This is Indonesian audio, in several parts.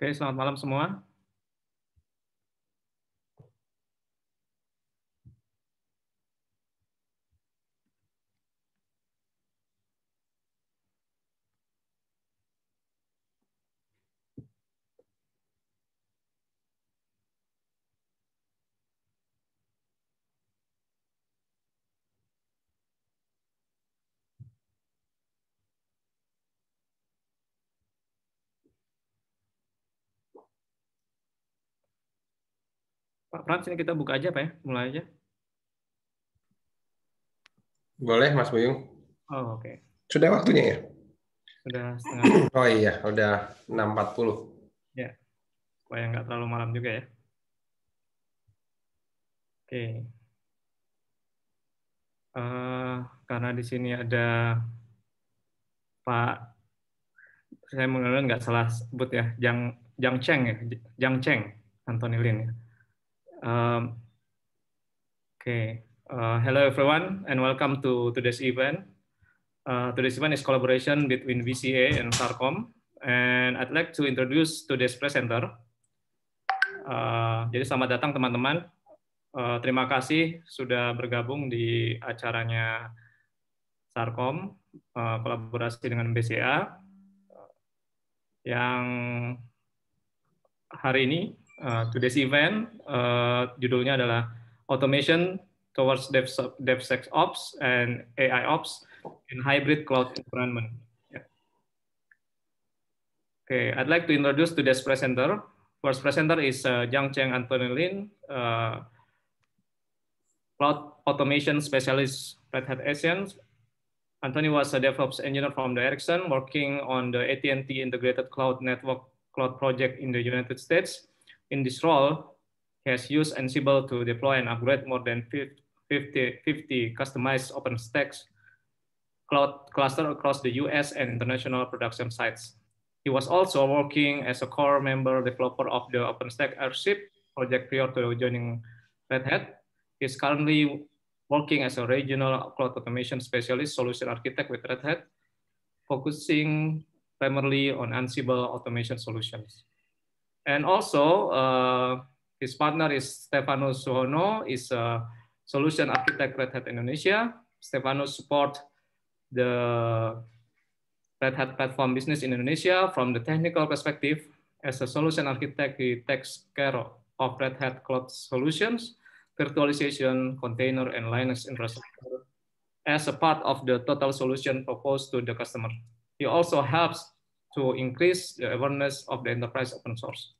Oke, selamat malam semua. Pak Frans, ini kita buka aja Pak ya, mulai aja. Boleh Mas Buyung. Oh, oke. Okay. Sudah waktunya ya? Sudah setengah. Oh iya, udah 6.40. Ya, supaya nggak terlalu malam juga ya. Oke. Okay. Uh, eh, karena di sini ada Pak, saya mengenal nggak salah sebut ya, Jang, Jang Cheng ya, Jang Cheng, Anthony Lin ya. Um, okay. Uh, hello, everyone, and welcome to today's event. Uh, today's event is collaboration between VCA and SARCOM. And I'd like to introduce today's presenter. Uh, jadi selamat datang teman-teman. Uh, terima kasih sudah bergabung di acaranya SARCOM, uh, kolaborasi dengan BCA, yang hari ini uh, eh, today's event. Uh, judulnya adalah Automation Towards DevSecOps and AI Ops in Hybrid Cloud Environment. Ya. Okay, I'd like to introduce today's presenter. First presenter is uh, Jiang Cheng Anthony Lin, uh, Cloud Automation Specialist Red Hat Asian. Anthony was a DevOps engineer from the Ericsson, working on the AT&T Integrated Cloud Network Cloud project in the United States. In this role, he has used Ansible to deploy and upgrade more than 50, 50 customized OpenStack cloud cluster across the US and international production sites. He was also working as a core member developer of the OpenStack Airship project prior to joining Red Hat. He is currently working as a regional cloud automation specialist solution architect with Red Hat, focusing primarily on Ansible automation solutions. And also, uh, his partner is Stefano Suhono, is a solution architect Red Hat Indonesia. Stefano support the Red Hat platform business in Indonesia from the technical perspective. As a solution architect, he takes care of Red Hat cloud solutions, virtualization, container, and Linux infrastructure as a part of the total solution proposed to the customer. He also helps to increase the awareness of the enterprise open source.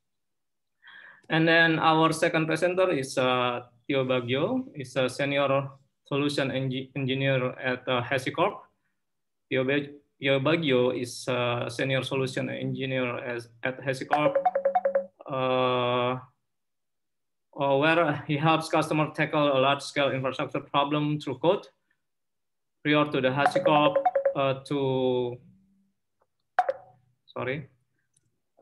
And then our second presenter is uh, Theo Baggio, is a senior solution engineer at uh, HashiCorp. Theo, Theo Baggio is a uh, senior solution engineer as, at HashiCorp, uh, where he helps customers tackle a large-scale infrastructure problem through code. Prior to the HashiCorp, uh, to sorry,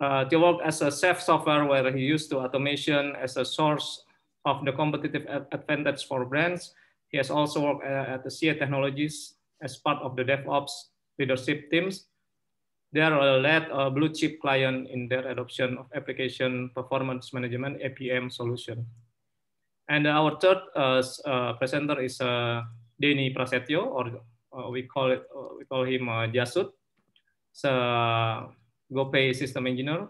uh, they as a chef software where he used to automation as a source of the competitive advantage for brands. He has also worked uh, at the CA Technologies as part of the DevOps leadership teams. They are led a uh, blue chip client in their adoption of application performance management APM solution. And our third uh, uh, presenter is uh, Denny Prasetyo, or uh, we call it, uh, we call him Jasut. So Go Pay System Engineer,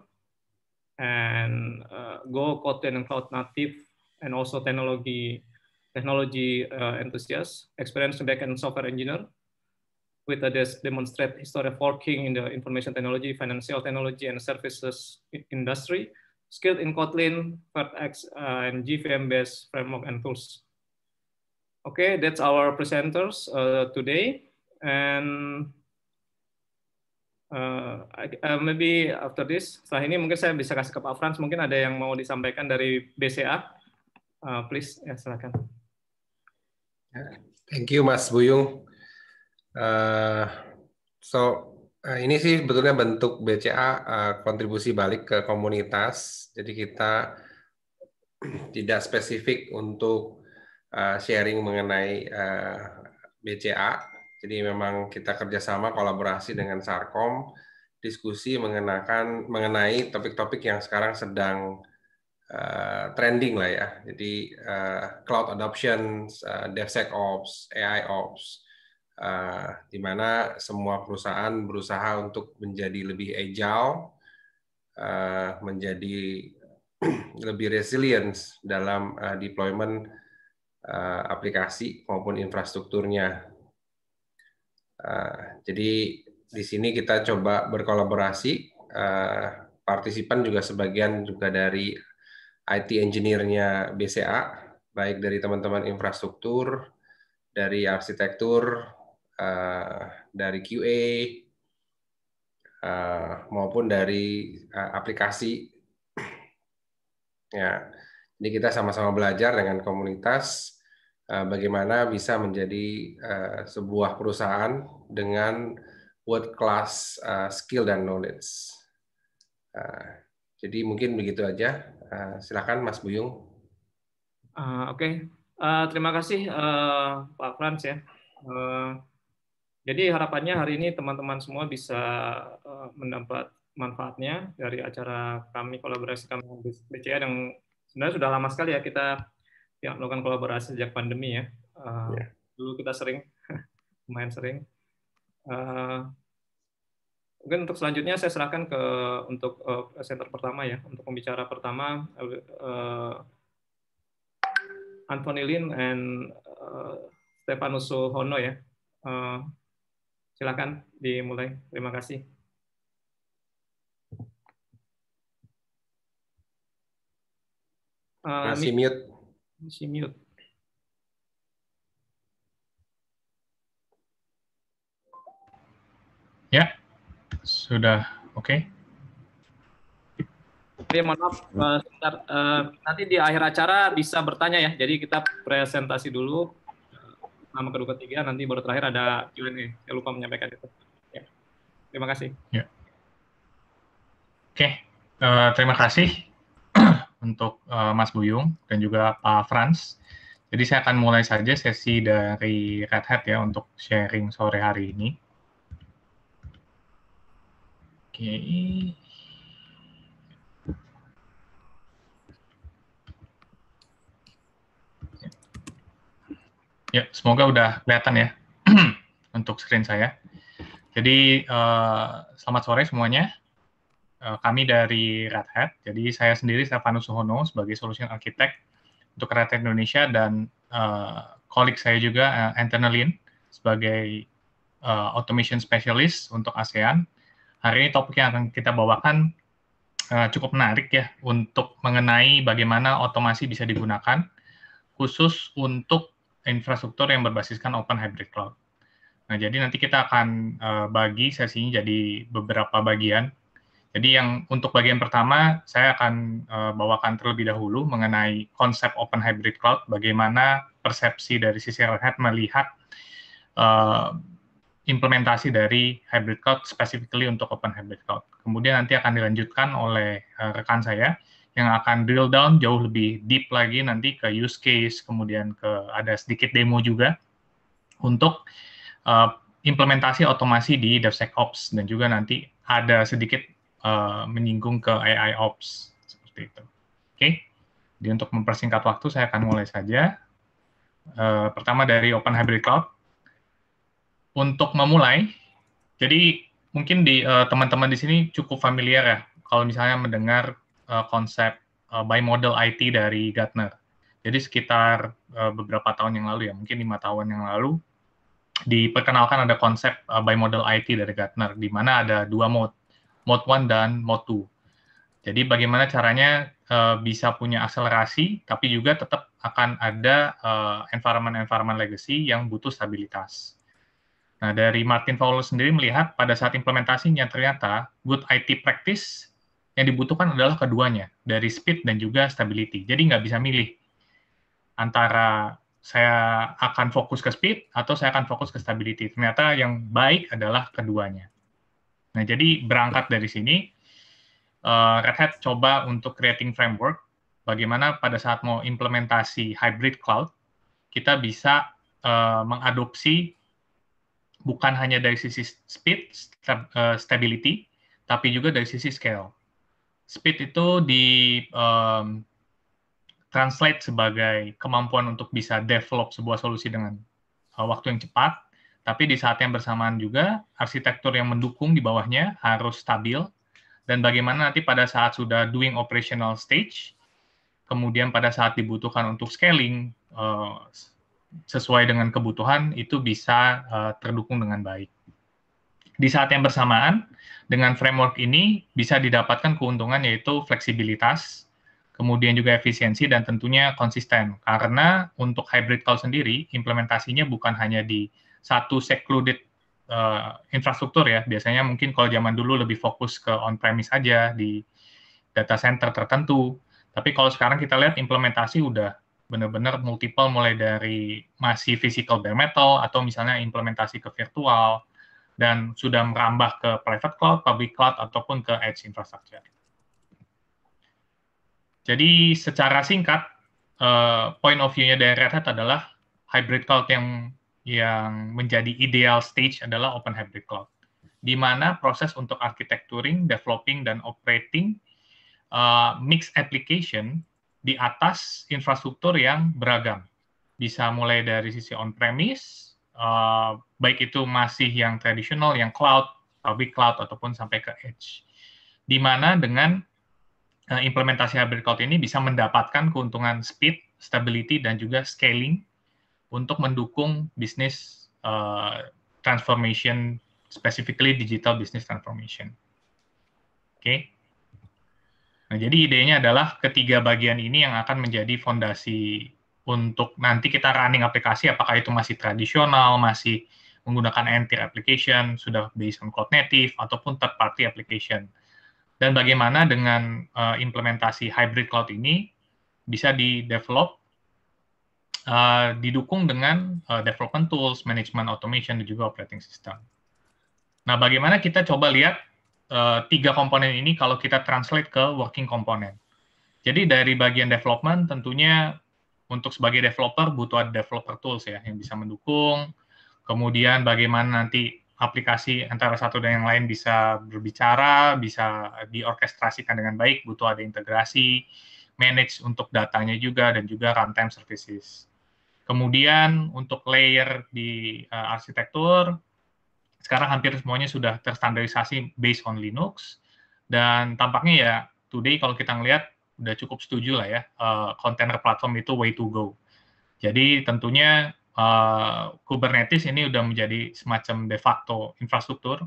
and uh, Go Code and Cloud Native, and also technology technology uh, enthusiast, experienced backend software engineer, with a demonstrate history of working in the information technology, financial technology, and services industry, skilled in Kotlin, Vertex, uh, and GVM-based framework and tools. Okay, that's our presenters uh, today. And Uh, uh, maybe after this, setelah ini mungkin saya bisa kasih ke Pak Frans, mungkin ada yang mau disampaikan dari BCA. Uh, eh, please, ya silakan. Ya, thank you Mas Buyung. Uh, so uh, ini sih sebetulnya bentuk BCA uh, kontribusi balik ke komunitas. Jadi kita tidak spesifik untuk uh, sharing mengenai uh, BCA, jadi memang kita kerjasama kolaborasi dengan Sarkom, diskusi mengenakan mengenai topik-topik yang sekarang sedang uh, trending lah ya. Jadi uh, cloud adoption, uh, eh, DevSecOps, AIOps, uh, di mana semua perusahaan berusaha untuk menjadi lebih agile, uh, menjadi lebih resilient dalam uh, deployment aplikasi maupun infrastrukturnya. Ah, jadi di sini kita coba berkolaborasi. Uh, partisipan juga sebagian juga dari IT engineer-nya BCA, baik dari teman-teman infrastruktur, dari arsitektur, uh, dari QA, uh, maupun dari uh, aplikasi. Ya, jadi kita sama-sama belajar dengan komunitas Eh, bagaimana bisa menjadi eh, sebuah perusahaan dengan world class eh, skill dan knowledge. jadi mungkin begitu aja. silakan Mas Buyung. Uh, Oke, okay. uh, terima kasih uh, Pak Frans ya. Uh, jadi harapannya hari ini teman-teman semua bisa uh, mendapat manfaatnya dari acara kami kolaborasi kami dengan BCA yang sebenarnya sudah lama sekali ya kita ya melakukan kolaborasi sejak pandemi ya. Uh, eh, yeah. Dulu kita sering, lumayan sering. Uh, mungkin untuk selanjutnya saya serahkan ke untuk uh, center pertama ya, untuk pembicara pertama uh, Anthony Lin and uh, Stefanus Hono ya. Uh, silakan dimulai. Terima kasih. Uh, Masih mute. Masih mute. Ya, sudah oke. Okay. Oke, maaf, uh, nanti di akhir acara bisa bertanya ya. Jadi kita presentasi dulu eh, nama kedua ketiga, nanti baru terakhir ada Q&A. Saya lupa menyampaikan itu. Ya. Terima kasih. Ya. Oke, okay. uh, terima kasih untuk uh, Mas Buyung dan juga Pak Franz. Jadi saya akan mulai saja sesi dari Red Hat ya untuk sharing sore hari ini. Oke. Okay. Ya, semoga udah kelihatan ya untuk screen saya. Jadi, uh, selamat sore semuanya. Eh, kami dari Red Hat. Jadi saya sendiri Stefanus Suhono sebagai solution architect untuk Red Hat Indonesia dan uh, eh, kolik saya juga uh, eh, Antonelin sebagai uh, automation specialist untuk ASEAN. Hari ini topik yang akan kita bawakan uh, cukup menarik ya untuk mengenai bagaimana otomasi bisa digunakan khusus untuk infrastruktur yang berbasiskan open hybrid cloud. Nah, jadi nanti kita akan uh, bagi sesinya jadi beberapa bagian jadi yang untuk bagian pertama saya akan uh, bawakan terlebih dahulu mengenai konsep open hybrid cloud, bagaimana persepsi dari sisi Red Hat melihat uh, implementasi dari hybrid cloud specifically untuk open hybrid cloud. Kemudian nanti akan dilanjutkan oleh uh, rekan saya yang akan drill down jauh lebih deep lagi nanti ke use case, kemudian ke ada sedikit demo juga untuk uh, implementasi otomasi di DevSecOps dan juga nanti ada sedikit uh, menyinggung ke AI Ops seperti itu. Oke, okay? jadi untuk mempersingkat waktu saya akan mulai saja. Uh, pertama dari Open Hybrid Cloud. Untuk memulai, jadi mungkin di eh, teman-teman uh, di sini cukup familiar ya kalau misalnya mendengar uh, konsep uh, by model IT dari Gartner. Jadi sekitar uh, beberapa tahun yang lalu ya, mungkin lima tahun yang lalu diperkenalkan ada konsep uh, by model IT dari Gartner di mana ada dua mode mode 1 dan mode 2. Jadi bagaimana caranya uh, bisa punya akselerasi tapi juga tetap akan ada eh, environment-environment uh, legacy yang butuh stabilitas. Nah, dari Martin Fowler sendiri melihat pada saat implementasinya ternyata good IT practice yang dibutuhkan adalah keduanya, dari speed dan juga stability. Jadi nggak bisa milih antara saya akan fokus ke speed atau saya akan fokus ke stability. Ternyata yang baik adalah keduanya. Nah, jadi berangkat dari sini, uh, Red Hat coba untuk creating framework bagaimana pada saat mau implementasi hybrid cloud, kita bisa uh, mengadopsi bukan hanya dari sisi speed, eh, stability, tapi juga dari sisi scale. Speed itu di um, translate sebagai kemampuan untuk bisa develop sebuah solusi dengan uh, waktu yang cepat, tapi di saat yang bersamaan juga arsitektur yang mendukung di bawahnya harus stabil dan bagaimana nanti pada saat sudah doing operational stage, kemudian pada saat dibutuhkan untuk scaling uh, sesuai dengan kebutuhan itu bisa uh, terdukung dengan baik. Di saat yang bersamaan dengan framework ini bisa didapatkan keuntungan yaitu fleksibilitas, kemudian juga efisiensi dan tentunya konsisten karena untuk hybrid cloud sendiri implementasinya bukan hanya di satu secluded uh, infrastruktur ya. Biasanya mungkin kalau zaman dulu lebih fokus ke on-premise aja di data center tertentu. Tapi kalau sekarang kita lihat implementasi udah benar-benar multiple mulai dari masih physical bare metal atau misalnya implementasi ke virtual dan sudah merambah ke private cloud, public cloud ataupun ke edge infrastructure. Jadi secara singkat, uh, point of view-nya dari Red Hat adalah hybrid cloud yang yang menjadi ideal stage adalah Open Hybrid Cloud, di mana proses untuk architecturing, developing, dan operating uh, mix application di atas infrastruktur yang beragam. Bisa mulai dari sisi on-premise, uh, baik itu masih yang tradisional, yang cloud, public cloud, ataupun sampai ke edge. Di mana dengan uh, implementasi hybrid cloud ini bisa mendapatkan keuntungan speed, stability, dan juga scaling untuk mendukung bisnis uh, transformation, specifically digital business transformation. Oke. Okay? Nah, jadi idenya adalah ketiga bagian ini yang akan menjadi fondasi untuk nanti kita running aplikasi apakah itu masih tradisional, masih menggunakan entire application, sudah based on cloud native ataupun third party application. Dan bagaimana dengan uh, implementasi hybrid cloud ini bisa di develop Eh, didukung dengan uh, development tools, management automation, dan juga operating system. Nah, bagaimana kita coba lihat uh, tiga komponen ini kalau kita translate ke working component. Jadi dari bagian development tentunya untuk sebagai developer butuh ada developer tools ya yang bisa mendukung. Kemudian bagaimana nanti aplikasi antara satu dan yang lain bisa berbicara, bisa diorkestrasikan dengan baik, butuh ada integrasi, manage untuk datanya juga, dan juga runtime services. Kemudian untuk layer di uh, arsitektur, sekarang hampir semuanya sudah terstandarisasi based on Linux. Dan tampaknya ya today kalau kita ngelihat udah cukup setuju lah ya, uh, container platform itu way to go. Jadi tentunya uh, Kubernetes ini udah menjadi semacam de facto infrastruktur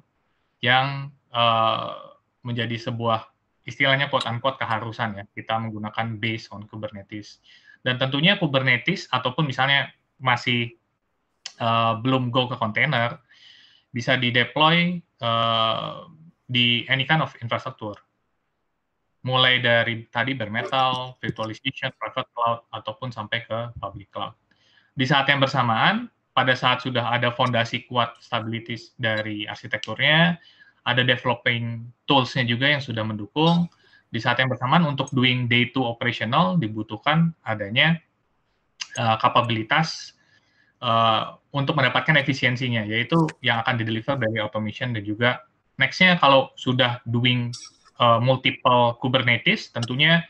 yang uh, menjadi sebuah istilahnya quote unquote keharusan ya kita menggunakan based on Kubernetes. Dan tentunya Kubernetes ataupun misalnya masih uh, belum go ke container, bisa di uh, eh, di any kind of infrastructure Mulai dari tadi bare metal, virtualization, private cloud, ataupun sampai ke public cloud. Di saat yang bersamaan, pada saat sudah ada fondasi kuat stabilitas dari arsitekturnya, ada developing tools-nya juga yang sudah mendukung, di saat yang bersamaan untuk doing day to operational dibutuhkan adanya uh, kapabilitas uh, untuk mendapatkan efisiensinya, yaitu yang akan dideliver dari automation dan juga nextnya kalau sudah doing uh, multiple Kubernetes, tentunya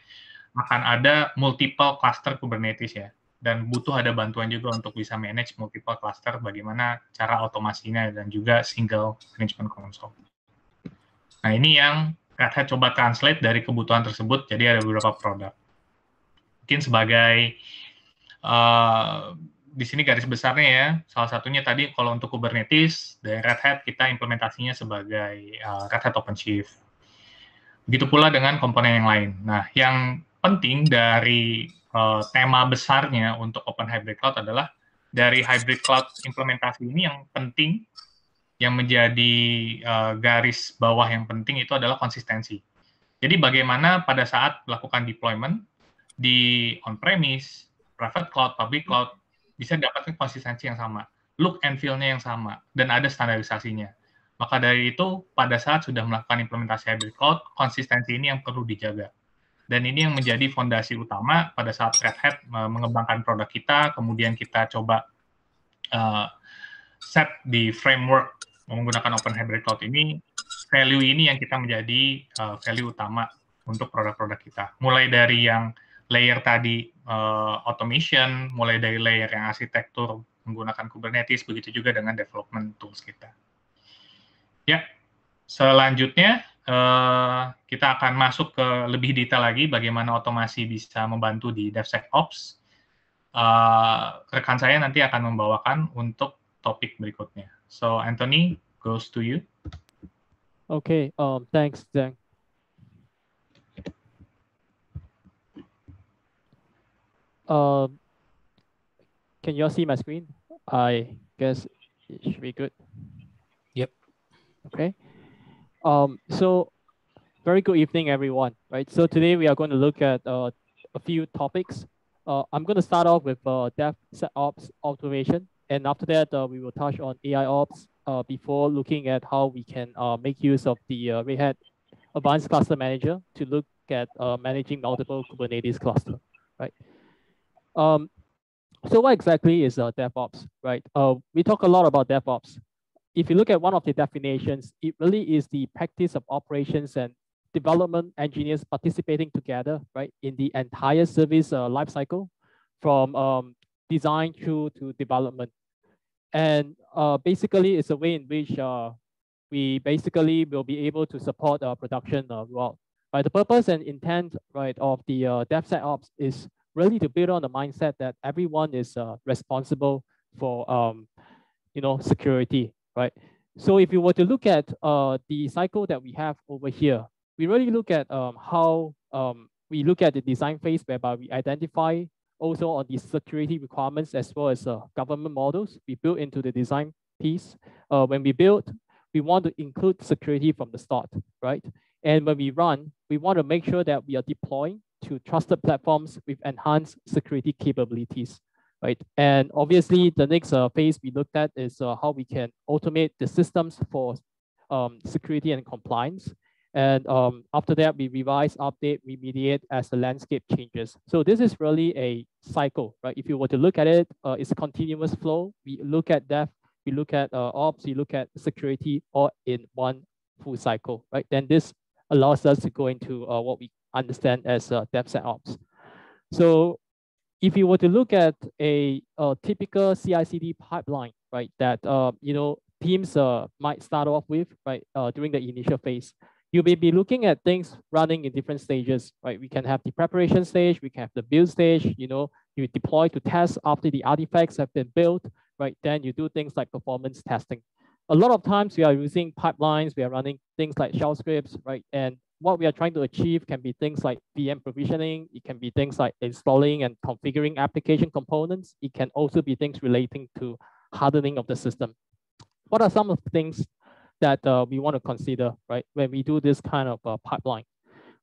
akan ada multiple cluster Kubernetes ya, dan butuh ada bantuan juga untuk bisa manage multiple cluster, bagaimana cara otomasinya dan juga single management console. Nah ini yang kita nah, coba translate dari kebutuhan tersebut jadi ada beberapa produk mungkin sebagai uh, di sini garis besarnya ya salah satunya tadi kalau untuk Kubernetes dari Red Hat kita implementasinya sebagai uh, Red Hat OpenShift begitu pula dengan komponen yang lain nah yang penting dari uh, tema besarnya untuk Open Hybrid Cloud adalah dari hybrid cloud implementasi ini yang penting yang menjadi uh, garis bawah yang penting itu adalah konsistensi. Jadi bagaimana pada saat melakukan deployment di on-premise, private cloud, public cloud, bisa dapatkan konsistensi yang sama, look and feel-nya yang sama, dan ada standarisasinya. Maka dari itu, pada saat sudah melakukan implementasi hybrid cloud, konsistensi ini yang perlu dijaga. Dan ini yang menjadi fondasi utama pada saat Red Hat eh, mengembangkan produk kita, kemudian kita coba uh, set di framework menggunakan open hybrid cloud ini value ini yang kita menjadi uh, value utama untuk produk-produk kita. Mulai dari yang layer tadi uh, automation, mulai dari layer yang arsitektur menggunakan Kubernetes, begitu juga dengan development tools kita. Ya, selanjutnya uh, kita akan masuk ke lebih detail lagi bagaimana otomasi bisa membantu di DevSecOps. Uh, rekan saya nanti akan membawakan untuk topik berikutnya. So Anthony goes to you. Okay, um, thanks, Zhang. Um, can you all see my screen? I guess it should be good. Yep. Okay. Um, so very good evening, everyone. Right. So today we are going to look at uh, a few topics. Uh, I'm going to start off with uh, DevSecOps automation and after that, uh, we will touch on AI ops uh, before looking at how we can uh, make use of the uh, Red Hat Advanced Cluster Manager to look at uh, managing multiple Kubernetes cluster, right? Um, so what exactly is uh, DevOps, right? Uh, we talk a lot about DevOps. If you look at one of the definitions, it really is the practice of operations and development engineers participating together, right, in the entire service lifecycle from um, design through to development, and uh, basically, it's a way in which uh, we basically will be able to support uh, production uh, throughout. Right, the purpose and intent right of the uh, DevSecOps is really to build on the mindset that everyone is uh, responsible for um, you know security, right? So if you were to look at uh, the cycle that we have over here, we really look at um, how um, we look at the design phase whereby we identify also on the security requirements as well as uh, government models we built into the design piece. Uh, when we build, we want to include security from the start, right? And when we run, we want to make sure that we are deploying to trusted platforms with enhanced security capabilities, right? And obviously the next uh, phase we looked at is uh, how we can automate the systems for um, security and compliance and um, after that, we revise, update, remediate as the landscape changes. So this is really a cycle, right? If you were to look at it, uh, it's a continuous flow. We look at dev, we look at uh, ops, we look at security all in one full cycle, right? Then this allows us to go into uh, what we understand as uh, DevSecOps. So if you were to look at a, a typical CI/CD pipeline, right, that uh, you know teams uh, might start off with, right, uh, during the initial phase you may be looking at things running in different stages, right? We can have the preparation stage, we can have the build stage, you know, you deploy to test after the artifacts have been built, right? Then you do things like performance testing. A lot of times we are using pipelines, we are running things like shell scripts, right? And what we are trying to achieve can be things like VM provisioning, it can be things like installing and configuring application components, it can also be things relating to hardening of the system. What are some of the things that uh, we want to consider, right? When we do this kind of uh, pipeline.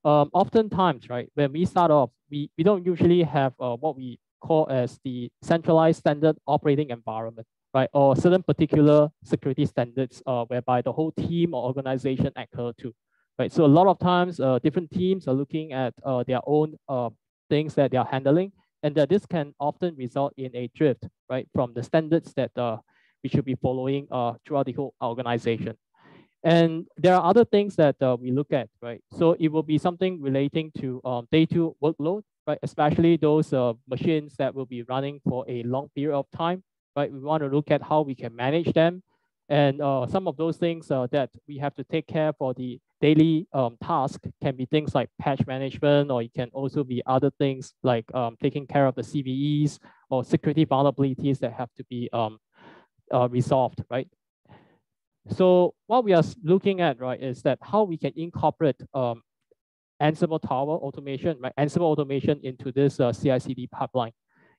Um, oftentimes, right, when we start off, we, we don't usually have uh, what we call as the centralized standard operating environment, right? Or certain particular security standards uh, whereby the whole team or organization adhere to, right? So a lot of times, uh, different teams are looking at uh, their own uh, things that they are handling, and that this can often result in a drift, right, from the standards that uh, we should be following uh, throughout the whole organization. And there are other things that uh, we look at, right? So it will be something relating to um, day two workload, right? Especially those uh, machines that will be running for a long period of time, right? We want to look at how we can manage them. And uh, some of those things uh, that we have to take care for the daily um, task can be things like patch management, or it can also be other things like um, taking care of the CVEs or security vulnerabilities that have to be um, uh, resolved, right? So what we are looking at, right, is that how we can incorporate um, Ansible Tower automation, right, Ansible automation into this uh, CI/CD pipeline.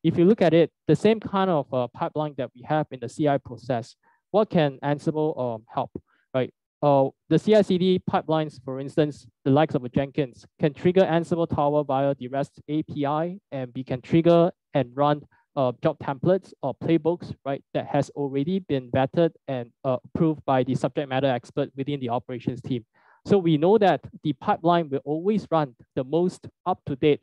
If you look at it, the same kind of uh, pipeline that we have in the CI process, what can Ansible um, help, right? Uh, the CI/CD pipelines, for instance, the likes of Jenkins, can trigger Ansible Tower via the REST API, and we can trigger and run uh, job templates or playbooks, right, that has already been vetted and uh, approved by the subject matter expert within the operations team. So we know that the pipeline will always run the most up-to-date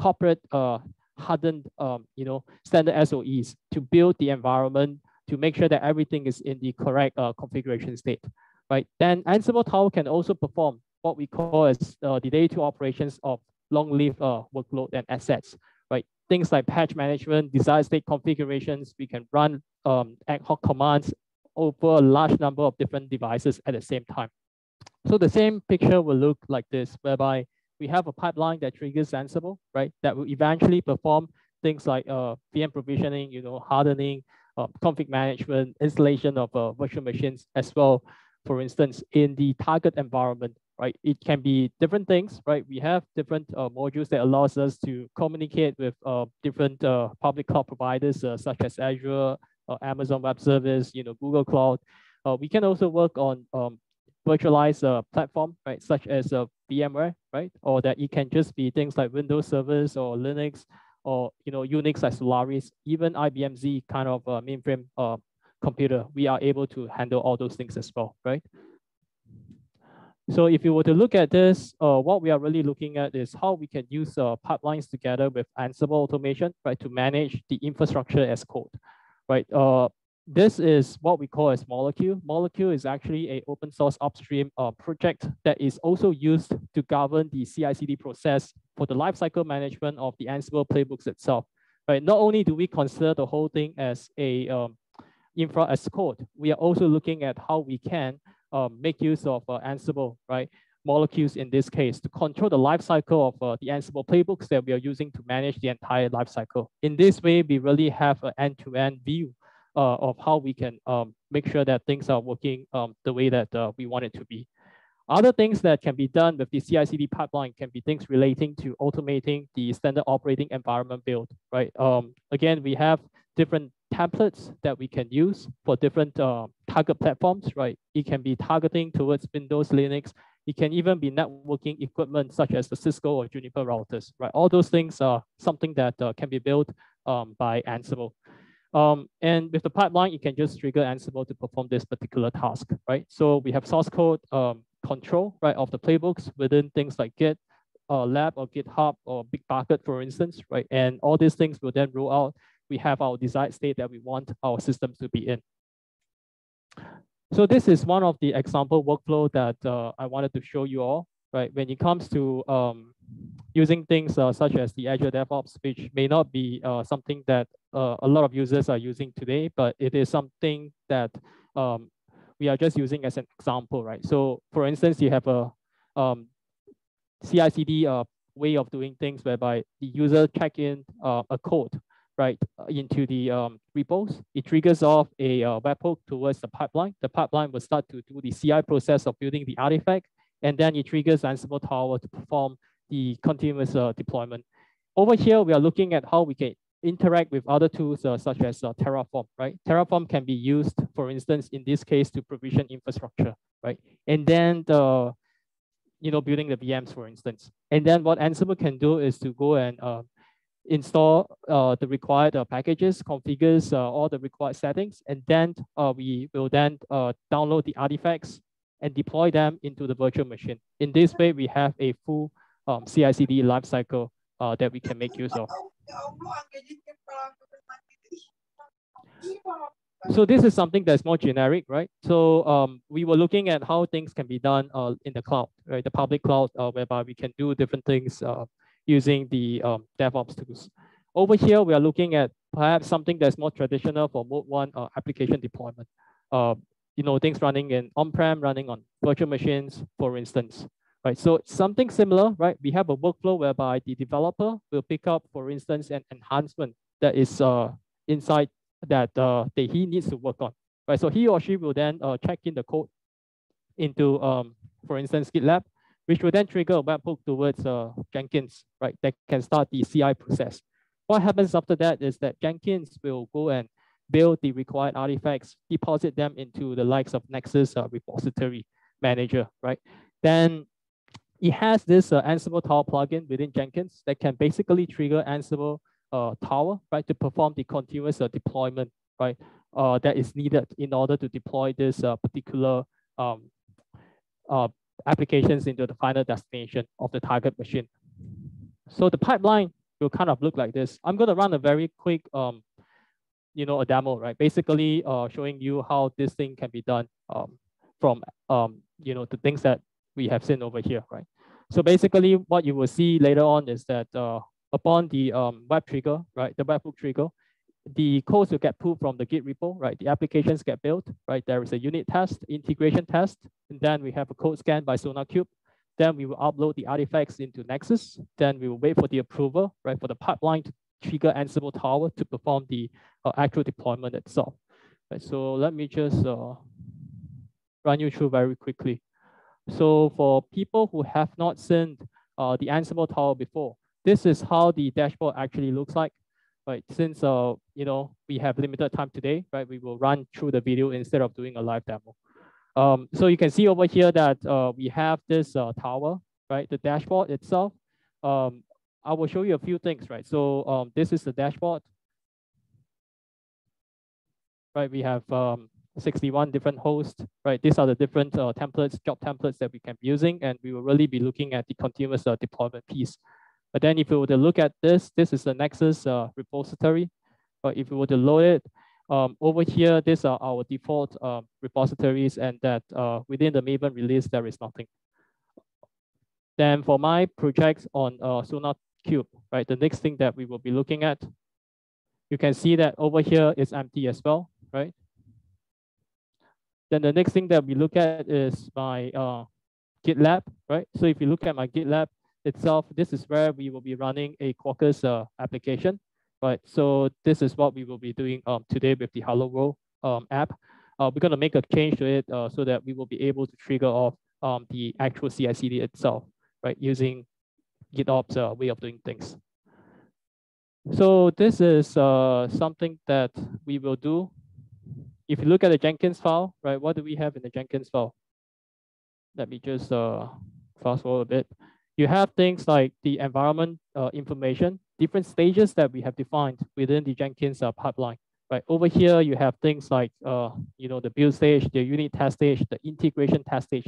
corporate uh, hardened, um, you know, standard SOEs to build the environment to make sure that everything is in the correct uh, configuration state, right? Then Ansible Tower can also perform what we call as uh, the day-to operations of long-lived uh, workload and assets things like patch management, desired state configurations. We can run um, ad hoc commands over a large number of different devices at the same time. So the same picture will look like this, whereby we have a pipeline that triggers Ansible, right? That will eventually perform things like uh, VM provisioning, you know, hardening, uh, config management, installation of uh, virtual machines as well. For instance, in the target environment, right? It can be different things, right? We have different uh, modules that allows us to communicate with uh, different uh, public cloud providers uh, such as Azure, uh, Amazon Web Service, you know, Google Cloud. Uh, we can also work on um, virtualized platform, right? Such as VMware, right? Or that it can just be things like Windows servers or Linux or, you know, Unix like Solaris, even IBM Z kind of mainframe computer. We are able to handle all those things as well, right? So if you were to look at this, uh, what we are really looking at is how we can use uh, pipelines together with Ansible automation, right, to manage the infrastructure as code, right? Uh, this is what we call as Molecule. Molecule is actually a open source upstream uh, project that is also used to govern the CI/CD process for the lifecycle management of the Ansible playbooks itself. Right. Not only do we consider the whole thing as a um, infra as code, we are also looking at how we can um, make use of uh, Ansible, right? molecules in this case to control the life cycle of uh, the Ansible playbooks that we are using to manage the entire life cycle. In this way, we really have an end-to-end -end view uh, of how we can um, make sure that things are working um, the way that uh, we want it to be. Other things that can be done with the CI/CD pipeline can be things relating to automating the standard operating environment build, right? Um, again, we have different templates that we can use for different uh, target platforms, right? It can be targeting towards Windows, Linux. It can even be networking equipment such as the Cisco or Juniper routers, right? All those things are something that uh, can be built um, by Ansible. Um, and with the pipeline, you can just trigger Ansible to perform this particular task, right? So we have source code um, control, right, of the playbooks within things like Git, uh, Lab or GitHub or Big Bucket, for instance, right? And all these things will then roll out we have our desired state that we want our systems to be in. So this is one of the example workflow that uh, I wanted to show you all, right? When it comes to um, using things uh, such as the Azure DevOps, which may not be uh, something that uh, a lot of users are using today, but it is something that um, we are just using as an example, right? So for instance, you have a um, CI/CD uh, way of doing things whereby the user check in uh, a code right uh, into the um, repos. It triggers off a uh, webhook towards the pipeline. The pipeline will start to do the CI process of building the artifact, and then it triggers Ansible Tower to perform the continuous uh, deployment. Over here, we are looking at how we can interact with other tools uh, such as uh, Terraform, right? Terraform can be used, for instance, in this case, to provision infrastructure, right? And then the, you know, building the VMs, for instance. And then what Ansible can do is to go and uh, install uh, the required uh, packages, configures uh, all the required settings, and then uh, we will then uh, download the artifacts and deploy them into the virtual machine. In this way, we have a full um, CI/CD lifecycle uh, that we can make use of. So this is something that's more generic, right? So um, we were looking at how things can be done in the cloud, right? The public cloud, whereby we can do different things using the um, DevOps tools. Over here, we are looking at perhaps something that's more traditional for mode one uh, application deployment. Uh, you know, things running in on-prem, running on virtual machines, for instance, right? So something similar, right? We have a workflow whereby the developer will pick up, for instance, an enhancement that is uh, inside that, uh, that he needs to work on, right? So he or she will then uh, check in the code into, um, for instance, GitLab, which will then trigger a webhook towards uh, Jenkins, right? That can start the CI process. What happens after that is that Jenkins will go and build the required artifacts, deposit them into the likes of Nexus uh, repository manager, right? Then it has this uh, Ansible Tower plugin within Jenkins that can basically trigger Ansible uh, Tower, right, to perform the continuous uh, deployment, right, uh, that is needed in order to deploy this uh, particular um, uh, applications into the final destination of the target machine. So the pipeline will kind of look like this. I'm going to run a very quick, um, you know, a demo, right? Basically uh, showing you how this thing can be done um, from, um, you know, the things that we have seen over here, right? So basically what you will see later on is that uh, upon the um, web trigger, right, the webhook trigger, the codes will get pulled from the Git repo, right? The applications get built, right? There is a unit test, integration test, and then we have a code scan by SonarCube. Then we will upload the artifacts into Nexus. Then we will wait for the approval, right? For the pipeline to trigger Ansible Tower to perform the uh, actual deployment itself. Right, so let me just uh, run you through very quickly. So for people who have not seen uh, the Ansible Tower before, this is how the dashboard actually looks like. But since uh, you know we have limited time today, right, we will run through the video instead of doing a live demo. Um, so you can see over here that uh, we have this uh, tower, right, the dashboard itself. Um, I will show you a few things, right? So um, this is the dashboard, right? We have um, 61 different hosts, right? These are the different uh, templates, job templates that we can be using, and we will really be looking at the continuous uh, deployment piece but then if you were to look at this, this is the Nexus uh, repository. But if you were to load it, um, over here, these are our default uh, repositories and that uh, within the Maven release, there is nothing. Then for my projects on uh, Sonar Cube, right, the next thing that we will be looking at, you can see that over here is empty as well, right? Then the next thing that we look at is my uh, GitLab, right? So if you look at my GitLab, itself, this is where we will be running a Quarkus uh, application, right? So this is what we will be doing um, today with the Hello World um, app. Uh, we're gonna make a change to it uh, so that we will be able to trigger off um, the actual CI/CD itself, right? Using GitOps uh, way of doing things. So this is uh, something that we will do. If you look at the Jenkins file, right? What do we have in the Jenkins file? Let me just uh, fast forward a bit you have things like the environment uh, information, different stages that we have defined within the Jenkins uh, pipeline. Right over here, you have things like uh, you know the build stage, the unit test stage, the integration test stage.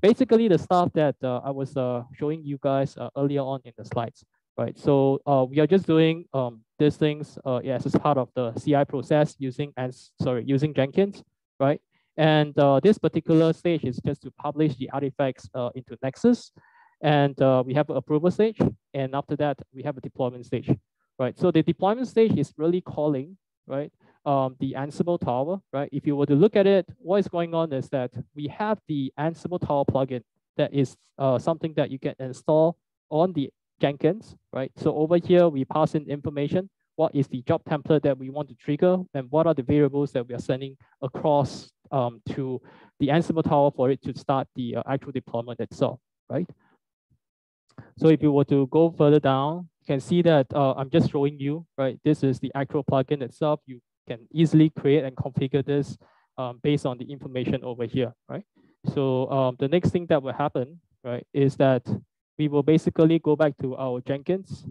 Basically, the stuff that uh, I was uh, showing you guys uh, earlier on in the slides. Right, so we are just doing um, these things yes, as part of the CI process using as sorry using Jenkins, right? And this particular stage is just to publish the artifacts into Nexus. And uh, we have approval stage. And after that, we have a deployment stage, right? So the deployment stage is really calling, right? Um, the Ansible Tower, right? If you were to look at it, what is going on is that we have the Ansible Tower plugin that is uh, something that you can install on the Jenkins, right? So over here, we pass in information. What is the job template that we want to trigger? And what are the variables that we are sending across um, to the Ansible Tower for it to start the uh, actual deployment itself, right? So if you were to go further down, you can see that uh, I'm just showing you, right? This is the actual plugin itself. You can easily create and configure this um, based on the information over here, right? So um, the next thing that will happen, right, is that we will basically go back to our Jenkins.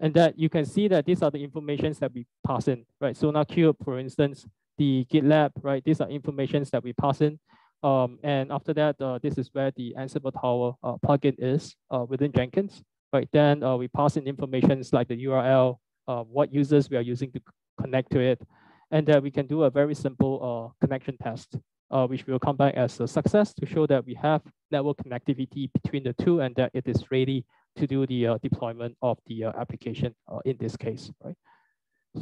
And that you can see that these are the informations that we pass in, right? So now Cube, for instance, the GitLab, right? These are informations that we pass in. Um, and after that, uh, this is where the Ansible Tower uh, plugin is uh, within Jenkins. Right then, uh, we pass in information like the URL, uh, what users we are using to connect to it, and then we can do a very simple uh, connection test, which will come back as a success to show that we have network connectivity between the two and that it is ready to do the deployment of the application in this case, right?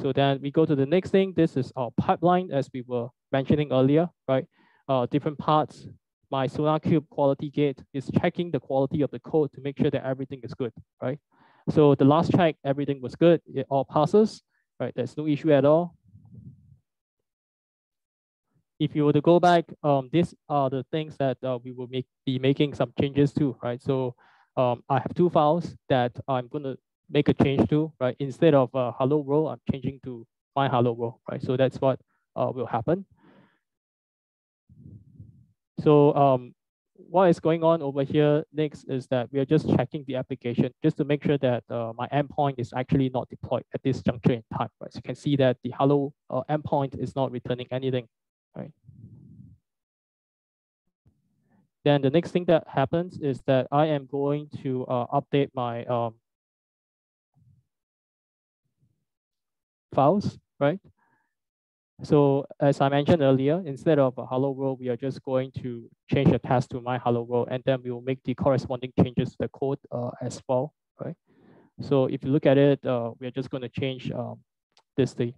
So then we go to the next thing. This is our pipeline, as we were mentioning earlier, right? uh, different parts, my Solar quality gate is checking the quality of the code to make sure that everything is good, right? So the last check, everything was good, it all passes, right? There's no issue at all. If you were to go back, um, these are the things that uh, we will make, be making some changes to, right? So um, I have two files that I'm gonna make a change to, right? Instead of uh, hello world, I'm changing to my hello world, right? So that's what uh, will happen. So um, what is going on over here next is that we are just checking the application just to make sure that uh, my endpoint is actually not deployed at this juncture in time, right? So you can see that the hello uh, endpoint is not returning anything, right? Then the next thing that happens is that I am going to uh, update my um, files, right? So as I mentioned earlier, instead of a hello world, we are just going to change the test to my hello world, and then we will make the corresponding changes to the code uh, as well, right? So if you look at it, uh, we are just going to change um, this thing.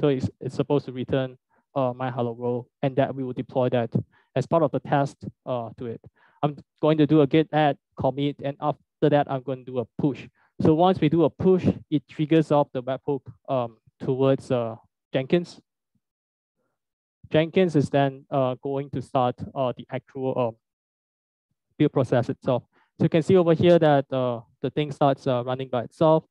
So it's, it's supposed to return uh, my hello world, and that we will deploy that as part of the test uh, to it. I'm going to do a git add commit, and after that, I'm going to do a push. So once we do a push, it triggers off the webhook um, towards uh, Jenkins Jenkins is then uh, going to start uh, the actual build um, process itself. So you can see over here that uh, the thing starts running by itself.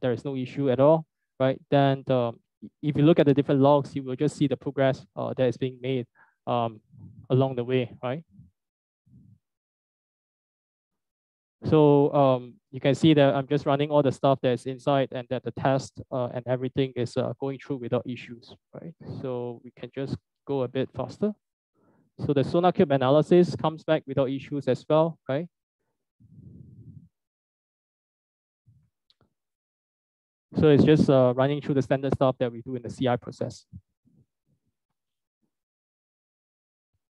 there is no issue at all, right? Then the, um, if you look at the different logs, you will just see the progress that is being made um, along the way, right? So um, you can see that I'm just running all the stuff that's inside and that the test uh, and everything is uh, going through without issues, right? So we can just go a bit faster. So the SonarCube analysis comes back without issues as well, right? So it's just uh, running through the standard stuff that we do in the CI process.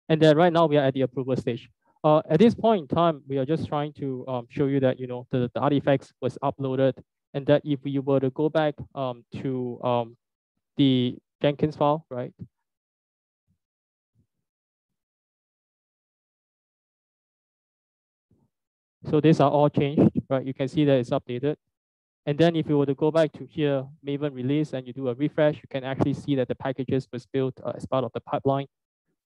And then right now we are at the approval stage. Uh, at this point in time, we are just trying to um, show you that you know the, the artifacts was uploaded and that if we were to go back um, to um, the Jenkins file, right, So these are all changed, right? You can see that it's updated. And then if you were to go back to here, Maven release, and you do a refresh, you can actually see that the packages was built uh, as part of the pipeline,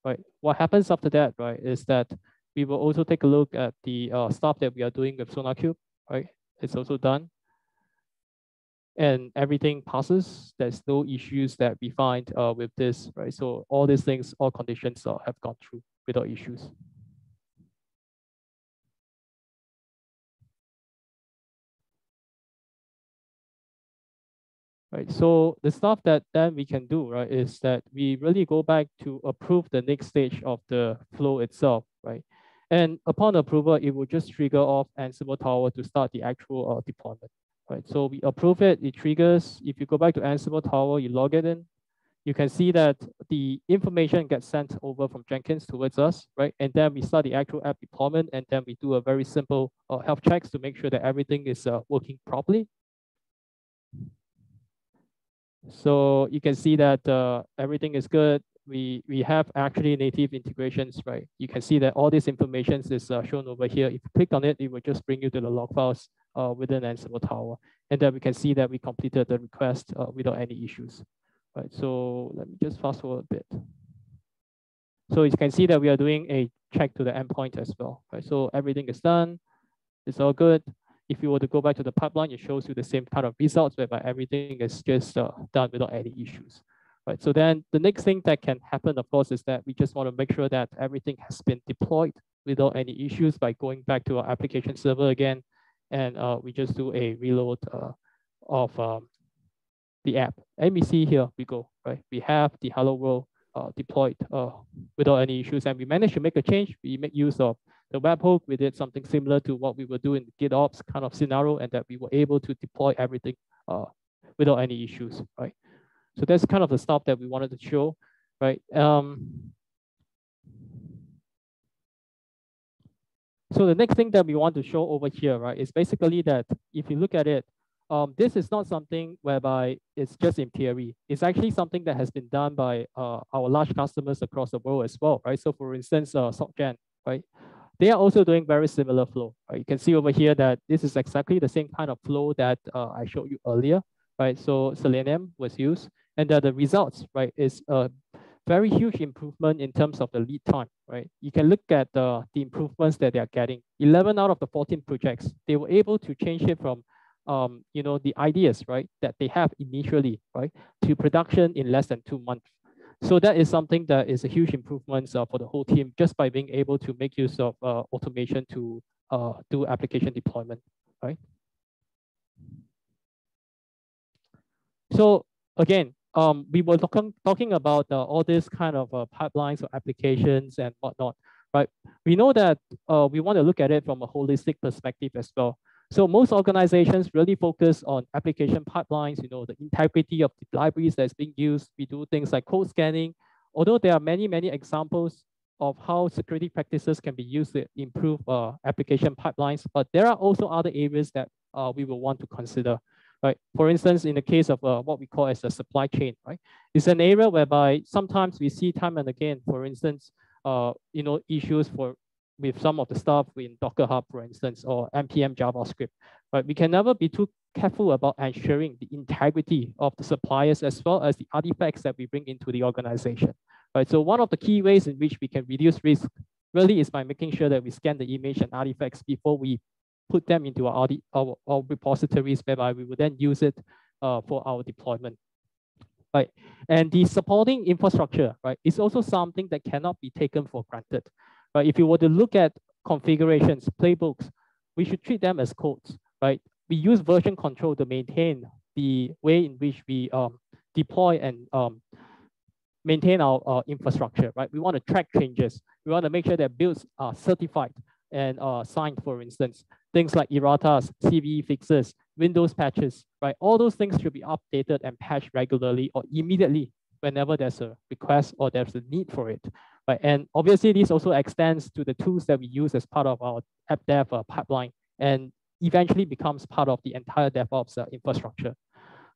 right? What happens after that, right, is that we will also take a look at the uh, stuff that we are doing with SonarQube, right? It's also done. And everything passes. There's no issues that we find uh, with this, right? So all these things, all conditions uh, have gone through without issues. right? So the stuff that then we can do, right, is that we really go back to approve the next stage of the flow itself, right? And upon approval, it will just trigger off Ansible Tower to start the actual uh, deployment, right? So we approve it, it triggers. If you go back to Ansible Tower, you log it in, you can see that the information gets sent over from Jenkins towards us, right? And then we start the actual app deployment, and then we do a very simple uh, health checks to make sure that everything is uh, working properly. So you can see that uh, everything is good. We, we have actually native integrations, right? You can see that all these information is uh, shown over here. If you click on it, it will just bring you to the log files uh, within Ansible Tower. And then we can see that we completed the request uh, without any issues. Right, so let me just fast forward a bit. So you can see that we are doing a check to the endpoint as well. Right, so everything is done, it's all good if you were to go back to the pipeline, it shows you the same kind of results whereby everything is just uh, done without any issues. Right. So then the next thing that can happen, of course, is that we just want to make sure that everything has been deployed without any issues by going back to our application server again. And uh, we just do a reload uh, of um, the app. And we see here we go, right? We have the hello world uh, deployed uh, without any issues. And we managed to make a change. We make use of the webhook, we did something similar to what we were doing in GitOps kind of scenario, and that we were able to deploy everything uh, without any issues, right? So that's kind of the stuff that we wanted to show, right? Um, so the next thing that we want to show over here, right, is basically that if you look at it, um, this is not something whereby it's just in theory. It's actually something that has been done by uh, our large customers across the world as well, right? So for instance, uh, SoftGen, right? they are also doing very similar flow. Right? You can see over here that this is exactly the same kind of flow that uh, I showed you earlier, right? So selenium was used and that the results, right, is a very huge improvement in terms of the lead time, right? You can look at the, the improvements that they are getting. 11 out of the 14 projects, they were able to change it from um, you know, the ideas, right, that they have initially, right, to production in less than two months, so that is something that is a huge improvement uh, for the whole team just by being able to make use of uh, automation to uh, do application deployment, right? So again, um, we were talking, talking about uh, all these kind of uh, pipelines or applications and whatnot, right? We know that uh, we want to look at it from a holistic perspective as well. So most organizations really focus on application pipelines, you know, the integrity of the libraries that's being used. We do things like code scanning, although there are many, many examples of how security practices can be used to improve uh, application pipelines, but there are also other areas that uh, we will want to consider. Right. For instance, in the case of uh, what we call as a supply chain, right, it's an area whereby sometimes we see time and again, for instance, uh, you know, issues for with some of the stuff in Docker Hub, for instance, or npm JavaScript. But we can never be too careful about ensuring the integrity of the suppliers as well as the artifacts that we bring into the organization. Right, so one of the key ways in which we can reduce risk really is by making sure that we scan the image and artifacts before we put them into our, our, our repositories, whereby we would then use it uh, for our deployment. Right, and the supporting infrastructure, right, is also something that cannot be taken for granted. Right? If you were to look at configurations, playbooks, we should treat them as codes, right? We use version control to maintain the way in which we um, deploy and um, maintain our, our uh, infrastructure, right? We want to track changes. We want to make sure that builds are certified and uh, signed, for instance. Things like erratas, CVE fixes, Windows patches, right? All those things should be updated and patched regularly or immediately whenever there's a request or there's a need for it, Right? And obviously, this also extends to the tools that we use as part of our app dev uh, pipeline and eventually becomes part of the entire DevOps uh, infrastructure.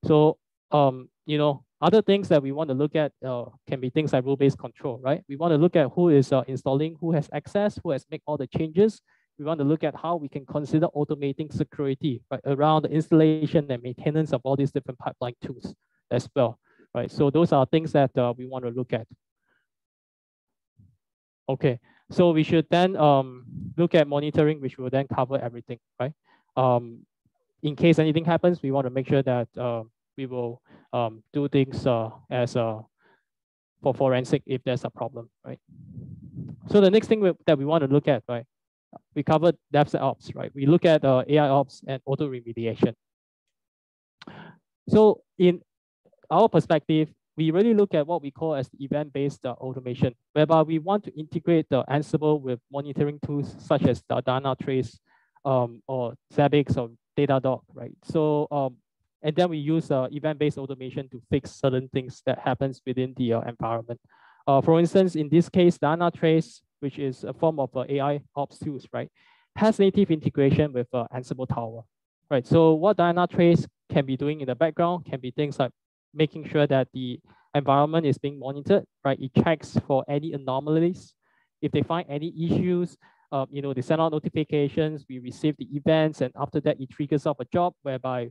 So, um, you know, other things that we want to look at uh, can be things like rule-based control, right? We want to look at who is uh, installing, who has access, who has made all the changes. We want to look at how we can consider automating security right, around the installation and maintenance of all these different pipeline tools as well, right? So those are things that uh, we want to look at. Okay, so we should then um, look at monitoring, which will then cover everything, right? Um, in case anything happens, we want to make sure that uh, we will um, do things uh, as a uh, for forensic if there's a problem, right? So the next thing we, that we want to look at, right? We covered DevSecOps, right? We look at uh, AI ops and auto remediation. So in our perspective, we really look at what we call as event-based uh, automation, whereby we want to integrate the Ansible with monitoring tools such as the Dana Trace um, or Zabbix or Datadog, right? So, um, and then we use uh, event-based automation to fix certain things that happens within the uh, environment. Uh, for instance, in this case, Dana Trace, which is a form of uh, AI ops tools, right, has native integration with uh, Ansible Tower, right? So what Dana Trace can be doing in the background can be things like making sure that the environment is being monitored, right? It checks for any anomalies. If they find any issues, um, you know, they send out notifications, we receive the events, and after that, it triggers off a job whereby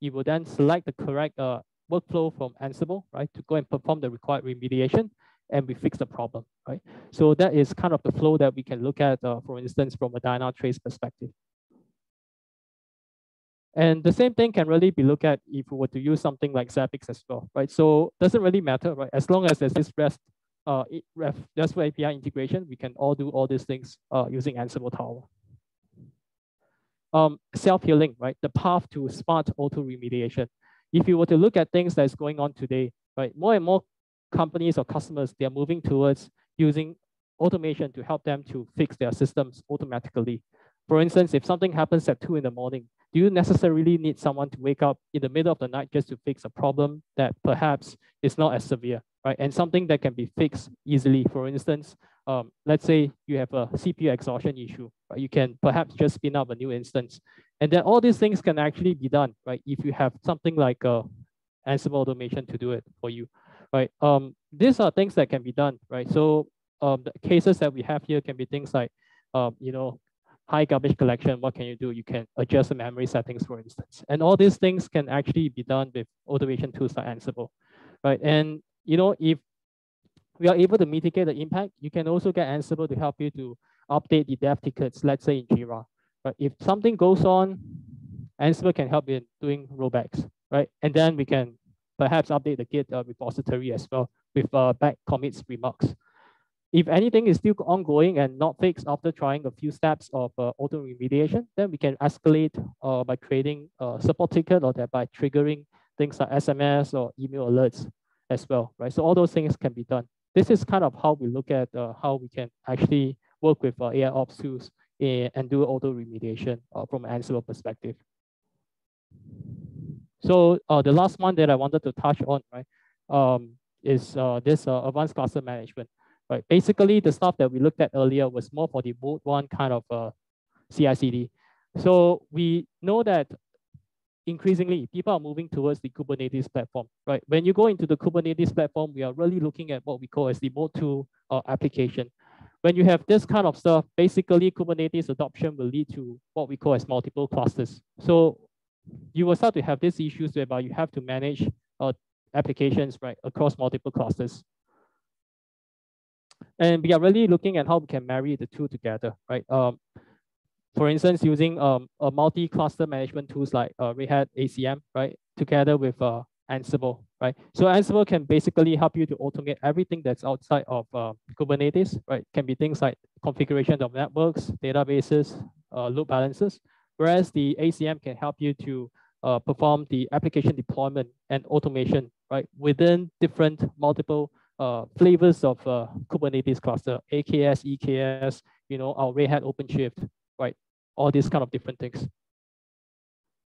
it will then select the correct uh, workflow from Ansible, right, to go and perform the required remediation, and we fix the problem, right? So that is kind of the flow that we can look at, uh, for instance, from a Dynatrace perspective. And the same thing can really be looked at if we were to use something like Zappix as well, right? So doesn't really matter, right? As long as there's this REST, uh, REST API integration, we can all do all these things uh, using Ansible Tower. Um, Self-healing, right? The path to smart auto remediation. If you were to look at things that's going on today, right? More and more companies or customers, they're moving towards using automation to help them to fix their systems automatically. For instance, if something happens at two in the morning, do you necessarily need someone to wake up in the middle of the night just to fix a problem that perhaps is not as severe, right? And something that can be fixed easily. For instance, um, let's say you have a CPU exhaustion issue, right? You can perhaps just spin up a new instance. And then all these things can actually be done, right? If you have something like a Ansible automation to do it for you, right? Um, these are things that can be done, right? So um, the cases that we have here can be things like, um, you know, high garbage collection, what can you do? You can adjust the memory settings, for instance. And all these things can actually be done with automation tools like Ansible, right? And you know, if we are able to mitigate the impact, you can also get Ansible to help you to update the dev tickets, let's say in Jira. But right? if something goes on, Ansible can help in doing rollbacks, right? And then we can perhaps update the Git uh, repository as well with uh, back commits remarks. If anything is still ongoing and not fixed after trying a few steps of uh, auto remediation, then we can escalate uh, by creating a support ticket or that by triggering things like SMS or email alerts as well, right? So all those things can be done. This is kind of how we look at uh, how we can actually work with uh, AI ops tools in, eh, and do auto remediation uh, from an Ansible perspective. So uh, the last one that I wanted to touch on, right, um, is uh, this uh, advanced cluster management. Right. Basically, the stuff that we looked at earlier was more for the mode one kind of uh, CI/CD. So we know that increasingly people are moving towards the Kubernetes platform, right? When you go into the Kubernetes platform, we are really looking at what we call as the mode two uh, application. When you have this kind of stuff, basically Kubernetes adoption will lead to what we call as multiple clusters. So you will start to have these issues whereby you have to manage uh, applications right across multiple clusters and we are really looking at how we can marry the two together, right? Um, for instance, using um, a multi-cluster management tools like uh, Red Hat ACM, right? Together with uh, Ansible, right? So Ansible can basically help you to automate everything that's outside of uh, Kubernetes, right? Can be things like configuration of networks, databases, uh, load balancers, whereas the ACM can help you to uh, perform the application deployment and automation, right? Within different multiple uh, flavors of uh, Kubernetes cluster, AKS, EKS, you know, our Red Hat OpenShift, right? All these kind of different things.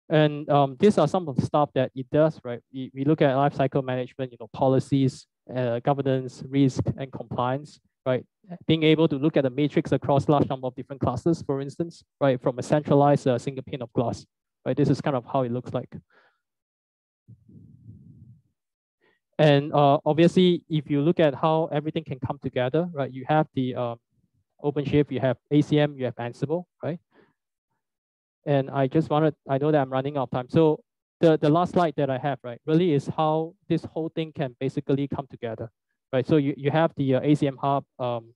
And um, these are some of the stuff that it does, right? We, we look at lifecycle management, you know, policies, uh, governance, risk, and compliance, right? Being able to look at the matrix across large number of different classes, for instance, right? From a centralized uh, single pane of glass, right? This is kind of how it looks like. And uh, obviously, if you look at how everything can come together, right? You have the uh, OpenShift, you have ACM, you have Ansible, right? And I just wanted, I know that I'm running out of time. So the, the last slide that I have, right, really is how this whole thing can basically come together, right? So you, you have the uh, ACM Hub, um,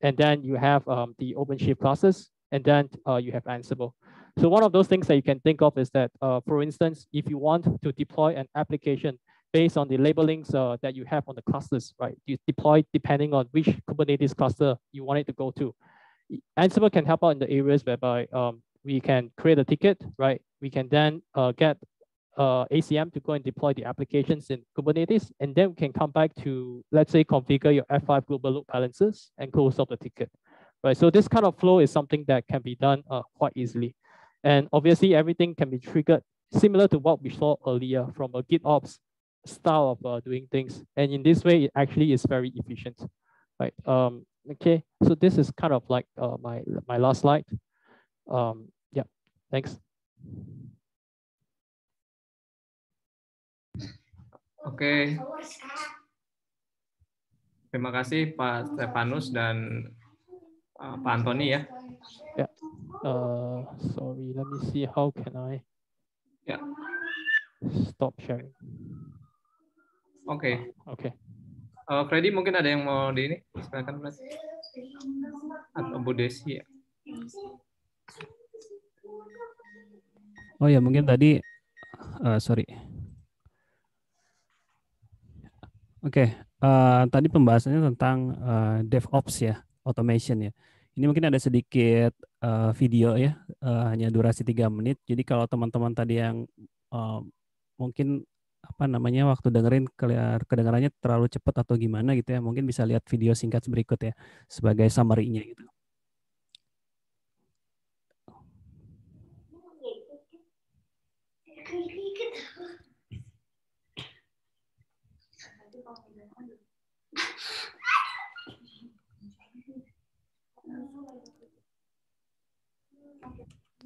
and then you have um, the OpenShift classes, and then uh, you have Ansible. So one of those things that you can think of is that, uh, for instance, if you want to deploy an application based on the labelings uh, that you have on the clusters, right? You deploy depending on which Kubernetes cluster you want it to go to. Ansible can help out in the areas whereby um, we can create a ticket, right? We can then uh, get uh, ACM to go and deploy the applications in Kubernetes, and then we can come back to, let's say, configure your F5 global load balancers and close up the ticket, right? So this kind of flow is something that can be done uh, quite easily. And obviously everything can be triggered similar to what we saw earlier from a GitOps style of uh, doing things. And in this way, it actually is very efficient, right? Um, okay, so this is kind of like uh, my, my last slide. Um, yeah, thanks. okay. terima kasih Pak Stefanus dan uh, Pak Antoni ya. yeah. uh, sorry, let me see how can I yeah. stop sharing. Oke. Oke. Okay. Eh, Freddy mungkin ada yang mau di ini silakan Mas. Atau Bu Desi ya. Oh ya mungkin tadi uh, sorry. Oke, okay. uh, eh, tadi pembahasannya tentang uh, DevOps ya, automation ya. Ini mungkin ada sedikit uh, video ya, uh, hanya durasi tiga menit. Jadi kalau teman-teman tadi yang uh, mungkin apa namanya waktu dengerin kedengarannya terlalu cepat atau gimana gitu ya mungkin bisa lihat video singkat berikut ya sebagai summary-nya gitu.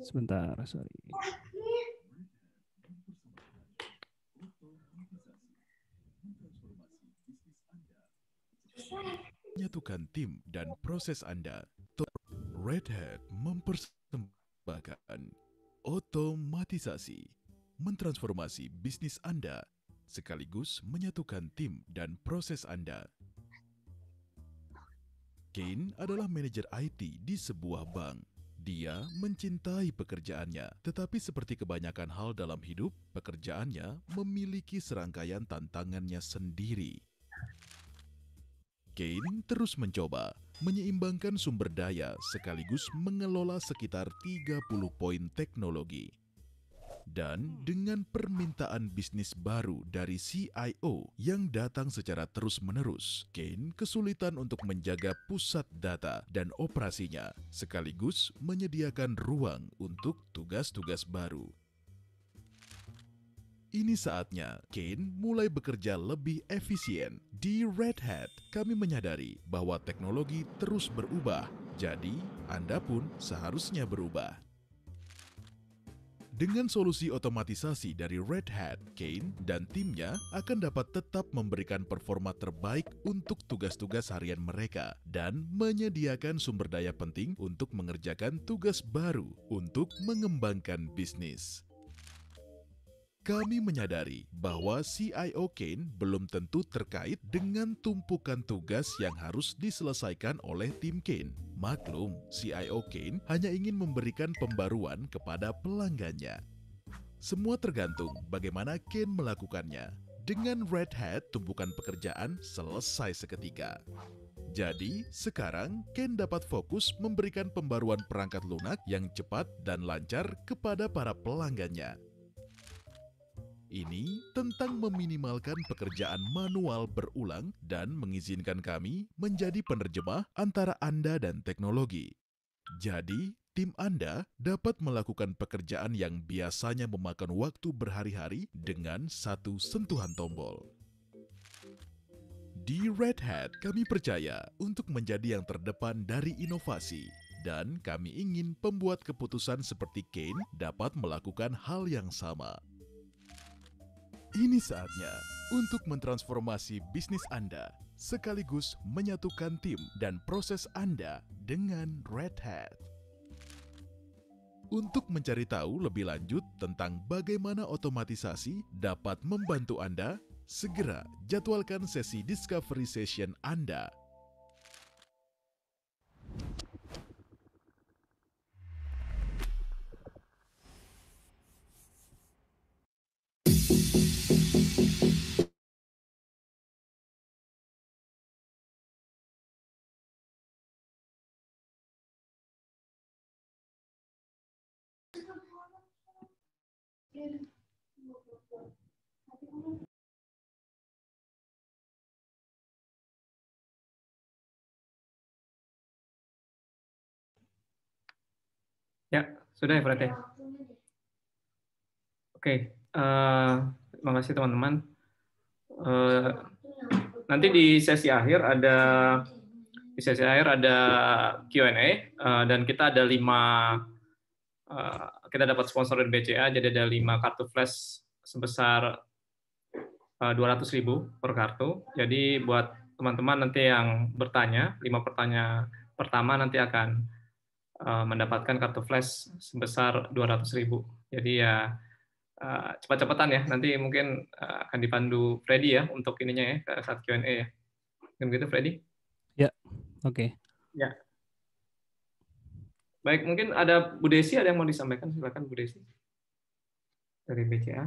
Sebentar, sorry. Menyatukan tim dan proses Anda. Red Hat mempersembahkan otomatisasi, mentransformasi bisnis Anda, sekaligus menyatukan tim dan proses Anda. Kane adalah manajer IT di sebuah bank. Dia mencintai pekerjaannya, tetapi seperti kebanyakan hal dalam hidup, pekerjaannya memiliki serangkaian tantangannya sendiri. Kane terus mencoba menyeimbangkan sumber daya sekaligus mengelola sekitar 30 poin teknologi. Dan dengan permintaan bisnis baru dari CIO yang datang secara terus-menerus, Kane kesulitan untuk menjaga pusat data dan operasinya, sekaligus menyediakan ruang untuk tugas-tugas baru ini saatnya Kane mulai bekerja lebih efisien. Di Red Hat, kami menyadari bahwa teknologi terus berubah, jadi Anda pun seharusnya berubah. Dengan solusi otomatisasi dari Red Hat, Kane dan timnya akan dapat tetap memberikan performa terbaik untuk tugas-tugas harian mereka dan menyediakan sumber daya penting untuk mengerjakan tugas baru untuk mengembangkan bisnis kami menyadari bahwa CIO Kane belum tentu terkait dengan tumpukan tugas yang harus diselesaikan oleh tim Kane. Maklum, CIO Kane hanya ingin memberikan pembaruan kepada pelanggannya. Semua tergantung bagaimana Kane melakukannya. Dengan Red Hat, tumpukan pekerjaan selesai seketika. Jadi, sekarang Ken dapat fokus memberikan pembaruan perangkat lunak yang cepat dan lancar kepada para pelanggannya. Ini tentang meminimalkan pekerjaan manual berulang dan mengizinkan kami menjadi penerjemah antara Anda dan teknologi. Jadi, tim Anda dapat melakukan pekerjaan yang biasanya memakan waktu berhari-hari dengan satu sentuhan tombol. Di Red Hat, kami percaya untuk menjadi yang terdepan dari inovasi dan kami ingin pembuat keputusan seperti Kane dapat melakukan hal yang sama. Ini saatnya untuk mentransformasi bisnis Anda sekaligus menyatukan tim dan proses Anda dengan Red Hat. Untuk mencari tahu lebih lanjut tentang bagaimana otomatisasi dapat membantu Anda, segera jadwalkan sesi discovery session Anda Ya, sudah ya, berarti Oke, eh, terima kasih teman-teman. Uh, nanti di sesi akhir ada di sesi akhir ada Q&A uh, eh, dan kita ada lima kita dapat sponsor dari BCA, jadi ada lima kartu flash sebesar eh, dua ratus ribu per kartu. Jadi buat teman-teman nanti yang bertanya, lima pertanyaan pertama nanti akan eh, mendapatkan kartu flash sebesar dua ratus ribu. Jadi ya eh, cepat-cepatan ya. Nanti mungkin akan dipandu Freddy ya untuk ininya ya saat Q&A ya. Mungkin begitu Freddy? Ya, oke. Okay. Ya. Baik, mungkin ada Bu Desi, ada yang mau disampaikan? Silakan Bu Desi dari BCA.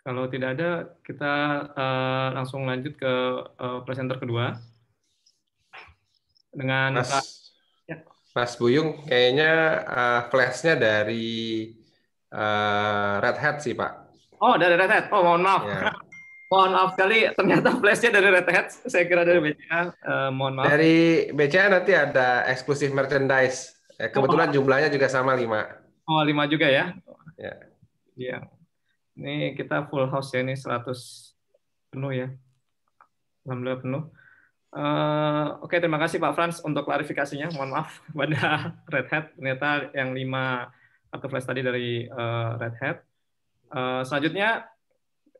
Kalau tidak ada, kita uh, langsung lanjut ke uh, presenter kedua. Dengan Mas, Pak, eh, ya. Mas Buyung, kayaknya uh, flashnya dari uh, Red Hat sih Pak. Oh, dari Red Hat. Oh, mohon maaf. Yeah. mohon maaf sekali, ternyata flashnya dari Red Hat. Saya kira dari BCA. Uh, eh, mohon maaf. Dari BCA nanti ada eksklusif merchandise. Eh, kebetulan oh. jumlahnya juga sama lima. Oh, lima juga ya? Iya. Iya. Ini kita full house ya, ini 100 penuh ya. Alhamdulillah penuh. Uh, Oke, okay, terima kasih Pak Frans untuk klarifikasinya. Mohon maaf pada Red Hat. Ternyata yang lima atau flash tadi dari uh, Red Hat. Eh, selanjutnya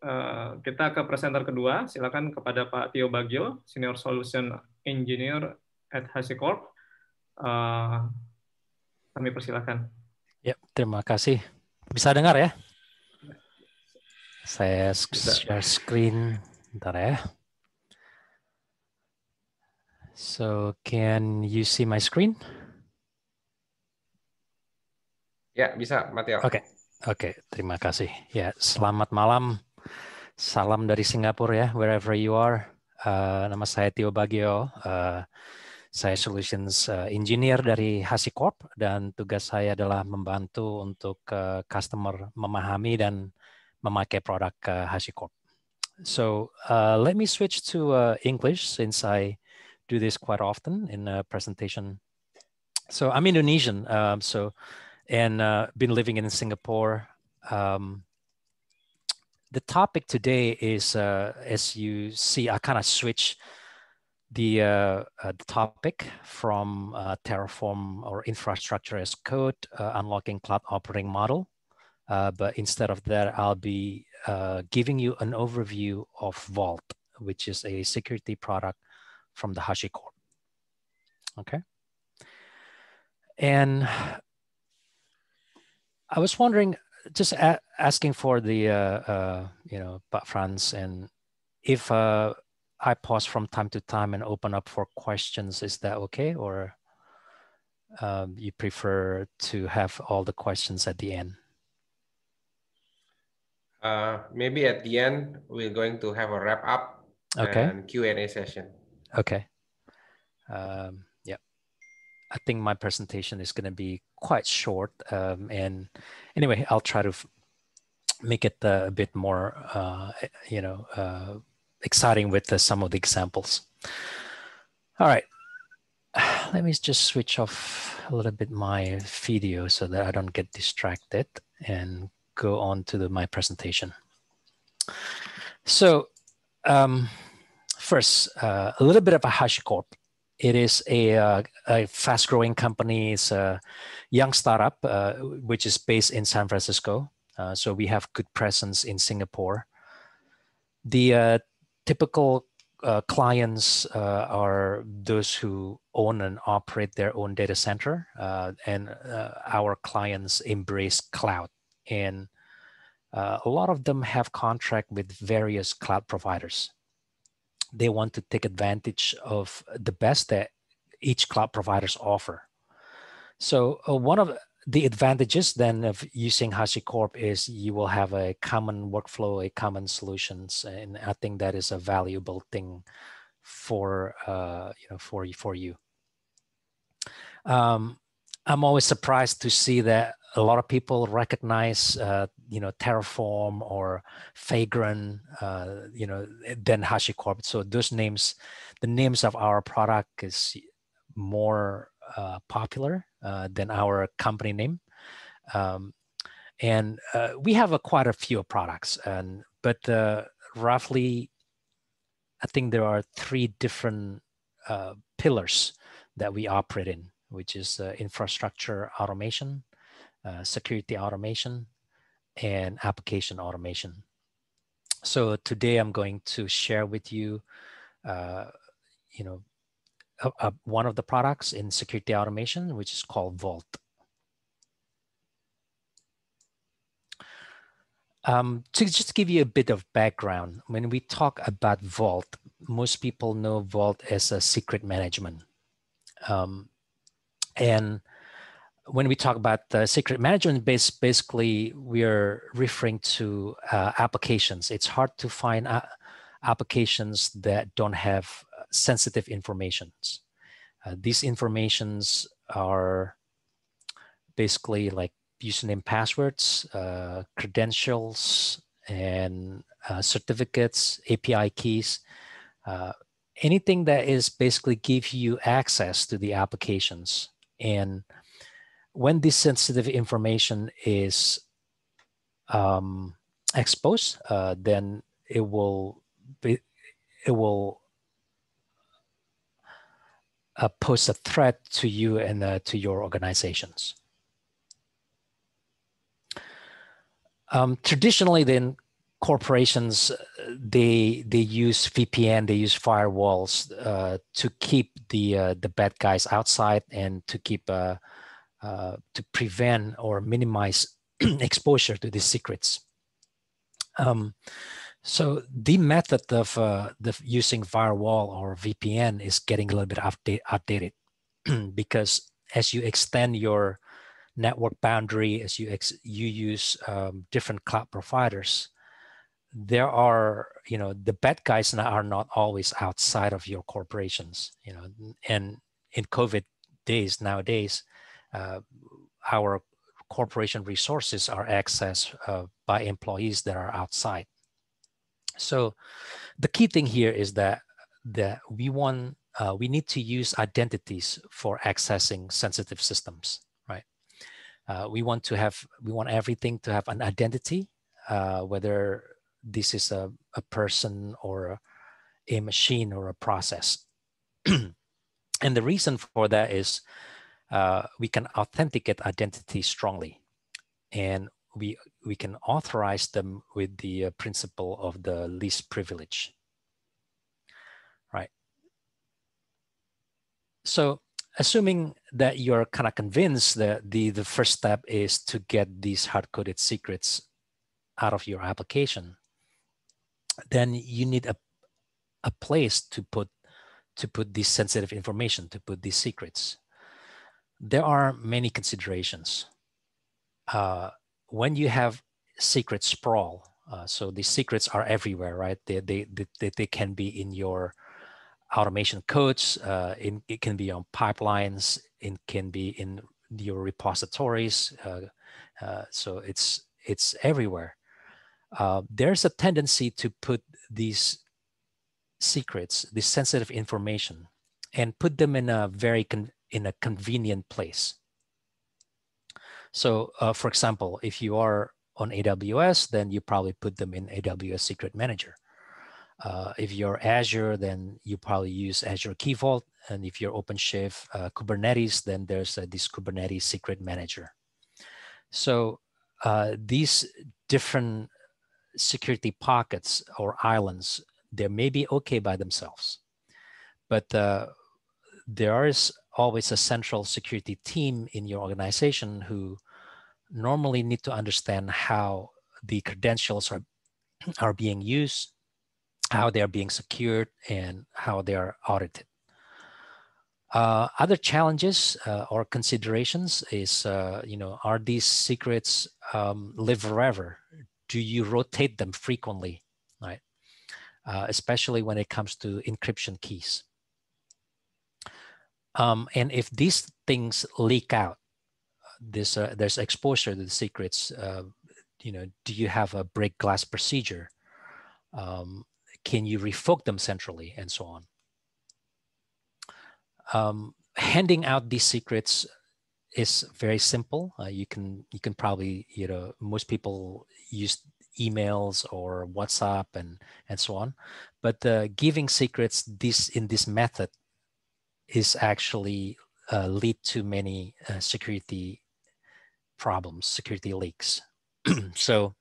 eh, kita ke presenter kedua. Silakan kepada Pak Tio Bagio, Senior Solution Engineer at HashiCorp. Eh, kami persilakan. Ya, terima kasih. Bisa dengar ya? Saya share screen. Bentar ya. So, can you see my screen? Ya, bisa, Mateo. Oke. Okay. Oke, okay, terima kasih. Ya, selamat malam. Salam dari Singapura ya, wherever you are. Uh, nama saya Tio Bagio. Uh, eh, saya Solutions eh, Engineer dari HasiCorp dan tugas saya adalah membantu untuk uh, customer memahami dan memakai produk uh, HasiCorp. So uh, let me switch to uh, English since I do this quite often in a presentation. So I'm Indonesian, Uh, so and uh, been living in Singapore. Um, the topic today is, uh, as you see, I kind of switch the, uh, uh, the, topic from uh, Terraform or infrastructure as code, uh, unlocking cloud operating model. but instead of that, I'll be giving you an overview of Vault, which is a security product from the HashiCorp. Okay. And I was wondering, just a- asking for the uh, uh, you know France and if uh, I pause from time to time and open up for questions, is that okay, or um, you prefer to have all the questions at the end? Uh, maybe at the end we're going to have a wrap up okay. and Q and A session. Okay. Um, I think my presentation is going to be quite short. Um, and anyway, I'll try to make it uh, a bit more, uh, you know, uh, exciting with uh, some of the examples. All right. Let me just switch off a little bit my video so that I don't get distracted and go on to the, my presentation. So um, first, uh, a little bit about HashiCorp it is a, uh, a fast growing company. It's a young startup, uh, which is based in San Francisco. Uh, so we have good presence in Singapore. The uh, typical uh, clients uh, are those who own and operate their own data center. and our clients embrace cloud. And a lot of them have contract with various cloud providers they want to take advantage of the best that each cloud providers offer. So uh, one of the advantages then of using HashiCorp is you will have a common workflow, a common solutions, and I think that is a valuable thing for uh, you know for for you. Um, I'm always surprised to see that a lot of people recognize, uh, you know, Terraform or Fagron, uh, you know, then HashiCorp. So those names, the names of our product is more uh, popular uh, than our company name. Um, and uh, we have a, quite a few products, and but uh, roughly, I think there are three different pillars that we operate in, which is infrastructure automation, uh, security automation, and application automation. So today I'm going to share with you, uh, you know, a, a, one of the products in security automation, which is called Vault. Um, to just give you a bit of background, when we talk about Vault, most people know Vault as a secret management. Um, and when we talk about the secret management base, basically we are referring to uh, applications. It's hard to find uh, applications that don't have uh, sensitive informations. Uh, these informations are basically like username, passwords, uh, credentials, and uh, certificates, API keys, anything that is basically give you access to the applications and when this sensitive information is um, exposed, uh, then it will be, it will uh, pose a threat to you and uh, to your organizations. Um, traditionally, then corporations uh, they they use VPN, they use firewalls uh, to keep the uh, the bad guys outside and to keep uh, to prevent or minimize exposure to these secrets. Um, so the method of uh, the using firewall or VPN is getting a little bit updated. outdated because as you extend your network boundary, as you you use um, different cloud providers, there are you know the bad guys are not always outside of your corporations. You know, and in COVID days nowadays, uh, our corporation resources are accessed uh, by employees that are outside. So the key thing here is that that we want uh, we need to use identities for accessing sensitive systems, right? Uh, we want to have we want everything to have an identity, uh, whether this is a, a person or a machine or a process. and the reason for that is uh, we can authenticate identity strongly. And we, we can authorize them with the uh, principle of the least privilege, right? So assuming that you're kind of convinced that the, the first step is to get these hard-coded secrets out of your application, then you need a, a place to put to put this sensitive information, to put these secrets there are many considerations. Uh, when you have secret sprawl, uh, so the secrets are everywhere, right? They, they, they, they can be in your automation codes, uh, in, it can be on pipelines, it can be in your repositories. Uh, uh, so it's, it's everywhere. Uh, there's a tendency to put these secrets, this sensitive information, and put them in a very con- in a convenient place. So uh, for example, if you are on AWS, then you probably put them in AWS Secret Manager. Uh, if you're Azure, then you probably use Azure Key Vault. And if you're OpenShift uh, Kubernetes, then there's uh, this Kubernetes Secret Manager. So uh, these different security pockets or islands, they may be okay by themselves. But uh, there is always a central security team in your organization who normally need to understand how the credentials are, are being used, how they are being secured, and how they are audited. Uh, other challenges uh, or considerations is, uh, you know, are these secrets um, live forever? Do you rotate them frequently, right? Uh, especially when it comes to encryption keys. Um, and if these things leak out, this uh, there's exposure to the secrets. Uh, you know, do you have a break glass procedure? Um, can you revoke them centrally, and so on? Um, handing out these secrets is very simple. Uh, you can you can probably you know most people use emails or WhatsApp and and so on, but uh, giving secrets this in this method is actually uh, lead to many uh, security problems, security leaks. so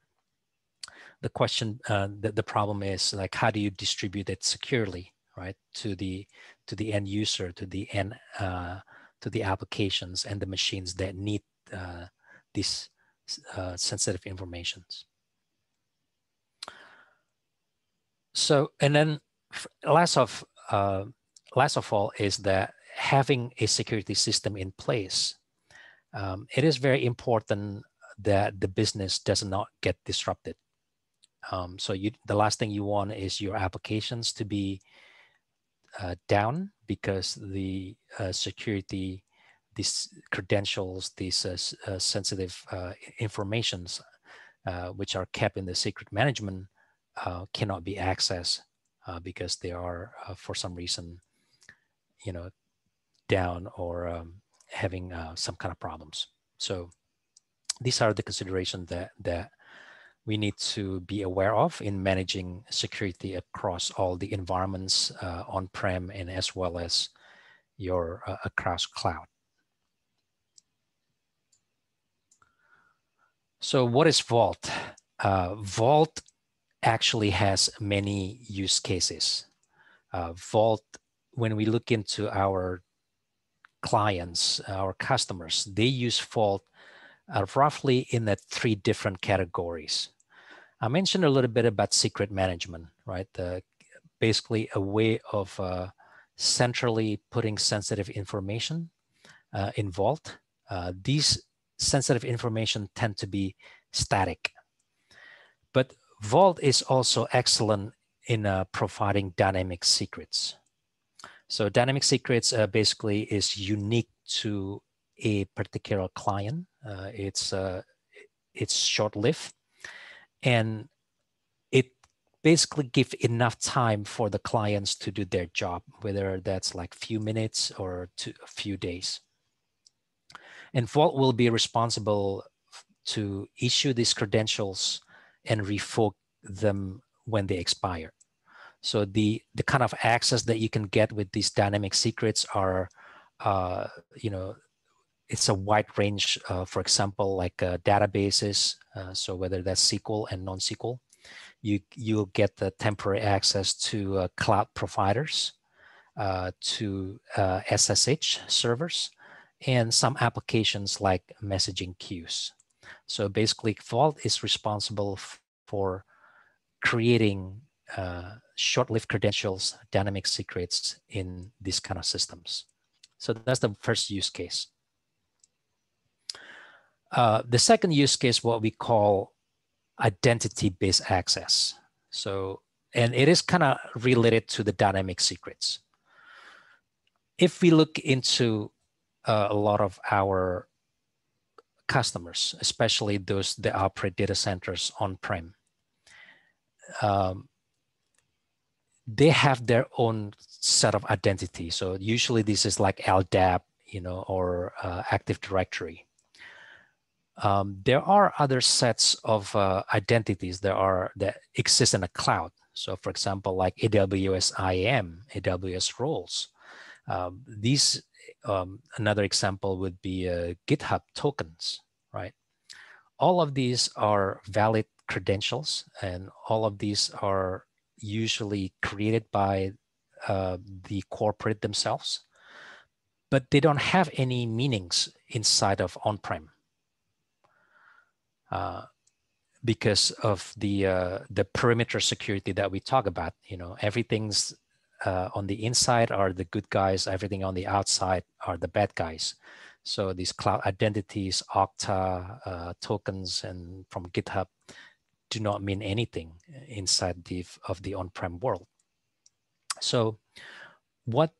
the question, uh, the, the problem is like, how do you distribute it securely, right, to the to the end user, to the end uh, to the applications and the machines that need uh, these uh, sensitive informations. So and then last of last of all is that having a security system in place, um, it is very important that the business does not get disrupted. Um, so you, the last thing you want is your applications to be uh, down because the uh, security, these credentials, these uh, uh sensitive uh, informations, uh, which are kept in the secret management, cannot be accessed because they are, for some reason, you know down or um, having uh, some kind of problems. So these are the considerations that that we need to be aware of in managing security across all the environments uh, on-prem and as well as your uh, across cloud. So what is Vault? Uh, Vault actually has many use cases. Uh, Vault when we look into our clients, our customers, they use fault uh, roughly in the three different categories. I mentioned a little bit about secret management, right? The, basically a way of uh, centrally putting sensitive information uh, in Vault. Uh, these sensitive information tend to be static. But Vault is also excellent in uh, providing dynamic secrets. So dynamic secrets uh, basically is unique to a particular client. Uh, it's uh, it's short-lived, and it basically give enough time for the clients to do their job, whether that's like few minutes or to a few days. And Vault will be responsible to issue these credentials and revoke them when they expire. So the the kind of access that you can get with these dynamic secrets are, uh, you know, it's a wide range. Uh, for example, like uh, databases. Uh, so whether that's SQL and non-SQL, you you'll get the temporary access to uh, cloud providers, uh, to SSH servers, and some applications like messaging queues. So basically, Vault is responsible for creating uh, short-lived credentials, dynamic secrets in these kind of systems. So that's the first use case. Uh, the second use case, what we call identity-based access. So, and it is kind of related to the dynamic secrets. If we look into uh, a lot of our customers, especially those that operate data centers on-prem, um, they have their own set of identity. So usually this is like LDAP, you know, or uh, Active Directory. Um, there are other sets of uh, identities that are that exist in a cloud. So for example, like AWS IAM, AWS roles. Um, these um, another example would be uh, GitHub tokens, right? All of these are valid credentials, and all of these are usually created by uh, the corporate themselves, but they don't have any meanings inside of on-prem uh, because of the uh, the perimeter security that we talk about. You know, everything's uh, on the inside are the good guys. Everything on the outside are the bad guys. So these cloud identities, Okta uh, tokens, and from GitHub, do not mean anything uh, inside the of the on-prem world. So what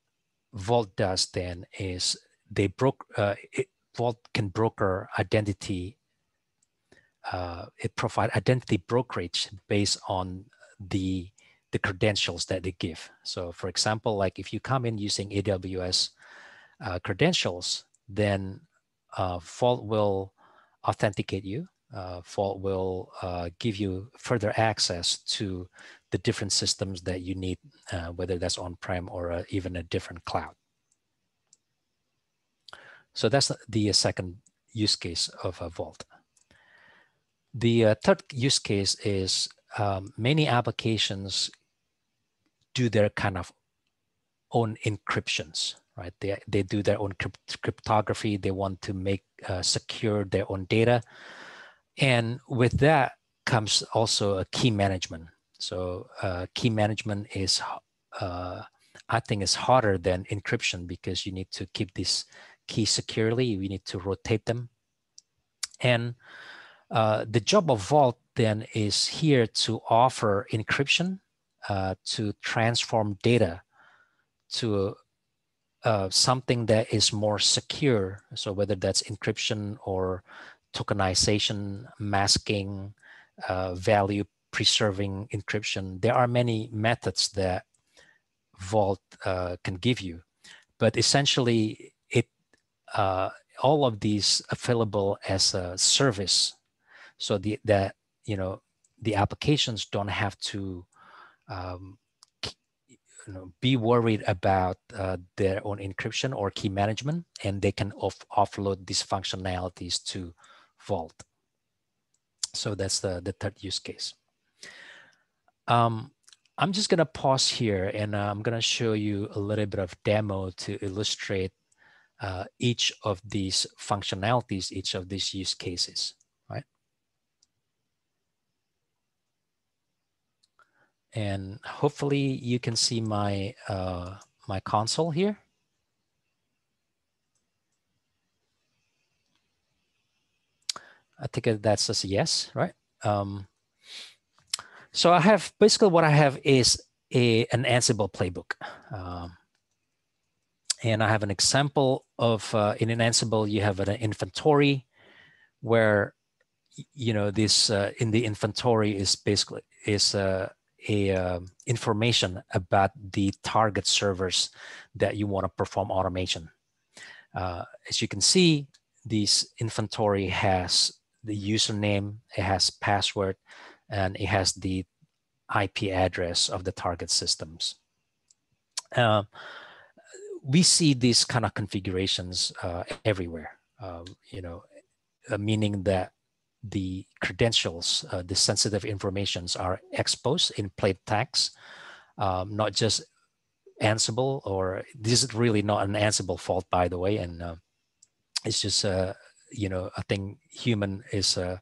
Vault does then is they broke uh, it, Vault can broker identity. Uh, it provide identity brokerage based on the the credentials that they give. So, for example, like if you come in using AWS uh, credentials, then uh, Vault will authenticate you Vault uh, will uh, give you further access to the different systems that you need, uh, whether that's on-prem or even a different cloud. So that's the second use case of a Vault. The third use case is um, many applications do their kind of own encryptions, right? They, they do their own crypt cryptography. They want to make uh, secure their own data. And with that comes also a key management. So uh, key management is, uh, I think, is harder than encryption because you need to keep these keys securely. You need to rotate them, and uh, the job of Vault then is here to offer encryption uh, to transform data to uh, something that is more secure. So whether that's encryption or tokenization, masking, uh, value preserving encryption. There are many methods that Vault uh, can give you, but essentially, it uh, all of these available as a service, so the, that you know the applications don't have to um, you know, be worried about uh, their own encryption or key management, and they can off- offload these functionalities to vault. So that's the, the third use case. Um, I'm just gonna pause here and uh, I'm gonna show you a little bit of demo to illustrate uh, each of these functionalities, each of these use cases, right? And hopefully you can see my, uh, my console here. I think that's just a yes, right? Um, so I have basically what I have is a, an Ansible playbook. Um, and I have an example of uh, in an Ansible, you have an inventory where, you know, this uh, in the inventory is basically is uh, a um, information about the target servers that you want to perform automation. Uh, as you can see, this inventory has the username, it has password, and it has the IP address of the target systems. Uh, we see these kind of configurations uh, everywhere, uh, you know, uh, meaning that the credentials, uh, the sensitive informations are exposed in plain text, um, not just Ansible or this is really not an Ansible fault, by the way, and uh, it's just a, you know i think human is uh,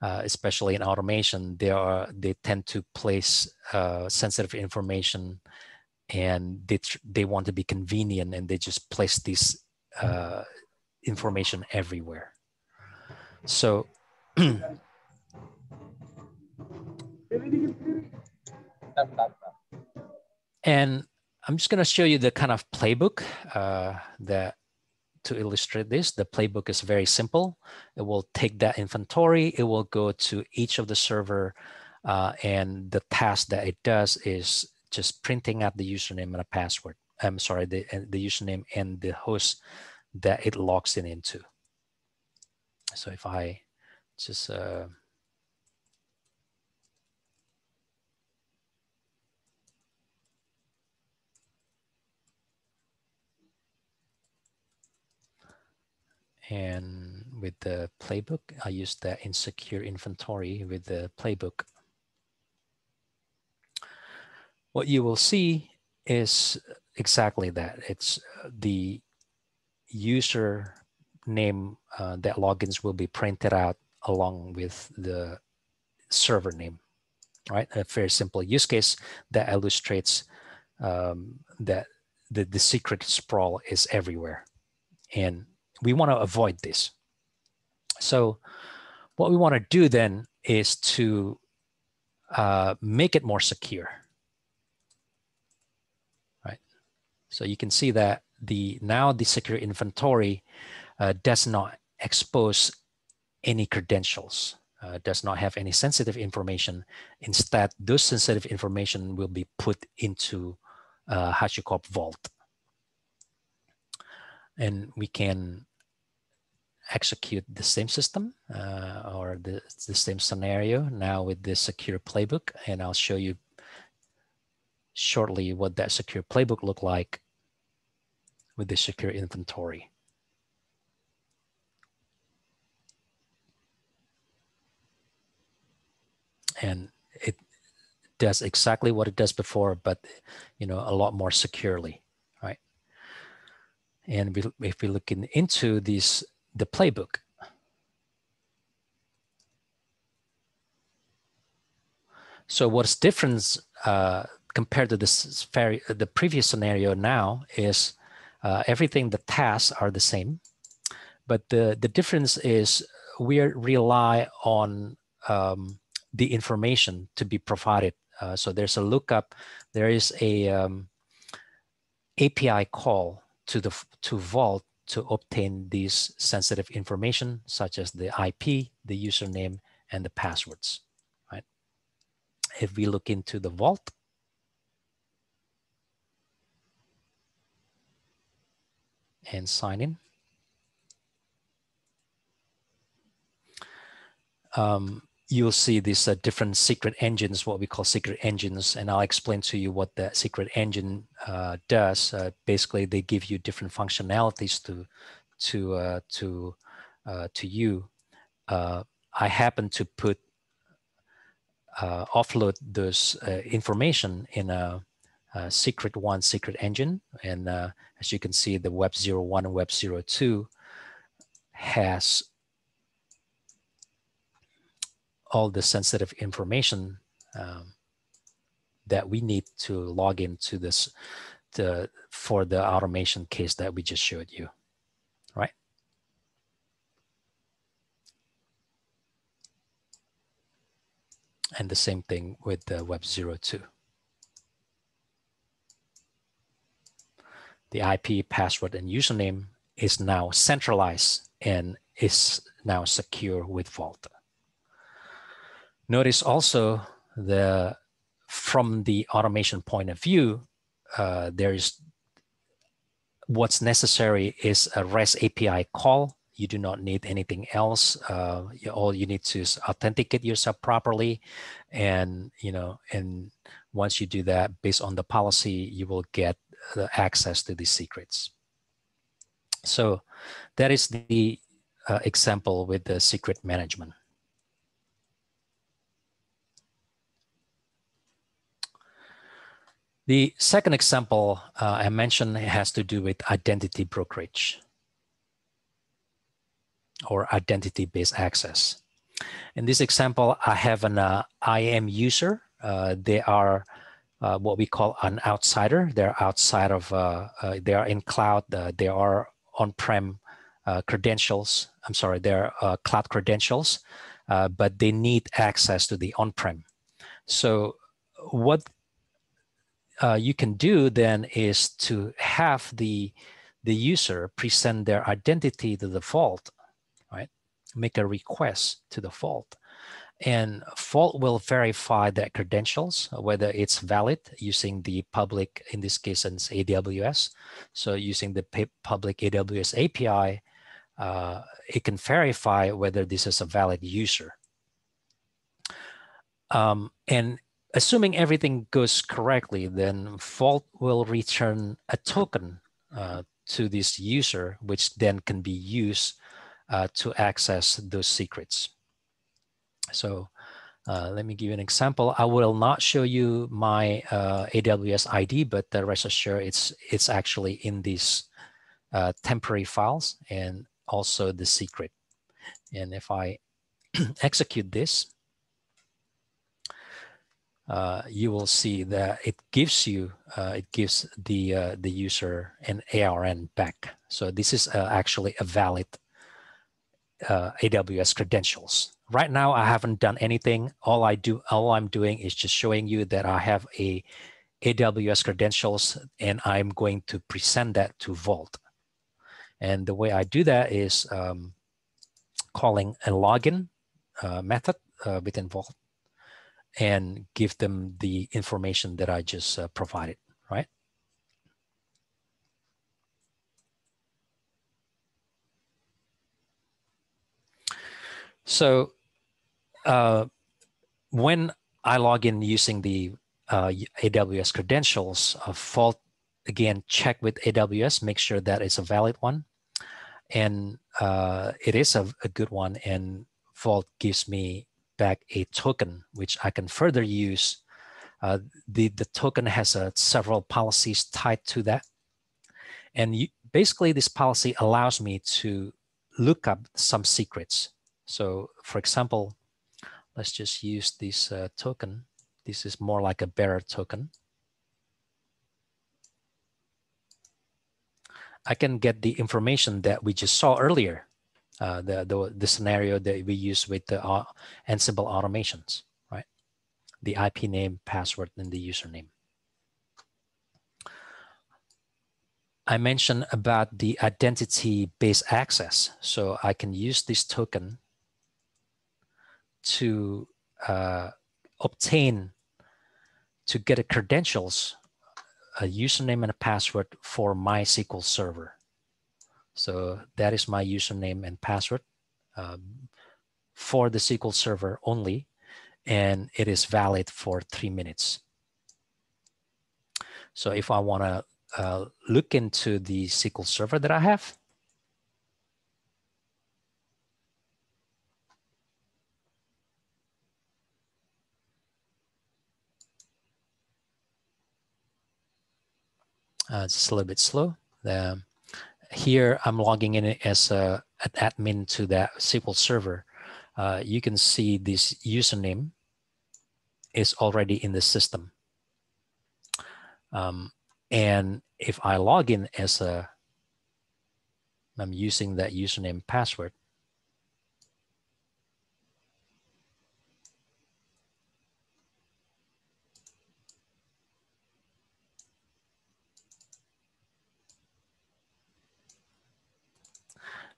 uh, especially in automation they are they tend to place uh, sensitive information and they they want to be convenient and they just place this uh, information everywhere so and i'm just going to show you the kind of playbook uh, that to illustrate this, the playbook is very simple. It will take that inventory, it will go to each of the server uh, and the task that it does is just printing out the username and a password. I'm sorry, the, the username and the host that it logs in into. So if I just uh, And with the playbook, I use the insecure inventory with the playbook. What you will see is exactly that. It's uh, the user name uh, that logins will be printed out along with the server name, right? A very simple use case that illustrates um, that the, the secret sprawl is everywhere. And we want to avoid this. So, what we want to do then is to uh, make it more secure. Right. So you can see that the now the secure inventory uh, does not expose any credentials, uh, does not have any sensitive information. Instead, those sensitive information will be put into uh, HashiCorp Vault and we can execute the same system uh, or the, the same scenario now with the secure playbook and I'll show you shortly what that secure playbook look like with the secure inventory. And it does exactly what it does before, but you know, a lot more securely. And we, if we look in, into this, the playbook, So what's different uh, compared to this very, the previous scenario now is uh, everything the tasks are the same, but the the difference is we rely on um, the information to be provided. Uh, so there's a lookup, there is a um, API call to the to Vault to obtain these sensitive information, such as the IP, the username, and the passwords. Right? If we look into the Vault, and sign in. Um, you'll see these uh, different secret engines, what we call secret engines, and I'll explain to you what the secret engine uh, does. Uh, basically, they give you different functionalities to to uh, to uh, to you. Uh, I happen to put offload this information in a, a, secret one secret engine, and as you can see, the Web 01 and Web 02 has all the sensitive information um, that we need to log into this to, for the automation case that we just showed you, right? And the same thing with the Web 02. The IP, password, and username is now centralized and is now secure with Vault. Notice also the from the automation point of view, uh, there is what's necessary is a REST API call. You do not need anything else. Uh, you, all you need to is authenticate yourself properly, and you know, and once you do that, based on the policy, you will get the access to these secrets. So, that is the uh, example with the secret management. The second example uh, I mentioned has to do with identity brokerage or identity-based access. In this example, I have an uh, IAM user. Uh, they are uh, what we call an outsider. They're outside of, uh, uh, they are in cloud. Uh, they are on-prem credentials. I'm sorry, they're cloud credentials, but they need access to the on-prem. So what uh, you can do then is to have the the user present their identity to the vault, right? Make a request to the vault. And Vault will verify their credentials, whether it's valid using the public, in this case, it's AWS. So using the public AWS API, uh, it can verify whether this is a valid user. Um, and assuming everything goes correctly, then Vault will return a token uh, to this user, which then can be used uh, to access those secrets. So uh, let me give you an example. I will not show you my uh, AWS ID, but the rest assured it's, it's actually in these uh, temporary files and also the secret. And if I execute this, uh, you will see that it gives you uh, it gives the uh, the user an ARN back. So this is uh, actually a valid uh, AWS credentials. Right now, I haven't done anything. All I do, all I'm doing is just showing you that I have a AWS credentials, and I'm going to present that to Vault. And the way I do that is um, calling a login method within Vault and give them the information that I just uh, provided, right? So uh, when I log in using the uh, AWS credentials, uh, fault again, check with AWS, make sure that it's a valid one. And uh, it is a, a good one and Vault gives me back a token, which I can further use. Uh, the, the token has uh, several policies tied to that. And you, basically, this policy allows me to look up some secrets. So, for example, let's just use this uh, token. This is more like a bearer token. I can get the information that we just saw earlier uh, the, the, the scenario that we use with the uh, Ansible automations, right? The IP name, password, and the username. I mentioned about the identity-based access. So I can use this token to uh, obtain, to get a credentials, a username and a password for MySQL server. So that is my username and password um, for the SQL Server only, and it is valid for three minutes. So if I want to uh, look into the SQL Server that I have, Uh, it's a little bit slow. The, here I'm logging in as a, an admin to that SQL server. Uh, you can see this username is already in the system. Um, and if I log in as a, I'm using that username password,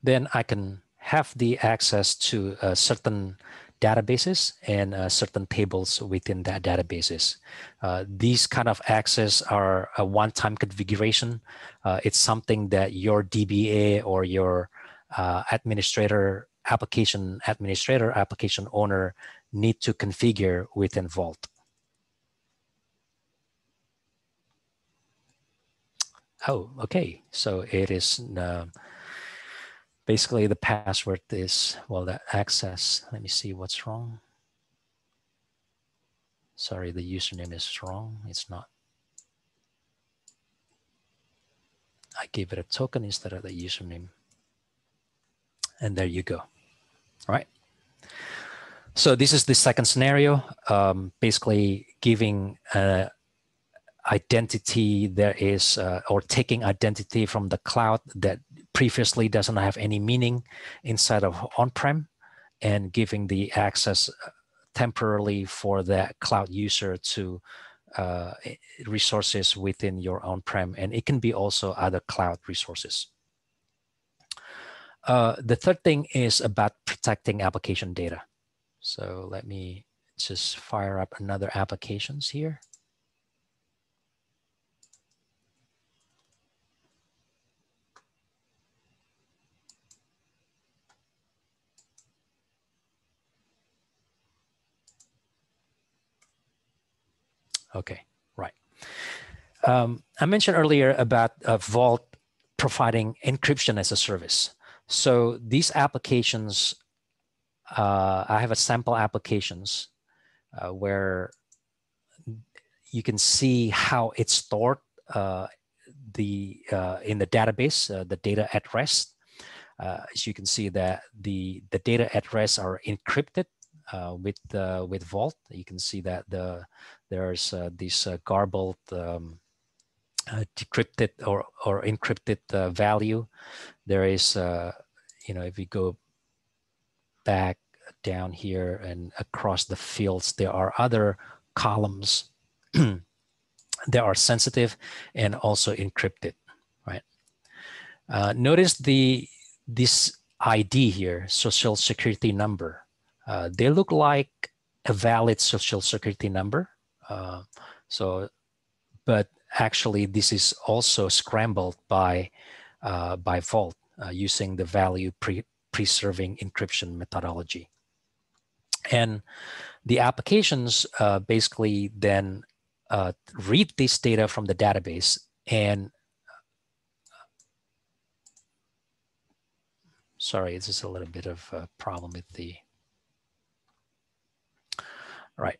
then I can have the access to uh, certain databases and uh, certain tables within that databases. Uh, these kind of access are a one-time configuration. Uh, it's something that your DBA or your uh, administrator application administrator application owner need to configure within Vault. Oh, okay. So it is basically the password is, well, the access. Let me see what's wrong. Sorry, the username is wrong. It's not. I give it a token instead of the username. And there you go. All right. So this is the second scenario, um, basically giving uh, identity there is uh, or taking identity from the cloud that previously doesn't have any meaning inside of on-prem and giving the access uh, temporarily for that cloud user to uh, resources within your on-prem and it can be also other cloud resources uh, the third thing is about protecting application data so let me just fire up another applications here Okay, right. Um, I mentioned earlier about uh, Vault providing encryption as a service. So these applications, uh, I have a sample applications uh, where you can see how it's stored uh, the uh, in the database, uh, the data at rest. as you can see that the, the data at rest are encrypted uh, with uh, with Vault. You can see that the there's uh, uh garbled um, uh, decrypted or or encrypted uh, value. There is you know if you go back down here and across the fields, there are other columns that are sensitive and also encrypted, right? notice the this ID here, social security number uh, they look like a valid social security number. Uh, so, but actually this is also scrambled by, uh, by fault uh, using the value pre preserving encryption methodology. And the applications uh, basically then read this data from the database and sorry, this is a little bit of a problem with the right,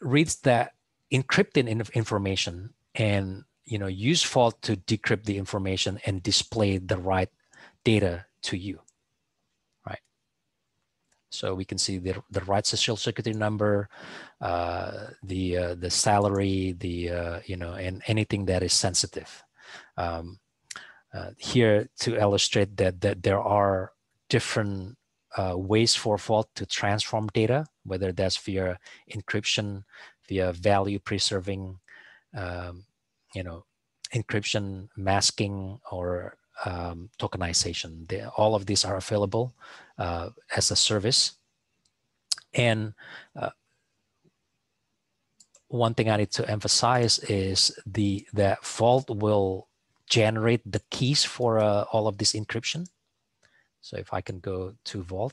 reads that encrypted information and you know use fault to decrypt the information and display the right data to you, right? So we can see the, the right social security number, uh, the uh, the salary, the uh, you know, and anything that is sensitive. Um, uh, here to illustrate that that there are different uh, ways for Vault to transform data, whether that's via encryption, via value preserving, um, you know, encryption, masking, or um, tokenization. They, all of these are available uh, as a service. And uh, one thing I need to emphasize is the that Vault will generate the keys for uh, all of this encryption so if I can go to Vault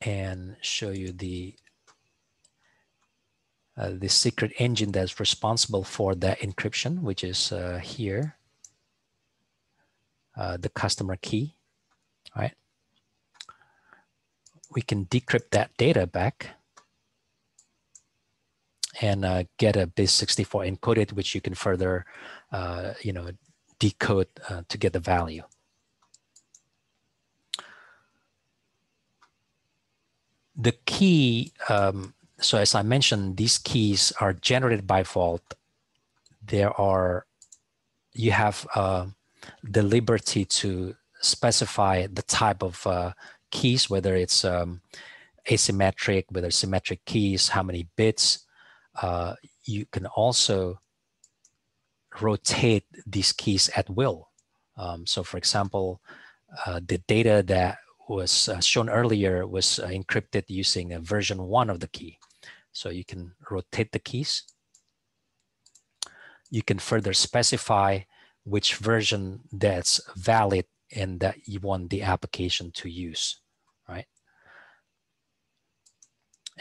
and show you the uh, the secret engine that's responsible for that encryption, which is uh, here, uh, the customer key, right? We can decrypt that data back and uh, get a base 64 encoded, which you can further, uh, you know, decode uh, to get the value. The key, um, so as I mentioned, these keys are generated by vault. There are, you have uh, the liberty to specify the type of uh, keys, whether it's um, asymmetric, whether symmetric keys, how many bits. Uh, you can also rotate these keys at will. Um, so for example, uh, the data that was uh, shown earlier was uh, encrypted using a version one of the key. So you can rotate the keys. You can further specify which version that's valid and that you want the application to use, right?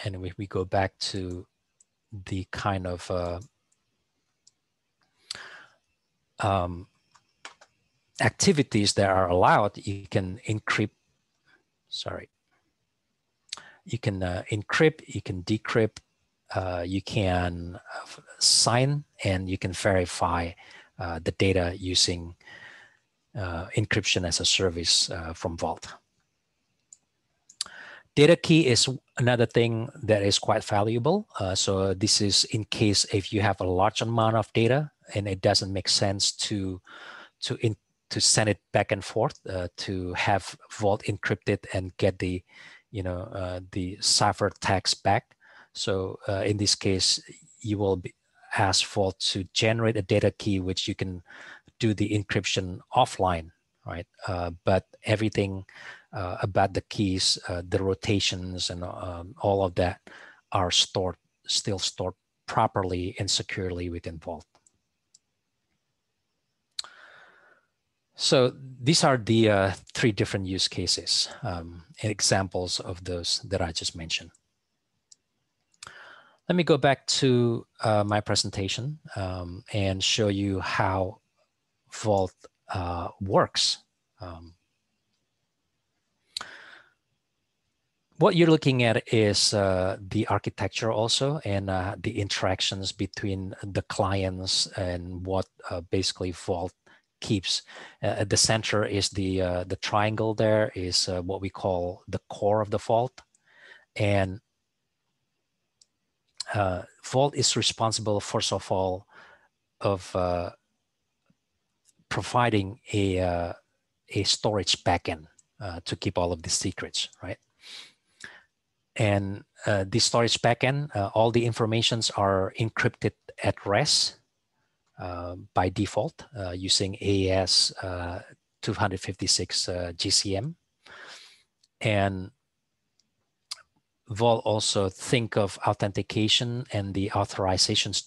And if we go back to the kind of uh, um, activities that are allowed, you can encrypt, sorry, you can uh, encrypt, you can decrypt, uh, you can uh, sign, and you can verify uh, the data using uh, encryption as a service uh, from Vault. Data key is another thing that is quite valuable. so this is in case if you have a large amount of data and it doesn't make sense to to in, to send it back and forth uh, to have Vault encrypted and get the you know uh, the cipher text back. So uh, in this case, you will be ask Vault to generate a data key which you can do the encryption offline, right? Uh, but everything uh, about the keys, uh, the rotations, and um, all of that are stored still stored properly and securely within Vault. So these are the uh, three different use cases um, and examples of those that I just mentioned. Let me go back to uh, my presentation um, and show you how Vault uh, works. Um, what you're looking at is uh, the architecture also and uh, the interactions between the clients and what uh, basically Vault keeps uh, at the center is the uh, the triangle there is uh, what we call the core of the fault and fault is responsible first of all of providing a uh, a storage backend uh, to keep all of these secrets, right? And uh, this storage backend, all the informations are encrypted at rest, uh, by default uh, using AES uh, 256 GCM. And Vault also think of authentication and the authorizations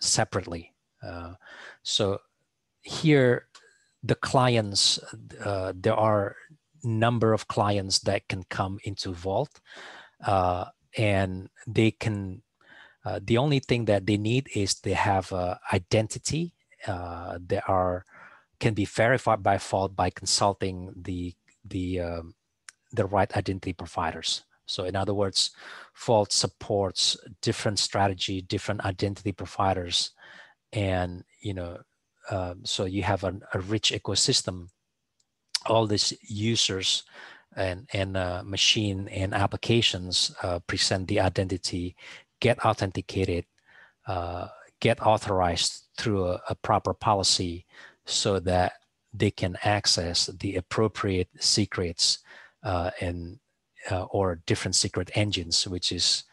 separately. so here, the clients, there are number of clients that can come into Vault, uh, and they can uh, the only thing that they need is they have uh, identity uh, that are can be verified by fault by consulting the the um, the right identity providers. So in other words, fault supports different strategy, different identity providers, and you know, uh, so you have an, a rich ecosystem. All these users and and uh, machine and applications uh, present the identity get authenticated, uh, get authorized through a, a proper policy so that they can access the appropriate secrets uh, and uh, or different secret engines, which is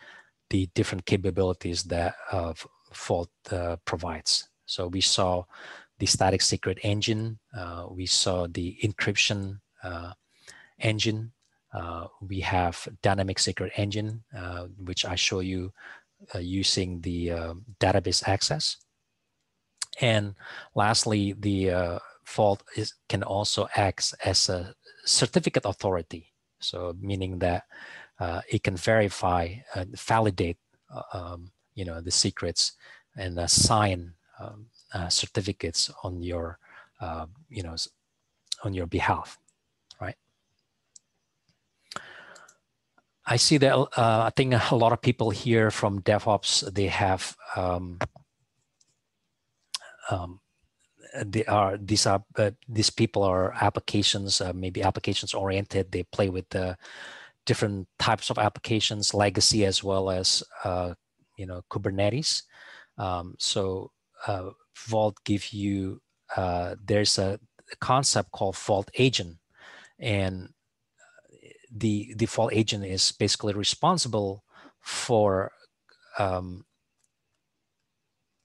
the different capabilities that uh, Vault uh, provides. So we saw the static secret engine, uh, we saw the encryption uh, engine, uh, we have dynamic secret engine, uh, which I show you uh, using the uh, database access. And lastly, the vault uh, is, can also act as a certificate authority. So meaning that it can verify, validate, um, you know, the secrets and assign um, certificates on your, you know, on your behalf. I see that uh, I think a lot of people here from DevOps, they have, um, um, they are, these are, uh, these people are applications, uh, maybe applications oriented. They play with the uh, different types of applications, legacy, as well as, uh, you know, Kubernetes. Um, so uh, Vault give you, there's a concept called Vault agent and the default agent is basically responsible for um,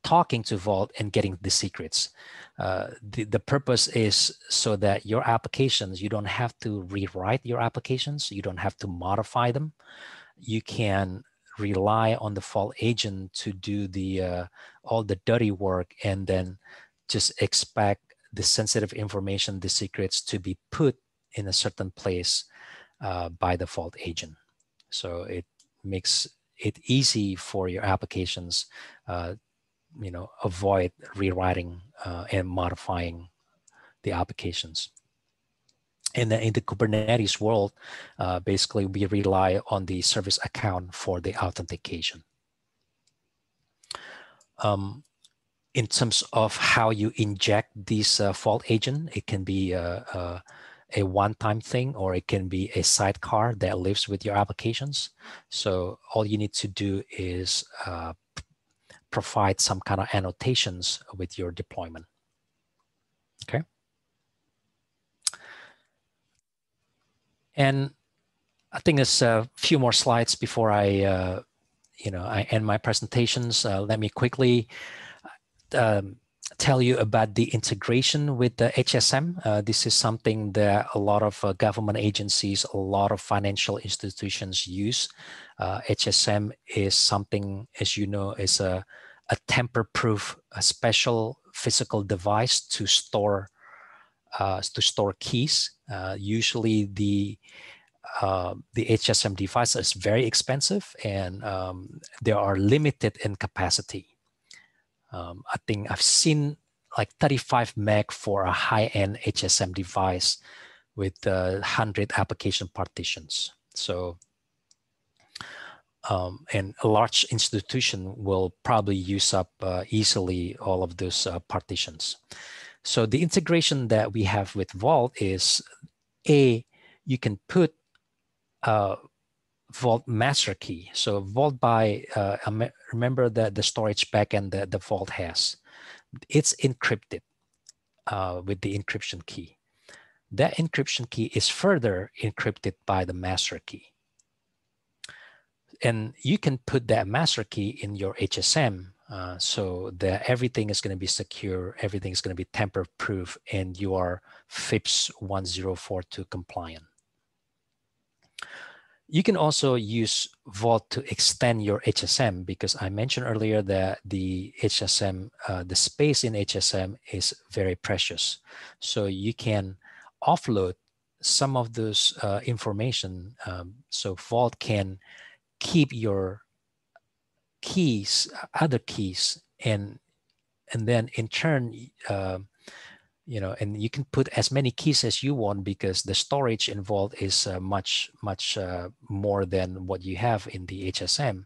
talking to Vault and getting the secrets. Uh, the, the purpose is so that your applications, you don't have to rewrite your applications, you don't have to modify them. You can rely on the Vault agent to do the uh, all the dirty work and then just expect the sensitive information, the secrets to be put in a certain place uh, by default agent. So it makes it easy for your applications, uh, you know, avoid rewriting uh, and modifying the applications. And in, in the Kubernetes world, uh, basically we rely on the service account for the authentication. Um, in terms of how you inject this uh, fault agent, it can be uh, a one-time thing or it can be a sidecar that lives with your applications. So all you need to do is uh, provide some kind of annotations with your deployment. Okay. And I think there's a few more slides before I, uh, you know, I end my presentations. Uh, let me quickly um, tell you about the integration with the HSM. Uh, this is something that a lot of uh, government agencies, a lot of financial institutions use. Uh, HSM is something, as you know, is a, a tamper-proof, a special physical device to store uh, to store keys. Uh, usually, the uh, the HSM device is very expensive, and um, they are limited in capacity. Um, I think I've seen like 35 meg for a high-end HSM device with uh, 100 application partitions. So, um, and a large institution will probably use up uh, easily all of those uh, partitions. So the integration that we have with Vault is A, you can put uh, Vault master key. So Vault by, uh, remember that the storage backend that the Vault has, it's encrypted uh, with the encryption key. That encryption key is further encrypted by the master key. And you can put that master key in your HSM uh, so that everything is going to be secure, everything is going to be tamper-proof, and you are FIPS 1042 compliant. You can also use Vault to extend your HSM because I mentioned earlier that the HSM, uh, the space in HSM is very precious. So you can offload some of those uh, information. Um, so Vault can keep your keys, other keys, and and then in turn uh, you know and you can put as many keys as you want because the storage involved is uh, much much uh, more than what you have in the hsm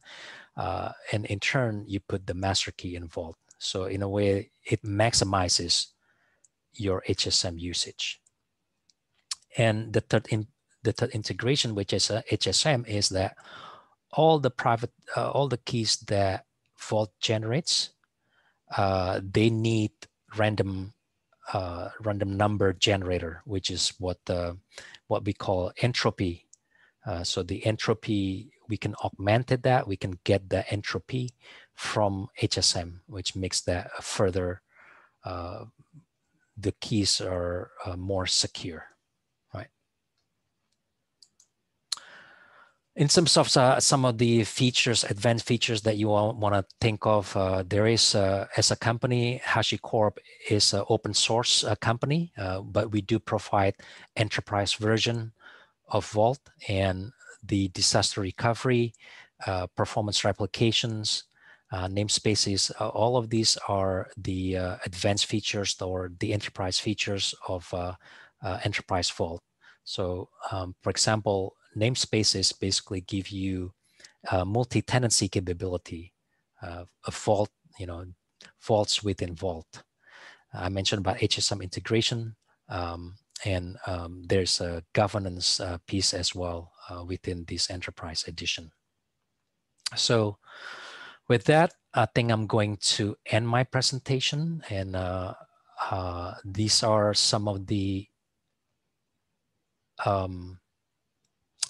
uh, and in turn you put the master key involved so in a way it maximizes your hsm usage and the third in, the third integration which is hsm is that all the private uh, all the keys that vault generates uh, they need random uh, random number generator, which is what the what we call entropy. Uh, so the entropy we can augment it that we can get the entropy from HSM, which makes that further uh, the keys are uh, more secure. in terms of uh, some of the features, advanced features that you want to think of, uh, there is, uh, as a company, HashiCorp is an open source uh, company, uh, but we do provide enterprise version of Vault and the disaster recovery, uh, performance replications, namespaces. all of these are the advanced features or the enterprise features of Enterprise Vault. So, um, for example, namespaces basically give you uh, multi-tenancy capability uh, of fault, you know, faults within Vault. I mentioned about HSM integration, um, and um, there's a governance uh, piece as well uh, within this enterprise edition. So with that, I think I'm going to end my presentation, and uh, uh, these are some of the um,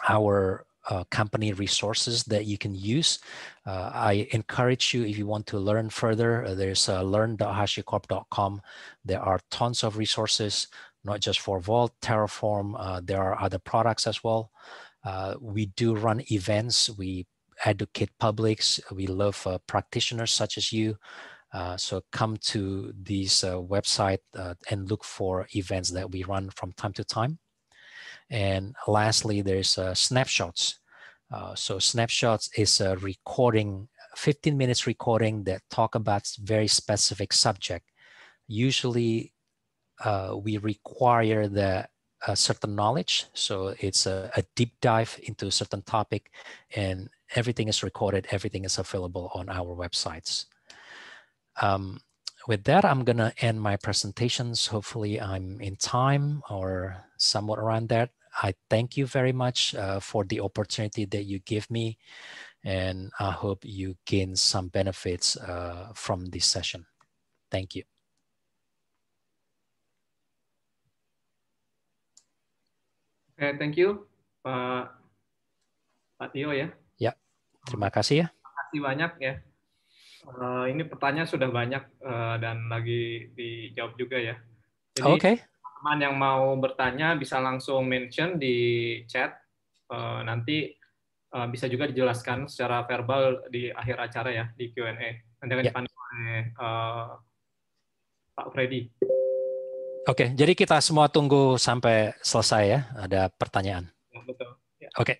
our uh, company resources that you can use. Uh, I encourage you if you want to learn further, uh, there's uh, learn.hashicorp.com. There are tons of resources, not just for Vault, Terraform, uh, there are other products as well. Uh, we do run events, we educate publics, we love practitioners such as you. so come to this website and look for events that we run from time to time. And lastly, there's uh, snapshots. Uh, so snapshots is a recording, 15 minutes recording that talk about very specific subject. Usually uh, we require the uh, certain knowledge. So it's a, a deep dive into a certain topic and everything is recorded, everything is available on our websites. Um, with that, I'm going to end my presentations. Hopefully I'm in time or somewhat around that. I thank you very much uh, for the opportunity that you give me. And I hope you gain some benefits uh, from this session. Thank you. Okay, thank you, Pak, Pak Tio ya. Ya, terima kasih ya. Terima kasih banyak ya. Uh, ini pertanyaan sudah banyak uh, dan lagi dijawab juga ya. Jadi okay. teman yang mau bertanya bisa langsung mention di chat. Uh, nanti uh, bisa juga dijelaskan secara verbal di akhir acara ya di Q&A. Nanti akan yeah. dipandu oleh uh, Pak Freddy. Oke, okay, jadi kita semua tunggu sampai selesai ya. Ada pertanyaan. Ya, ya. Oke. Okay.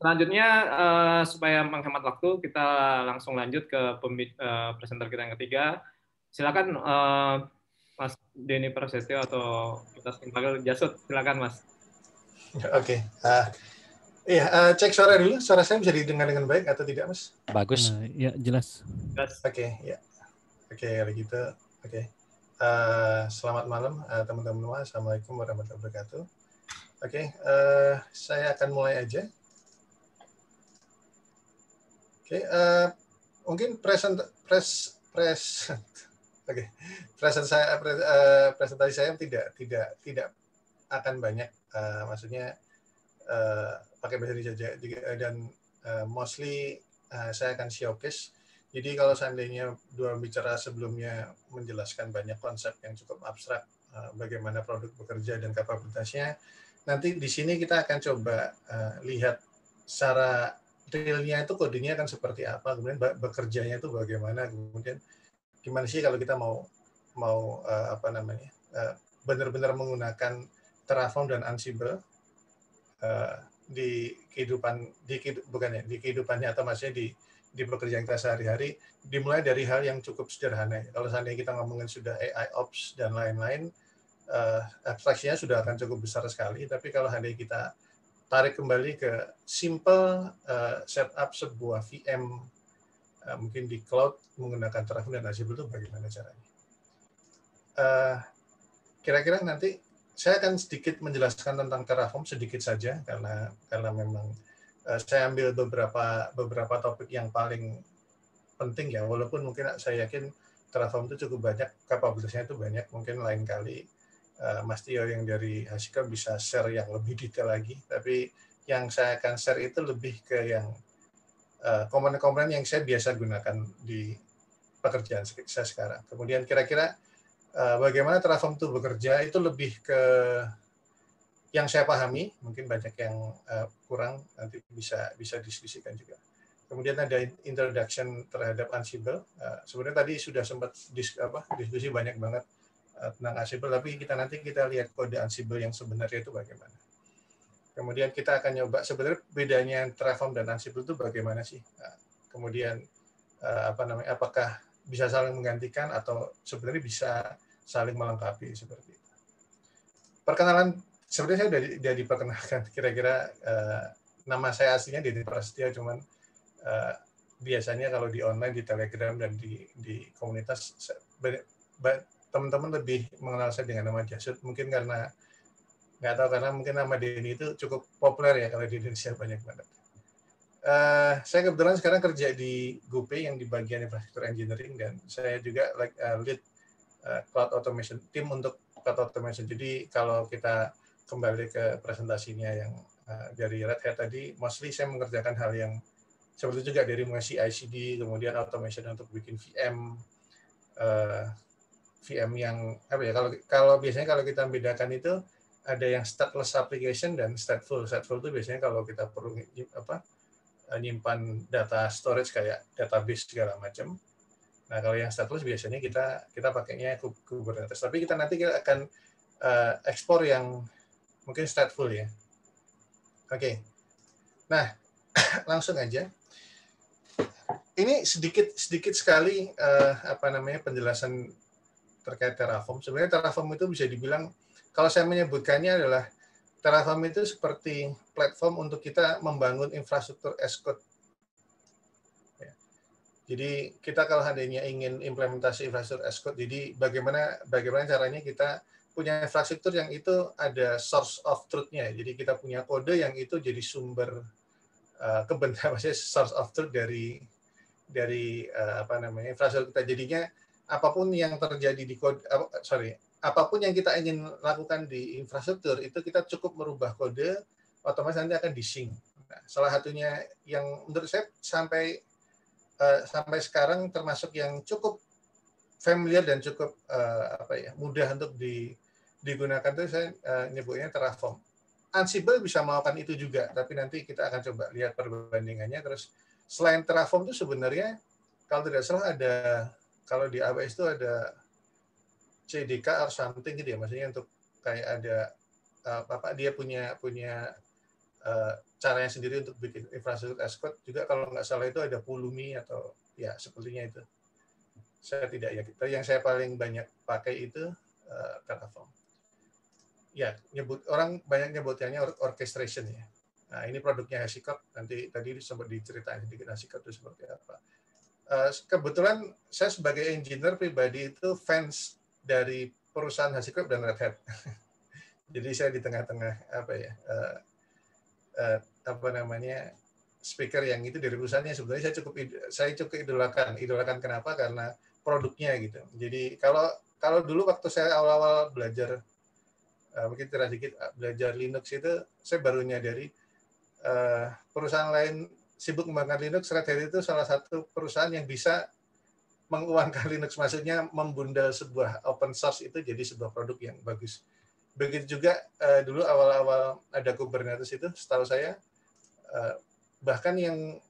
Selanjutnya uh, supaya menghemat waktu kita langsung lanjut ke pembi- uh, presenter kita yang ketiga. Silakan uh, Mas Denny Prasetyo atau kita panggil Jasut. Silakan Mas. Ya, oke. Okay. Uh, iya, uh, cek suara dulu. Suara saya bisa didengar dengan baik atau tidak, Mas? Bagus. Uh, ya, jelas. Jelas. Oke, okay, ya. Oke, okay, kita gitu, Oke. Okay. Uh, selamat malam teman teman-teman semua. Assalamualaikum warahmatullahi wabarakatuh. Oke, okay, uh, saya akan mulai aja. Oke, okay, uh, eh, mungkin present pres present. Oke, okay. present saya pre, uh, presentasi saya tidak tidak tidak akan banyak, uh, maksudnya uh, pakai bahasa juga, dan uh, mostly uh, saya akan showcase. Jadi kalau seandainya dua bicara sebelumnya menjelaskan banyak konsep yang cukup abstrak, uh, bagaimana produk bekerja dan kapabilitasnya, nanti di sini kita akan coba uh, lihat secara realnya itu kodenya akan seperti apa, kemudian bekerjanya itu bagaimana, kemudian gimana sih kalau kita mau mau uh, apa namanya uh, benar-benar menggunakan Terraform dan Ansible uh, di kehidupan di bukan ya di kehidupannya atau maksudnya di di pekerjaan kita sehari-hari dimulai dari hal yang cukup sederhana. Kalau seandainya kita ngomongin sudah AI ops dan lain-lain, uh, abstraksinya sudah akan cukup besar sekali. Tapi kalau seandainya kita tarik kembali ke simple uh, setup sebuah VM uh, eh, mungkin di cloud menggunakan Terraform dan Azure itu bagaimana caranya? Eh, kira-kira uh, nanti saya akan sedikit menjelaskan tentang Terraform sedikit saja karena karena memang uh, saya ambil beberapa beberapa topik yang paling penting ya walaupun mungkin saya yakin Terraform itu cukup banyak kapabilitasnya itu banyak mungkin lain kali Eh, Mas Tio yang dari Hasika bisa share yang lebih detail lagi. Tapi yang saya akan share itu lebih ke yang eh, komponen-komponen yang saya biasa gunakan di pekerjaan saya sekarang. Kemudian kira-kira eh, bagaimana Terraform itu bekerja itu lebih ke yang saya pahami, mungkin banyak yang kurang nanti bisa bisa diskusikan juga. Kemudian ada introduction terhadap Ansible. sebenarnya tadi sudah sempat diskusi banyak banget Eh, tentang Ansible, tapi kita nanti kita lihat kode Ansible yang sebenarnya itu bagaimana. Kemudian kita akan nyoba sebenarnya bedanya Terraform dan Ansible itu bagaimana sih? Nah, kemudian eh, apa namanya? Apakah bisa saling menggantikan atau sebenarnya bisa saling melengkapi seperti itu. Perkenalan sebenarnya saya sudah, sudah diperkenalkan kira-kira eh, nama saya aslinya di Prasetya cuman eh, biasanya kalau di online di Telegram dan di di komunitas teman-teman lebih mengenal saya dengan nama Jasud mungkin karena nggak tahu karena mungkin nama Denny itu cukup populer ya kalau di Indonesia banyak banget. Uh, saya kebetulan sekarang kerja di Gupe yang di bagian infrastruktur engineering dan saya juga like, uh, lead uh, cloud automation tim untuk cloud automation. Jadi kalau kita kembali ke presentasinya yang uh, dari Red Hat tadi, mostly saya mengerjakan hal yang seperti juga dari mengisi ICD kemudian automation untuk bikin VM, uh, VM yang apa ya kalau kalau biasanya kalau kita bedakan itu ada yang stateless application dan stateful. Stateful itu biasanya kalau kita perlu apa eh, nyimpan data storage kayak database segala macam. Nah, kalau yang stateless biasanya kita kita pakainya Kubernetes. Tapi kita nanti kita akan uh, eh, ekspor yang mungkin stateful ya. Oke. Okay. Nah, langsung aja. Ini sedikit sedikit sekali uh, apa namanya penjelasan terkait Terraform. Sebenarnya Terraform itu bisa dibilang kalau saya menyebutkannya adalah Terraform itu seperti platform untuk kita membangun infrastruktur as code. Ya. Jadi kita kalau adanya ingin implementasi infrastruktur as code, jadi bagaimana bagaimana caranya kita punya infrastruktur yang itu ada source of truth-nya. Jadi kita punya kode yang itu jadi sumber uh, eh, kebenaran, maksudnya source of truth dari dari uh, apa namanya infrastruktur kita. Jadinya apapun yang terjadi di kode uh, sorry apapun yang kita ingin lakukan di infrastruktur itu kita cukup merubah kode otomatis nanti akan dising. Nah, salah satunya yang menurut saya sampai uh, sampai sekarang termasuk yang cukup familiar dan cukup uh, apa ya mudah untuk di, digunakan itu saya uh, nyebutnya Terraform. Ansible bisa melakukan itu juga, tapi nanti kita akan coba lihat perbandingannya. Terus selain Terraform itu sebenarnya kalau tidak salah ada kalau di AWS itu ada CDK or something gitu ya, maksudnya untuk kayak ada uh, apa dia punya punya uh, caranya sendiri untuk bikin infrastruktur as juga kalau nggak salah itu ada Pulumi atau ya sepertinya itu. Saya tidak yakin. Tapi yang saya paling banyak pakai itu uh, Terraform. Ya, nyebut orang banyak nyebutnya or orchestration ya. Nah, ini produknya HashiCorp. Nanti tadi sempat diceritain sedikit HashiCorp itu seperti apa Eh, kebetulan saya sebagai engineer pribadi itu fans dari perusahaan Hasikrup dan Red Hat. Jadi saya di tengah-tengah apa ya uh, uh, apa namanya speaker yang itu dari perusahaannya sebenarnya saya cukup saya cukup idolakan. Idolakan kenapa? Karena produknya gitu. Jadi kalau kalau dulu waktu saya awal-awal belajar uh, mungkin cerah sedikit belajar Linux itu saya baru nyadari uh, perusahaan lain sibuk mengembangkan Linux, Red Hat itu salah satu perusahaan yang bisa menguangkan Linux, maksudnya membundel sebuah open source itu jadi sebuah produk yang bagus. Begitu juga uh, dulu awal-awal ada Kubernetes itu, setahu saya uh, bahkan yang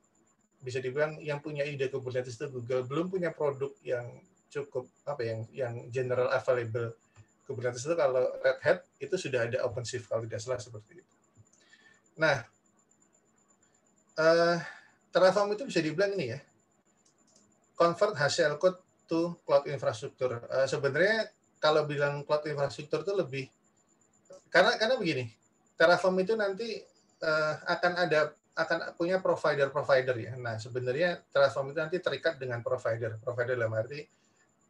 bisa dibilang yang punya ide Kubernetes itu Google belum punya produk yang cukup apa yang yang general available Kubernetes itu kalau Red Hat itu sudah ada OpenShift kalau tidak salah seperti itu. Nah, uh, Terraform itu bisa dibilang ini ya, convert HCL code to cloud infrastructure. Uh, sebenarnya kalau bilang cloud infrastructure itu lebih karena karena begini, Terraform itu nanti uh, akan ada akan punya provider-provider ya. Nah, sebenarnya Terraform itu nanti terikat dengan provider. Provider dalam arti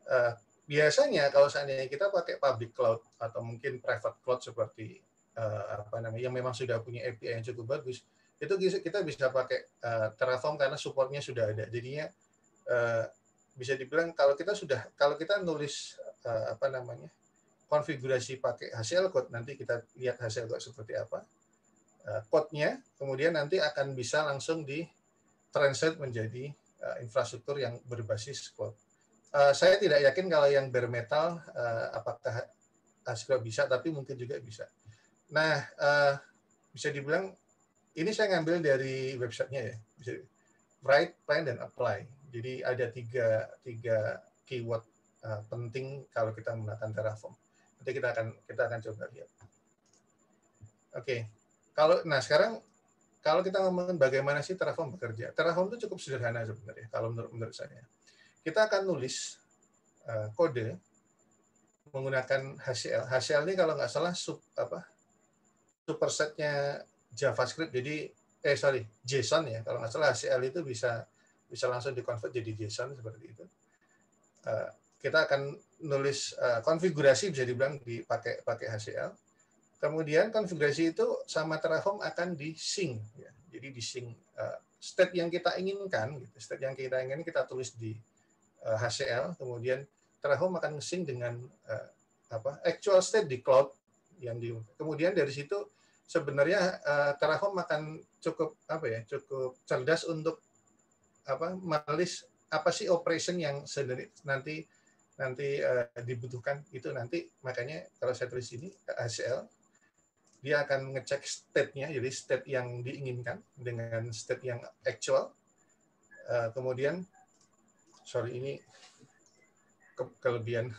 uh, biasanya kalau seandainya kita pakai public cloud atau mungkin private cloud seperti uh, apa namanya yang memang sudah punya API yang cukup bagus, itu kita bisa pakai uh, Terraform karena supportnya sudah ada. Jadinya uh, bisa dibilang kalau kita sudah kalau kita nulis uh, apa namanya konfigurasi pakai hasil code nanti kita lihat hasil code seperti apa uh, code-nya kemudian nanti akan bisa langsung di translate menjadi uh, infrastruktur yang berbasis code Uh, saya tidak yakin kalau yang bare metal uh, apakah bisa tapi mungkin juga bisa. Nah, uh, bisa dibilang ini saya ngambil dari websitenya ya. Write, plan, dan apply. Jadi ada tiga, tiga keyword uh, penting kalau kita menggunakan Terraform. Nanti kita akan kita akan coba lihat. Oke, okay. kalau nah sekarang kalau kita ngomongin bagaimana sih Terraform bekerja, Terraform itu cukup sederhana sebenarnya kalau menurut menurut saya. Kita akan nulis uh, kode menggunakan HCl. HCl ini kalau nggak salah sub apa supersetnya JavaScript jadi eh sorry JSON ya kalau nggak salah HCL itu bisa bisa langsung convert jadi JSON seperti itu. Uh, kita akan nulis uh, konfigurasi bisa dibilang dipakai pakai HCL. Kemudian konfigurasi itu sama Terraform akan di sync. Ya. Jadi di sync uh, eh, state yang kita inginkan, gitu. state yang kita inginkan kita tulis di uh, HCL. Kemudian Terraform akan sync dengan uh, apa actual state di cloud yang di. Kemudian dari situ sebenarnya uh, eh, Terahom akan cukup apa ya cukup cerdas untuk apa melis apa sih operation yang sendiri nanti nanti uh, dibutuhkan itu nanti makanya kalau saya tulis ini ACL dia akan ngecek state-nya jadi state yang diinginkan dengan state yang actual uh, kemudian sorry ini ke kelebihan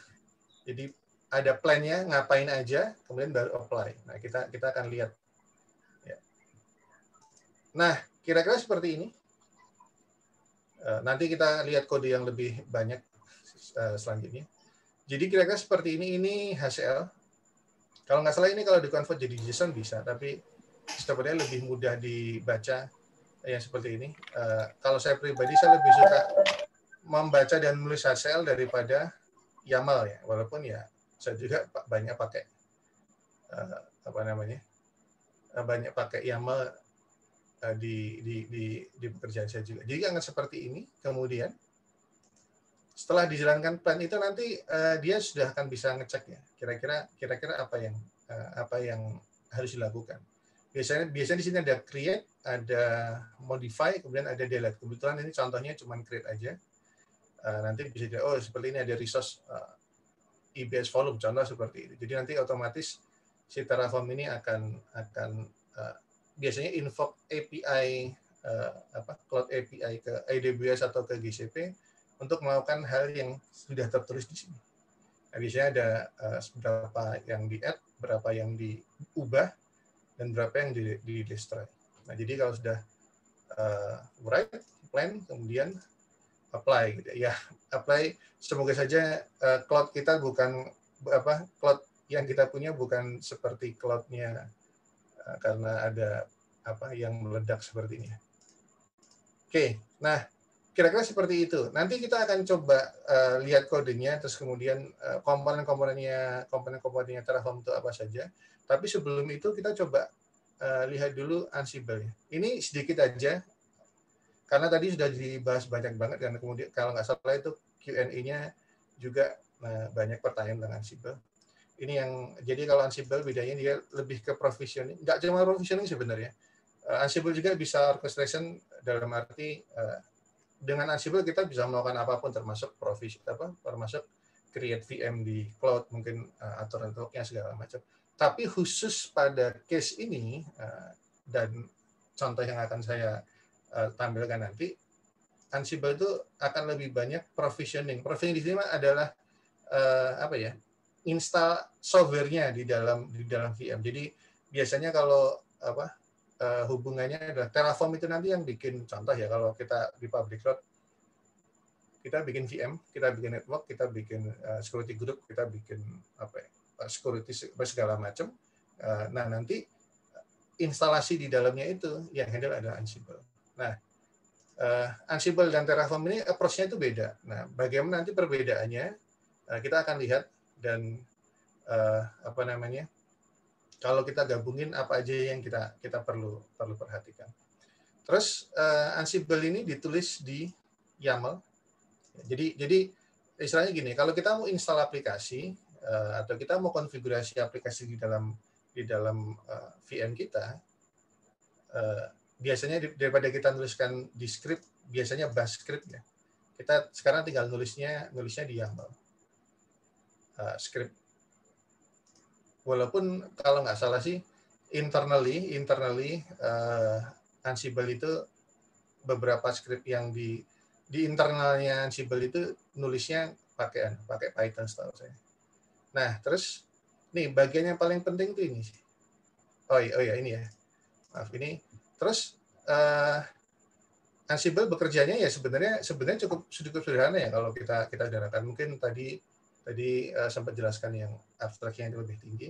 jadi ada plan nya ngapain aja kemudian baru apply nah kita kita akan lihat Nah, kira-kira seperti ini. Eh, nanti kita lihat kode yang lebih banyak eh, selanjutnya. Jadi kira-kira seperti ini, ini HCl. Kalau nggak salah ini kalau di-convert jadi JSON bisa, tapi sebenarnya lebih mudah dibaca yang seperti ini. Eh, kalau saya pribadi, saya lebih suka membaca dan menulis HCl daripada YAML ya, walaupun ya saya juga banyak pakai apa namanya banyak pakai YAML Eh, di, di, di, di pekerjaan saya juga. Jadi jangan seperti ini, kemudian setelah dijalankan plan itu nanti uh, dia sudah akan bisa ngecek ya kira-kira kira-kira apa yang uh, apa yang harus dilakukan biasanya biasanya di sini ada create ada modify kemudian ada delete kebetulan ini contohnya cuma create aja uh, nanti bisa jadi oh seperti ini ada resource uh, EBS volume contoh seperti ini jadi nanti otomatis si Terraform ini akan akan uh, biasanya invoke API uh, eh, apa cloud API ke AWS atau ke GCP untuk melakukan hal yang sudah tertulis di sini. Nah, biasanya ada uh, eh, berapa yang di-add, berapa yang diubah, dan berapa yang di, di destroy. Nah, jadi kalau sudah uh, write, plan, kemudian apply gitu ya. ya apply semoga saja uh, cloud kita bukan apa cloud yang kita punya bukan seperti cloudnya Nah, karena ada apa yang meledak seperti ini. Oke, nah kira-kira seperti itu. Nanti kita akan coba uh, lihat kodenya, terus kemudian uh, komponen-komponennya, komponen-komponennya Terraform itu apa saja. Tapi sebelum itu kita coba uh, lihat dulu Ansible. Ini sedikit aja, karena tadi sudah dibahas banyak banget, dan kemudian kalau nggak salah itu Q&A-nya juga uh, banyak pertanyaan tentang Ansible ini yang jadi kalau Ansible bedanya dia lebih ke provisioning, nggak cuma provisioning sebenarnya. Eh, Ansible juga bisa orchestration dalam arti eh, dengan Ansible kita bisa melakukan apapun termasuk provision apa termasuk create VM di cloud mungkin uh, eh, networknya segala macam. Tapi khusus pada case ini dan contoh yang akan saya tampilkan nanti Ansible itu akan lebih banyak provisioning. Provisioning di sini adalah apa ya? install softwarenya di dalam di dalam VM. Jadi biasanya kalau apa uh, hubungannya adalah Terraform itu nanti yang bikin contoh ya kalau kita di public cloud kita bikin VM, kita bikin network, kita bikin uh, security group, kita bikin apa ya, eh, security segala macam. Uh, nah nanti instalasi di dalamnya itu yang handle adalah Ansible. Nah uh, Ansible dan Terraform ini approach-nya itu beda. Nah bagaimana nanti perbedaannya uh, kita akan lihat dan uh, apa namanya kalau kita gabungin apa aja yang kita kita perlu perlu perhatikan. Terus uh, Ansible ini ditulis di YAML. Jadi jadi istilahnya gini, kalau kita mau install aplikasi uh, atau kita mau konfigurasi aplikasi di dalam di dalam uh, VM kita, uh, biasanya daripada kita nuliskan di script, biasanya bash script ya. Kita sekarang tinggal nulisnya nulisnya di YAML uh, script. Walaupun kalau nggak salah sih internally internally uh, Ansible itu beberapa script yang di di internalnya Ansible itu nulisnya pakai anu, pakai Python setahu saya. Nah, terus nih bagian yang paling penting tuh ini. sih. Oh iya, oh iya ini ya. Maaf ini. Terus uh, Ansible bekerjanya ya sebenarnya sebenarnya cukup cukup sederhana ya kalau kita kita dengarkan. Mungkin tadi Tadi uh, sempat jelaskan yang abstrak yang lebih tinggi.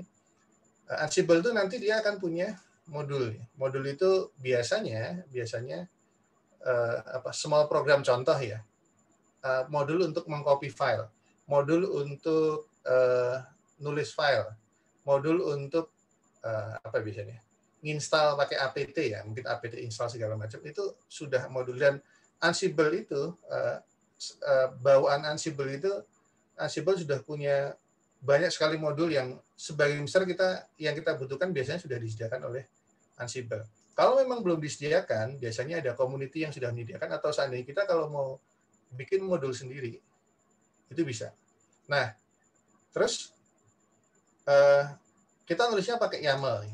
Uh, eh, Ansible itu nanti dia akan punya modul. Modul itu biasanya biasanya uh, apa small program contoh ya. Uh, modul untuk mengcopy file, modul untuk uh, nulis file, modul untuk uh, apa biasanya? Install pakai apt ya, mungkin apt install segala macam itu sudah modul dan Ansible itu uh, uh, bawaan Ansible itu Ansible sudah punya banyak sekali modul yang sebagian besar kita yang kita butuhkan biasanya sudah disediakan oleh Ansible. Kalau memang belum disediakan, biasanya ada community yang sudah menyediakan atau seandainya kita kalau mau bikin modul sendiri itu bisa. Nah, terus eh, kita nulisnya pakai YAML.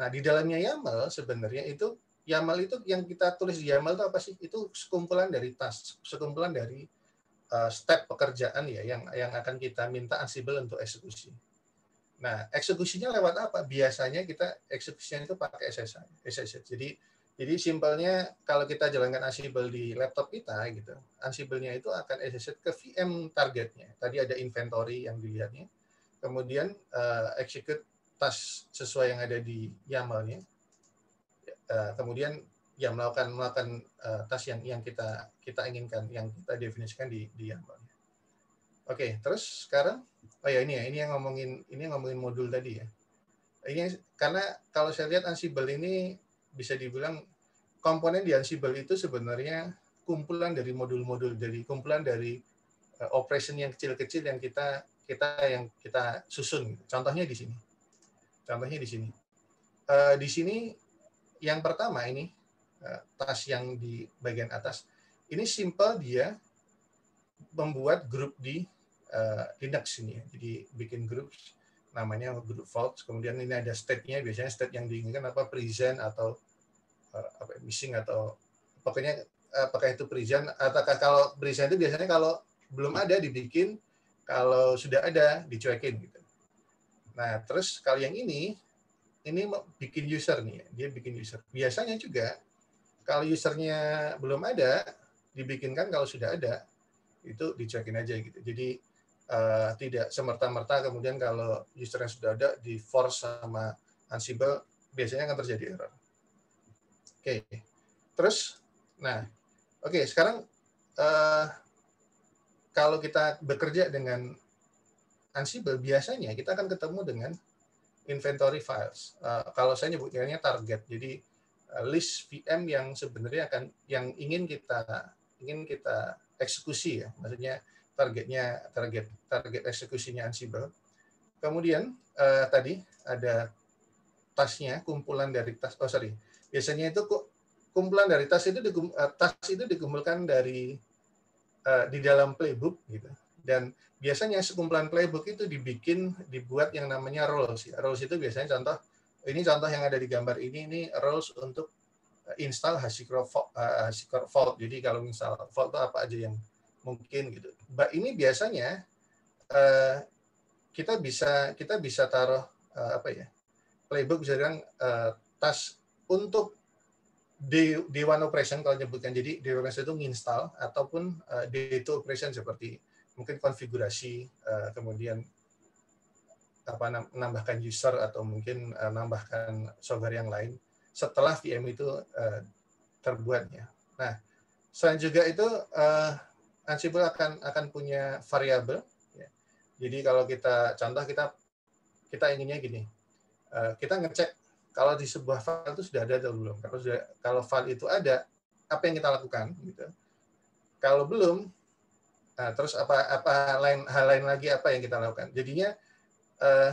Nah, di dalamnya YAML sebenarnya itu YAML itu yang kita tulis di YAML itu apa sih? Itu sekumpulan dari task, sekumpulan dari Eh, step pekerjaan ya yang yang akan kita minta ansible untuk eksekusi. Nah, eksekusinya lewat apa? Biasanya kita eksekusinya itu pakai SSH. SSH. Jadi jadi simpelnya kalau kita jalankan Ansible di laptop kita gitu, Ansible-nya itu akan SSH ke VM targetnya. Tadi ada inventory yang dilihatnya. Kemudian uh, execute task sesuai yang ada di YAML-nya. Uh, kemudian ya melakukan melakukan uh, eh, tas yang yang kita kita inginkan, yang kita definisikan di di Oke, okay, terus sekarang oh ya ini ya, ini yang ngomongin ini yang ngomongin modul tadi ya. Ini karena kalau saya lihat Ansible ini bisa dibilang komponen di Ansible itu sebenarnya kumpulan dari modul-modul dari kumpulan dari uh, operation yang kecil-kecil yang kita kita yang kita susun. Contohnya di sini. Contohnya di sini. Uh, di sini yang pertama ini Eh, tas yang di bagian atas. Ini simple dia membuat grup di uh, Linux ini. Ya. Jadi bikin grup namanya grup vault. Kemudian ini ada state-nya. Biasanya state yang diinginkan apa present atau uh, apa ya, missing atau pokoknya apakah itu present ataukah kalau present itu biasanya kalau belum ada dibikin, kalau sudah ada dicuekin gitu. Nah, terus kalau yang ini ini bikin user nih, ya. dia bikin user. Biasanya juga kalau usernya belum ada, dibikinkan kalau sudah ada, itu dicekin aja gitu. Jadi uh, tidak semerta-merta kemudian kalau usernya sudah ada, di force sama Ansible, biasanya akan terjadi error. Oke, okay. terus, nah, oke okay, sekarang uh, kalau kita bekerja dengan Ansible, biasanya kita akan ketemu dengan inventory files. Uh, kalau saya nyebutnya target, jadi Eh, list VM yang sebenarnya akan yang ingin kita ingin kita eksekusi ya maksudnya targetnya target target eksekusinya Ansible kemudian uh, tadi ada tasnya kumpulan dari tas oh sorry biasanya itu kok kumpulan dari tas itu uh, tas itu dikumpulkan dari uh, di dalam playbook gitu dan biasanya sekumpulan playbook itu dibikin dibuat yang namanya roles roles itu biasanya contoh ini contoh yang ada di gambar ini ini rules untuk eh, install Hashicorp Vault, fault eh, Jadi kalau misal Vault itu apa aja yang mungkin gitu. Mbak ini biasanya eh, kita bisa kita bisa taruh apa ya playbook bisa bilang tas untuk di di one operation kalau nyebutkan jadi di one operation itu install ataupun di two operation seperti mungkin konfigurasi kemudian apa nambahkan user atau mungkin menambahkan eh, software yang lain setelah VM itu uh, eh, terbuatnya. Nah, selain juga itu eh, Ansible akan akan punya variabel. Ya. Jadi kalau kita contoh kita kita inginnya gini, kita ngecek kalau di sebuah file itu sudah ada atau belum. Kalau sudah kalau file itu ada, apa yang kita lakukan? Gitu. Kalau belum, Nah, terus apa apa lain hal lain lagi apa yang kita lakukan? Jadinya uh, eh,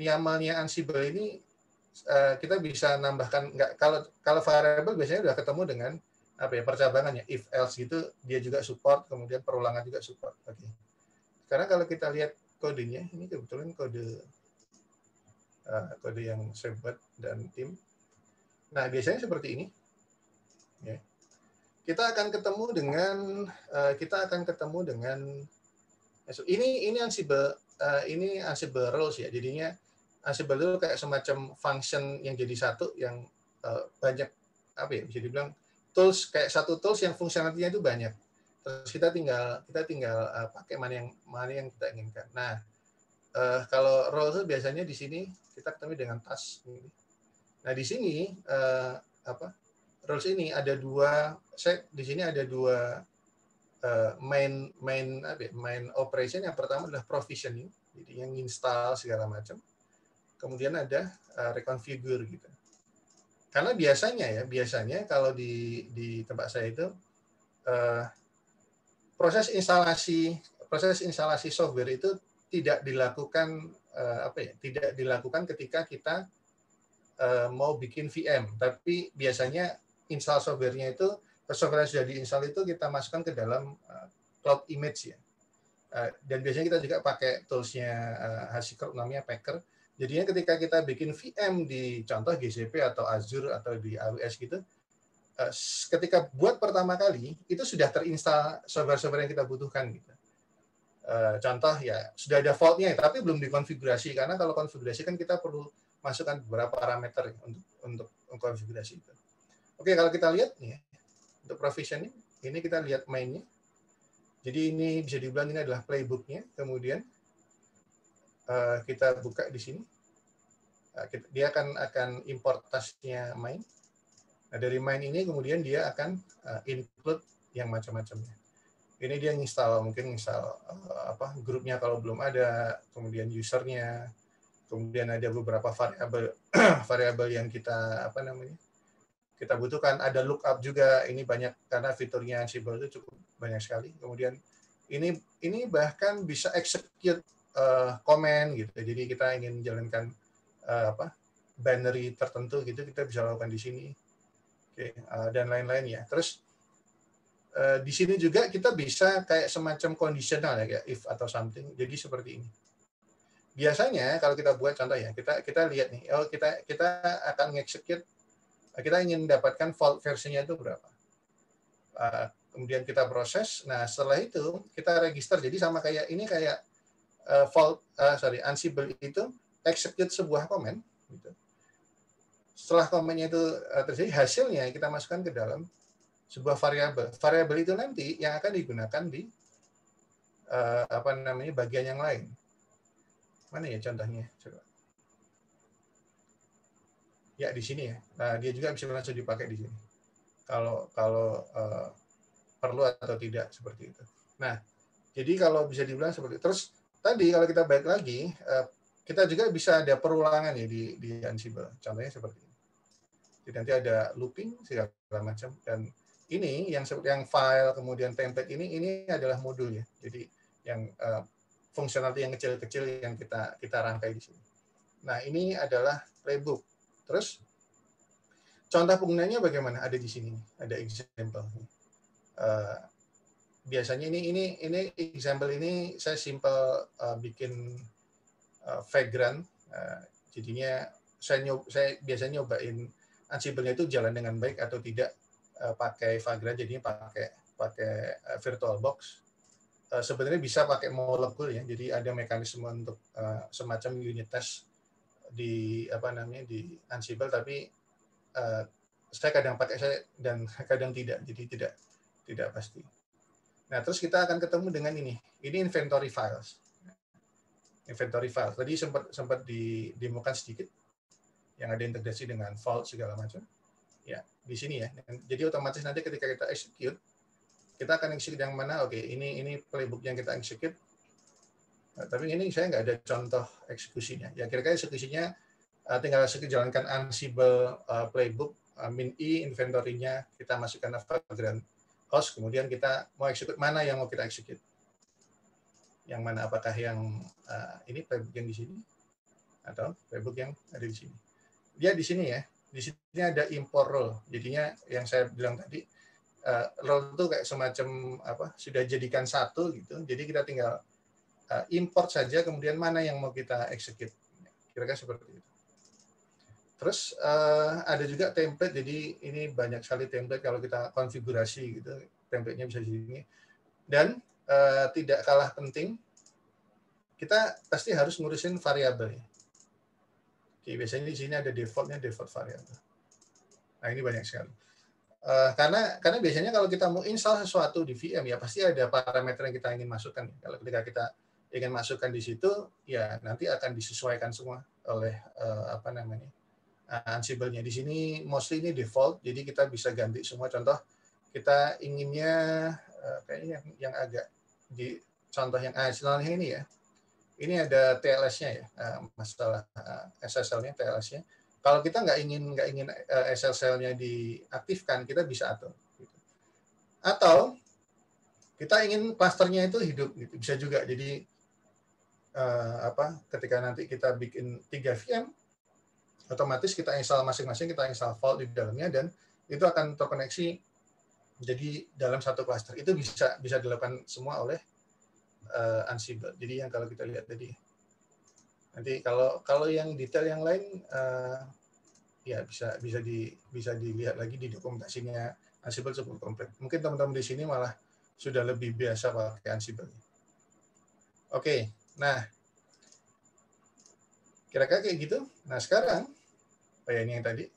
niamalnya Ansible ini uh, kita bisa nambahkan nggak kalau kalau variable biasanya udah ketemu dengan apa ya percabangannya if else gitu dia juga support kemudian perulangan juga support oke okay. sekarang kalau kita lihat kodenya ini kebetulan kode uh, kode yang saya buat dan tim nah biasanya seperti ini yeah. kita akan ketemu dengan uh, kita akan ketemu dengan ini ini ansible uh, ini ansible roles ya. Jadinya ansible itu kayak semacam function yang jadi satu yang uh, banyak apa ya bisa dibilang tools kayak satu tools yang fungsionalitasnya itu banyak. Terus kita tinggal kita tinggal uh, pakai mana yang mana yang kita inginkan. Nah, uh, kalau role biasanya di sini kita ketemu dengan tas ini. Nah, di sini uh, apa? Roles ini ada dua saya di sini ada dua Eh, main main apa ya main operation yang pertama adalah provisioning jadi yang install segala macam kemudian ada uh, reconfigure gitu karena biasanya ya biasanya kalau di di tempat saya itu uh, proses instalasi proses instalasi software itu tidak dilakukan uh, apa ya tidak dilakukan ketika kita uh, mau bikin VM tapi biasanya install softwarenya itu software yang sudah diinstal itu kita masukkan ke dalam eh, cloud image ya. Eh, dan biasanya kita juga pakai toolsnya eh, Hashicorp namanya Packer. Jadinya ketika kita bikin VM di contoh GCP atau Azure atau di AWS gitu, ketika buat pertama kali itu sudah terinstal software-software yang kita butuhkan gitu. Contoh ya sudah ada faultnya tapi belum dikonfigurasi karena kalau konfigurasi kan kita perlu masukkan beberapa parameter ya untuk untuk konfigurasi itu. Oke kalau kita lihat nih ya, untuk provisioning, ini kita lihat mainnya. Jadi ini bisa dibilang ini adalah playbooknya. Kemudian eh, kita buka di sini. Eh, dia akan akan importasnya main. Nah dari main ini kemudian dia akan uh, include yang macam-macamnya. Ini dia install mungkin install apa grupnya kalau belum ada, kemudian usernya, kemudian ada beberapa variabel variabel yang kita apa namanya kita butuhkan. Ada lookup juga, ini banyak karena fiturnya Ansible itu cukup banyak sekali. Kemudian ini ini bahkan bisa execute uh, gitu. Jadi kita ingin menjalankan uh, eh, apa binary tertentu gitu kita bisa lakukan di sini. Oke, okay. uh, eh, dan lain-lain ya. Terus di sini juga kita bisa kayak semacam kondisional ya kayak if atau something. Jadi seperti ini biasanya kalau kita buat contoh ya kita kita lihat nih oh kita kita akan execute Nah, kita ingin mendapatkan fault versinya itu berapa. Ah, kemudian kita proses. Nah, setelah itu kita register. Jadi sama kayak ini kayak uh, fault uh, sorry Ansible itu execute sebuah komen gitu. Setelah komennya itu eh, terjadi hasilnya kita masukkan ke dalam sebuah variabel. Variabel itu nanti yang akan digunakan di apa namanya bagian yang lain. Mana ya contohnya? Coba ya di sini ya. Nah, dia juga bisa langsung dipakai di sini. Kalau kalau uh, perlu atau tidak seperti itu. Nah, jadi kalau bisa dibilang seperti itu. Terus tadi kalau kita balik lagi, uh, kita juga bisa ada perulangan ya di di Ansible. Contohnya seperti ini. Jadi nanti ada looping segala macam dan ini yang yang file kemudian template ini ini adalah modul ya. Jadi yang uh, eh, fungsionalitas yang kecil-kecil yang kita kita rangkai di sini. Nah, ini adalah playbook Terus contoh penggunaannya bagaimana? Ada di sini, ada example. Uh, eh, biasanya ini ini ini example ini saya simple uh, bikin uh, vagrant. Uh, jadinya saya nyob, saya biasanya nyobain ansible itu jalan dengan baik atau tidak uh, pakai vagrant. Jadinya pakai pakai virtual box. sebenarnya bisa pakai molekul ya. Jadi ada mekanisme untuk semacam unit test di apa namanya di Ansible tapi uh, saya kadang pakai saya dan kadang tidak jadi tidak tidak pasti. Nah terus kita akan ketemu dengan ini ini inventory files inventory files tadi sempat sempat di demokan sedikit yang ada integrasi dengan vault segala macam ya di sini ya jadi otomatis nanti ketika kita execute kita akan execute yang mana oke ini ini playbook yang kita execute Eh, tapi ini saya nggak ada contoh eksekusinya. Ya kira-kira eksekusinya uh, tinggal jalankan Ansible uh, playbook, uh, min i inventory-nya, kita masukkan grand cost, kemudian kita mau execute mana yang mau kita execute. Yang mana apakah yang uh, ini playbook yang di sini atau playbook yang ada di sini. Dia di sini ya. Di sini ada import role. Jadinya yang saya bilang tadi uh, role itu kayak semacam apa sudah jadikan satu gitu. Jadi kita tinggal Eh, import saja, kemudian mana yang mau kita execute. Kira-kira seperti itu. Terus eh, ada juga template, jadi ini banyak sekali template kalau kita konfigurasi gitu, templatenya bisa di sini. Dan eh, tidak kalah penting, kita pasti harus ngurusin variabel. Ya. Oke, biasanya di sini ada defaultnya default variabel. Nah ini banyak sekali. karena karena biasanya kalau kita mau install sesuatu di VM ya pasti ada parameter yang kita ingin masukkan. Kalau ketika kita ingin masukkan di situ ya nanti akan disesuaikan semua oleh uh, apa namanya uh, eh, Ansible-nya. Di sini mostly ini default, jadi kita bisa ganti semua. Contoh kita inginnya uh, kayaknya yang, yang agak di contoh yang ah, ini ya. Ini ada TLS-nya ya, uh, masalah SSL-nya, TLS-nya. Kalau kita nggak ingin nggak ingin SSL-nya diaktifkan, kita bisa atur. Gitu. Atau kita ingin klasternya itu hidup gitu. bisa juga jadi uh, apa ketika nanti kita bikin 3 VM otomatis kita install masing-masing kita install vault di dalamnya dan itu akan terkoneksi jadi dalam satu cluster itu bisa bisa dilakukan semua oleh uh, Ansible. Jadi yang kalau kita lihat tadi nanti kalau kalau yang detail yang lain uh, ya bisa bisa di bisa dilihat lagi di dokumentasinya Ansible cukup komplit. Mungkin teman-teman di sini malah sudah lebih biasa pakai Ansible. Oke, Nah, kira-kira kayak gitu. Nah, sekarang, oh ya ini yang tadi.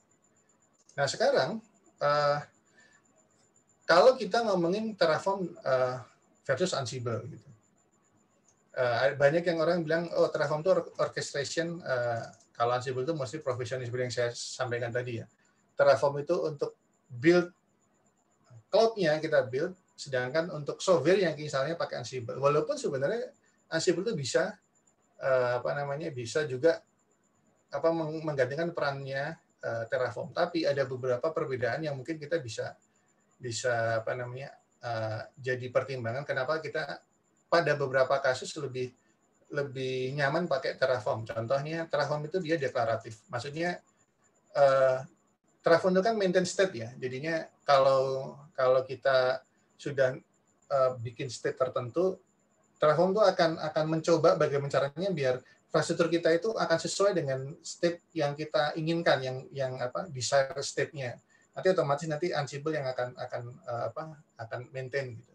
Nah, sekarang, uh, kalau kita ngomongin Terraform uh, versus Ansible, gitu. Uh, banyak yang orang bilang, oh Terraform itu orchestration, uh, kalau Ansible itu mesti profesional seperti yang saya sampaikan tadi ya. Terraform itu untuk build cloud-nya kita build, sedangkan untuk software yang misalnya pakai Ansible, walaupun sebenarnya Ansible itu bisa eh, apa namanya bisa juga apa menggantikan perannya eh, Terraform. Tapi ada beberapa perbedaan yang mungkin kita bisa bisa apa namanya eh, jadi pertimbangan kenapa kita pada beberapa kasus lebih lebih nyaman pakai Terraform. Contohnya Terraform itu dia deklaratif. Maksudnya Terraform itu kan maintain state ya. Jadinya kalau kalau kita sudah bikin state tertentu Telkom itu akan akan mencoba bagaimana caranya biar infrastruktur kita itu akan sesuai dengan step yang kita inginkan yang yang apa desire stepnya nanti otomatis nanti Ansible yang akan akan eh, apa akan maintain gitu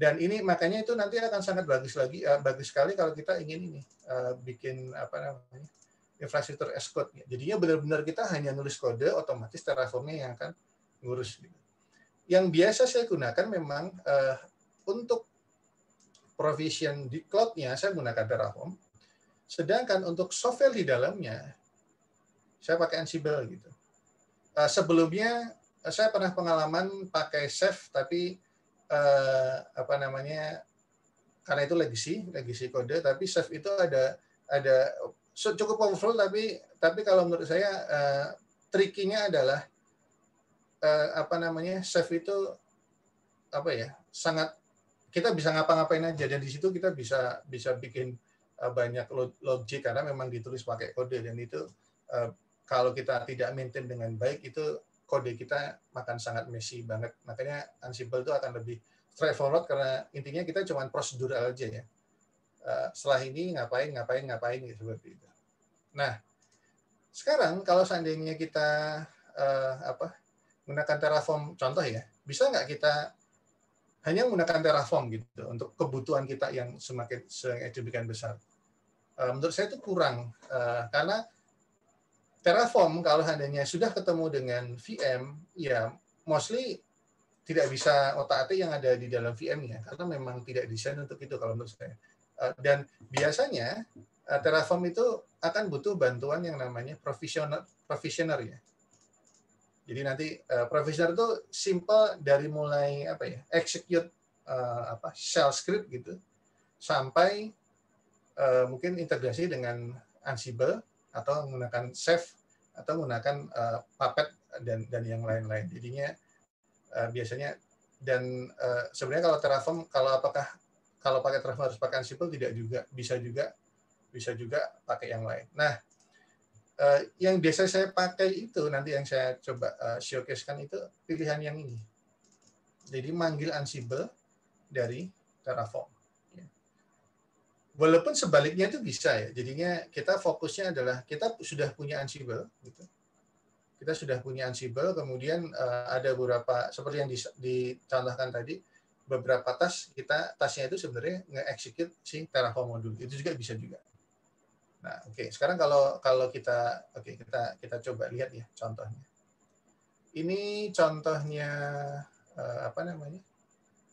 dan ini makanya itu nanti akan sangat bagus lagi eh, bagus sekali kalau kita ingin ini eh, bikin apa namanya infrastruktur as code jadinya benar-benar kita hanya nulis kode otomatis Terraformnya yang akan ngurus gitu. yang biasa saya gunakan memang untuk provision di cloud-nya saya menggunakan Terraform. Sedangkan untuk software di dalamnya saya pakai Ansible gitu. Eh, sebelumnya eh, saya pernah pengalaman pakai Chef tapi eh, apa namanya karena itu legacy, legacy kode tapi Chef itu ada ada cukup powerful tapi tapi kalau menurut saya uh, trikinya adalah apa namanya Chef itu apa ya sangat kita bisa ngapa-ngapain aja dan di situ kita bisa bisa bikin eh, banyak logic karena memang ditulis pakai kode dan itu eh, kalau kita tidak maintain dengan baik itu kode kita makan sangat messy banget makanya Ansible itu akan lebih straightforward karena intinya kita cuma prosedur aja ya eh, setelah ini ngapain ngapain ngapain gitu seperti itu nah sekarang kalau seandainya kita apa menggunakan Terraform contoh ya bisa nggak kita hanya menggunakan Terraform gitu untuk kebutuhan kita yang semakin sedemikian besar. Eh, menurut saya itu kurang eh, karena Terraform kalau handanya sudah ketemu dengan VM ya mostly tidak bisa otak-atik yang ada di dalam VM-nya karena memang tidak desain untuk itu kalau menurut saya. Eh, dan biasanya Terraform itu akan butuh bantuan yang namanya profesional provisioner ya jadi nanti uh, eh, provisioner itu simple dari mulai apa ya execute uh, apa shell script gitu sampai uh, mungkin integrasi dengan Ansible atau menggunakan Chef atau menggunakan uh, Puppet dan dan yang lain-lain. Jadinya uh, biasanya dan uh, sebenarnya kalau Terraform kalau apakah kalau pakai Terraform harus pakai Ansible tidak juga bisa juga bisa juga pakai yang lain. Nah Eh, yang biasa saya pakai itu nanti yang saya coba uh, itu pilihan yang ini. Jadi manggil Ansible dari Terraform. Ya. Walaupun sebaliknya itu bisa ya. Jadinya kita fokusnya adalah kita sudah punya Ansible gitu. Kita sudah punya Ansible, kemudian eh, ada beberapa seperti yang dicontohkan tadi, beberapa tas kita tasnya itu sebenarnya nge-execute si Terraform modul. Itu juga bisa juga. Nah, oke. Okay. Sekarang kalau kalau kita oke okay, kita kita coba lihat ya contohnya. Ini contohnya uh, apa namanya?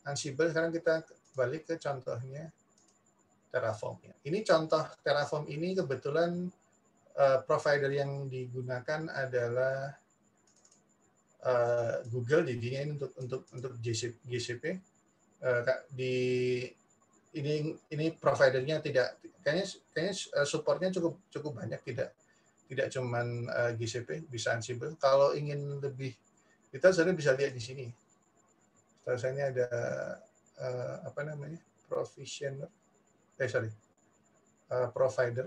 Ansible. Sekarang kita balik ke contohnya Terraform. Ya. Ini contoh Terraform ini kebetulan uh, provider yang digunakan adalah uh, Google jadinya ini untuk untuk untuk GCP. Uh, di ini ini providernya tidak kayaknya kayaknya eh, supportnya cukup cukup banyak tidak tidak cuman uh, eh, GCP bisa Ansible kalau ingin lebih kita sebenarnya bisa lihat di sini rasanya ada uh, apa namanya provisioner eh sorry uh, provider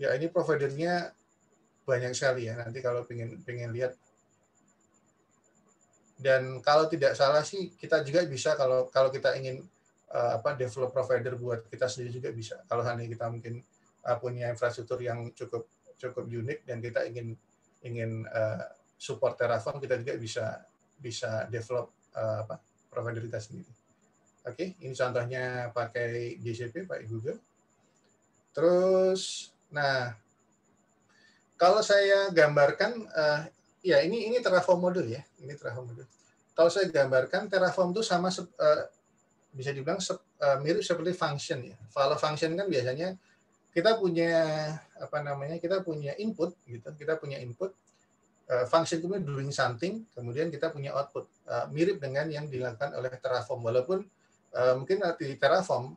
ya ini providernya banyak sekali ya nanti kalau pengen pengen lihat dan kalau tidak salah sih kita juga bisa kalau kalau kita ingin uh, apa develop provider buat kita sendiri juga bisa. Kalau hanya kita mungkin uh, punya infrastruktur yang cukup cukup unik dan kita ingin ingin uh, support Terraform, kita juga bisa bisa develop uh, apa provider kita sendiri. Oke, okay, ini contohnya pakai GCP, pakai Google. Terus, nah kalau saya gambarkan, uh, ya ini ini Terraform model ya, ini Terraform model. Kalau saya gambarkan Terraform itu sama uh, bisa dibilang se eh, mirip seperti function ya. Kalau function kan biasanya kita punya apa namanya? Kita punya input gitu, kita punya input eh, function kemudian doing something, kemudian kita punya output. Eh, mirip dengan yang dilakukan oleh Terraform walaupun mungkin di Terraform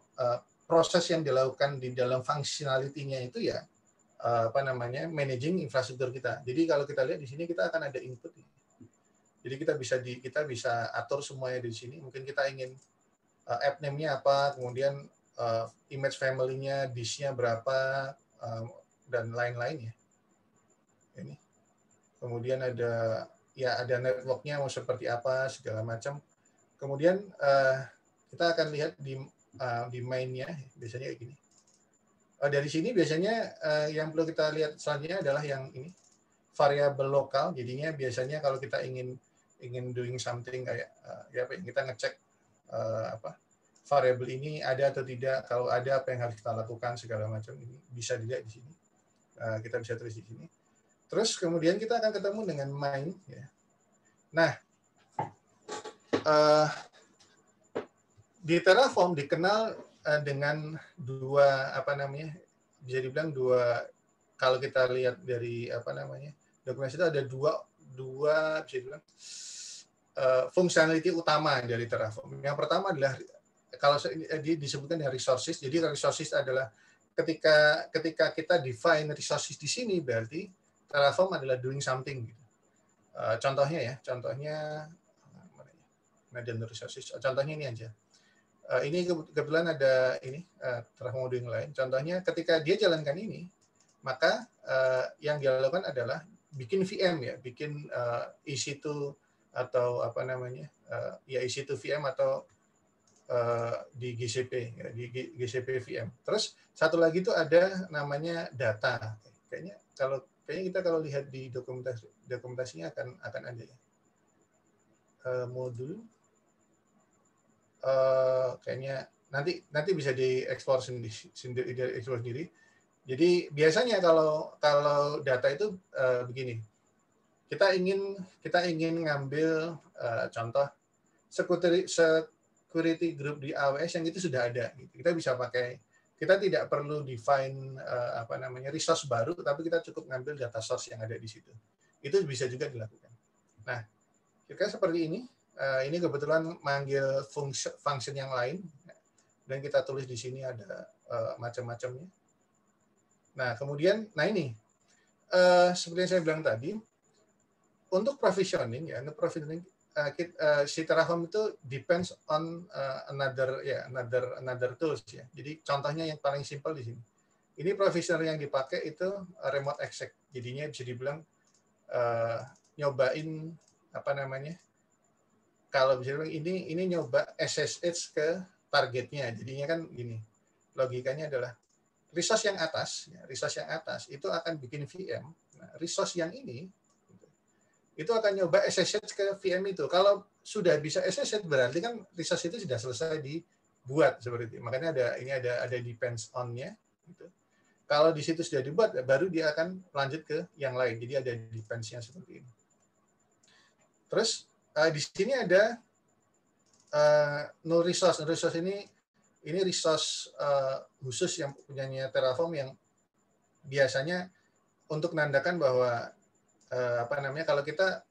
proses yang dilakukan di dalam functionality-nya itu ya apa namanya? managing infrastruktur kita. Jadi kalau kita lihat di sini kita akan ada input. Jadi kita bisa di kita bisa atur semuanya di sini. Mungkin kita ingin uh, app name-nya apa, kemudian uh, image family-nya, dish-nya berapa, um, dan lain-lain ya. Ini. Kemudian ada ya ada network-nya mau seperti apa segala macam. Kemudian uh, kita akan lihat di uh, di mainnya biasanya kayak gini. Uh, dari sini biasanya uh, yang perlu kita lihat selanjutnya adalah yang ini variabel lokal. Jadinya biasanya kalau kita ingin ingin doing something kayak uh, ya apa ya, kita ngecek uh, apa variabel ini ada atau tidak, kalau ada apa yang harus kita lakukan segala macam ini bisa dilihat di sini. Uh, kita bisa tulis di sini. Terus kemudian kita akan ketemu dengan main. Ya. Nah, uh, di Terraform dikenal uh, dengan dua apa namanya bisa dibilang dua kalau kita lihat dari apa namanya dokumen itu ada dua dua bisa dibilang Eh, fungsionaliti utama dari Terraform. Yang pertama adalah kalau eh, disebutkan dengan resources, jadi resources adalah ketika ketika kita define resources di sini berarti Terraform adalah doing something. Gitu. Eh, contohnya ya, contohnya median ya? resources. Contohnya ini aja. ini kebetulan ada ini uh, Terraform doing lain. Contohnya ketika dia jalankan ini, maka yang dia lakukan adalah bikin VM ya, bikin uh, isi atau apa namanya uh, ya EC2 VM atau uh, di GCP ya, di GCP VM. Terus satu lagi itu ada namanya data. Kayaknya kalau kayaknya kita kalau lihat di dokumentasi dokumentasinya akan akan ada ya. Uh, modul uh, kayaknya nanti nanti bisa diekspor sendiri sendiri. Jadi biasanya kalau kalau data itu uh, begini kita ingin kita ingin ngambil uh, contoh security group di AWS yang itu sudah ada gitu. kita bisa pakai kita tidak perlu define uh, apa namanya resource baru tapi kita cukup ngambil data source yang ada di situ itu bisa juga dilakukan nah kita seperti ini uh, ini kebetulan manggil function function yang lain dan kita tulis di sini ada uh, macam-macamnya nah kemudian nah ini uh, seperti yang saya bilang tadi untuk provisioning ya, untuk provisioning eh, kita, eh, si itu depends on eh, another ya yeah, another another tools ya. Jadi contohnya yang paling simpel di sini. Ini provisioner yang dipakai itu remote exec. Jadinya bisa dibilang uh, nyobain apa namanya? Kalau bisa dibilang ini ini nyoba SSH ke targetnya. Jadinya kan gini. Logikanya adalah resource yang atas, ya, resource yang atas itu akan bikin VM. Nah, resource yang ini itu akan nyoba SSH ke VM itu. Kalau sudah bisa SSH berarti kan research itu sudah selesai dibuat seperti itu. Makanya ada ini ada ada depends on-nya gitu. Kalau di situ sudah dibuat baru dia akan lanjut ke yang lain. Jadi ada depends-nya seperti ini. Terus uh, di sini ada uh, no resource. No resource ini ini resource uh, khusus yang punyanya Terraform yang biasanya untuk menandakan bahwa uh, apa namanya kalau kita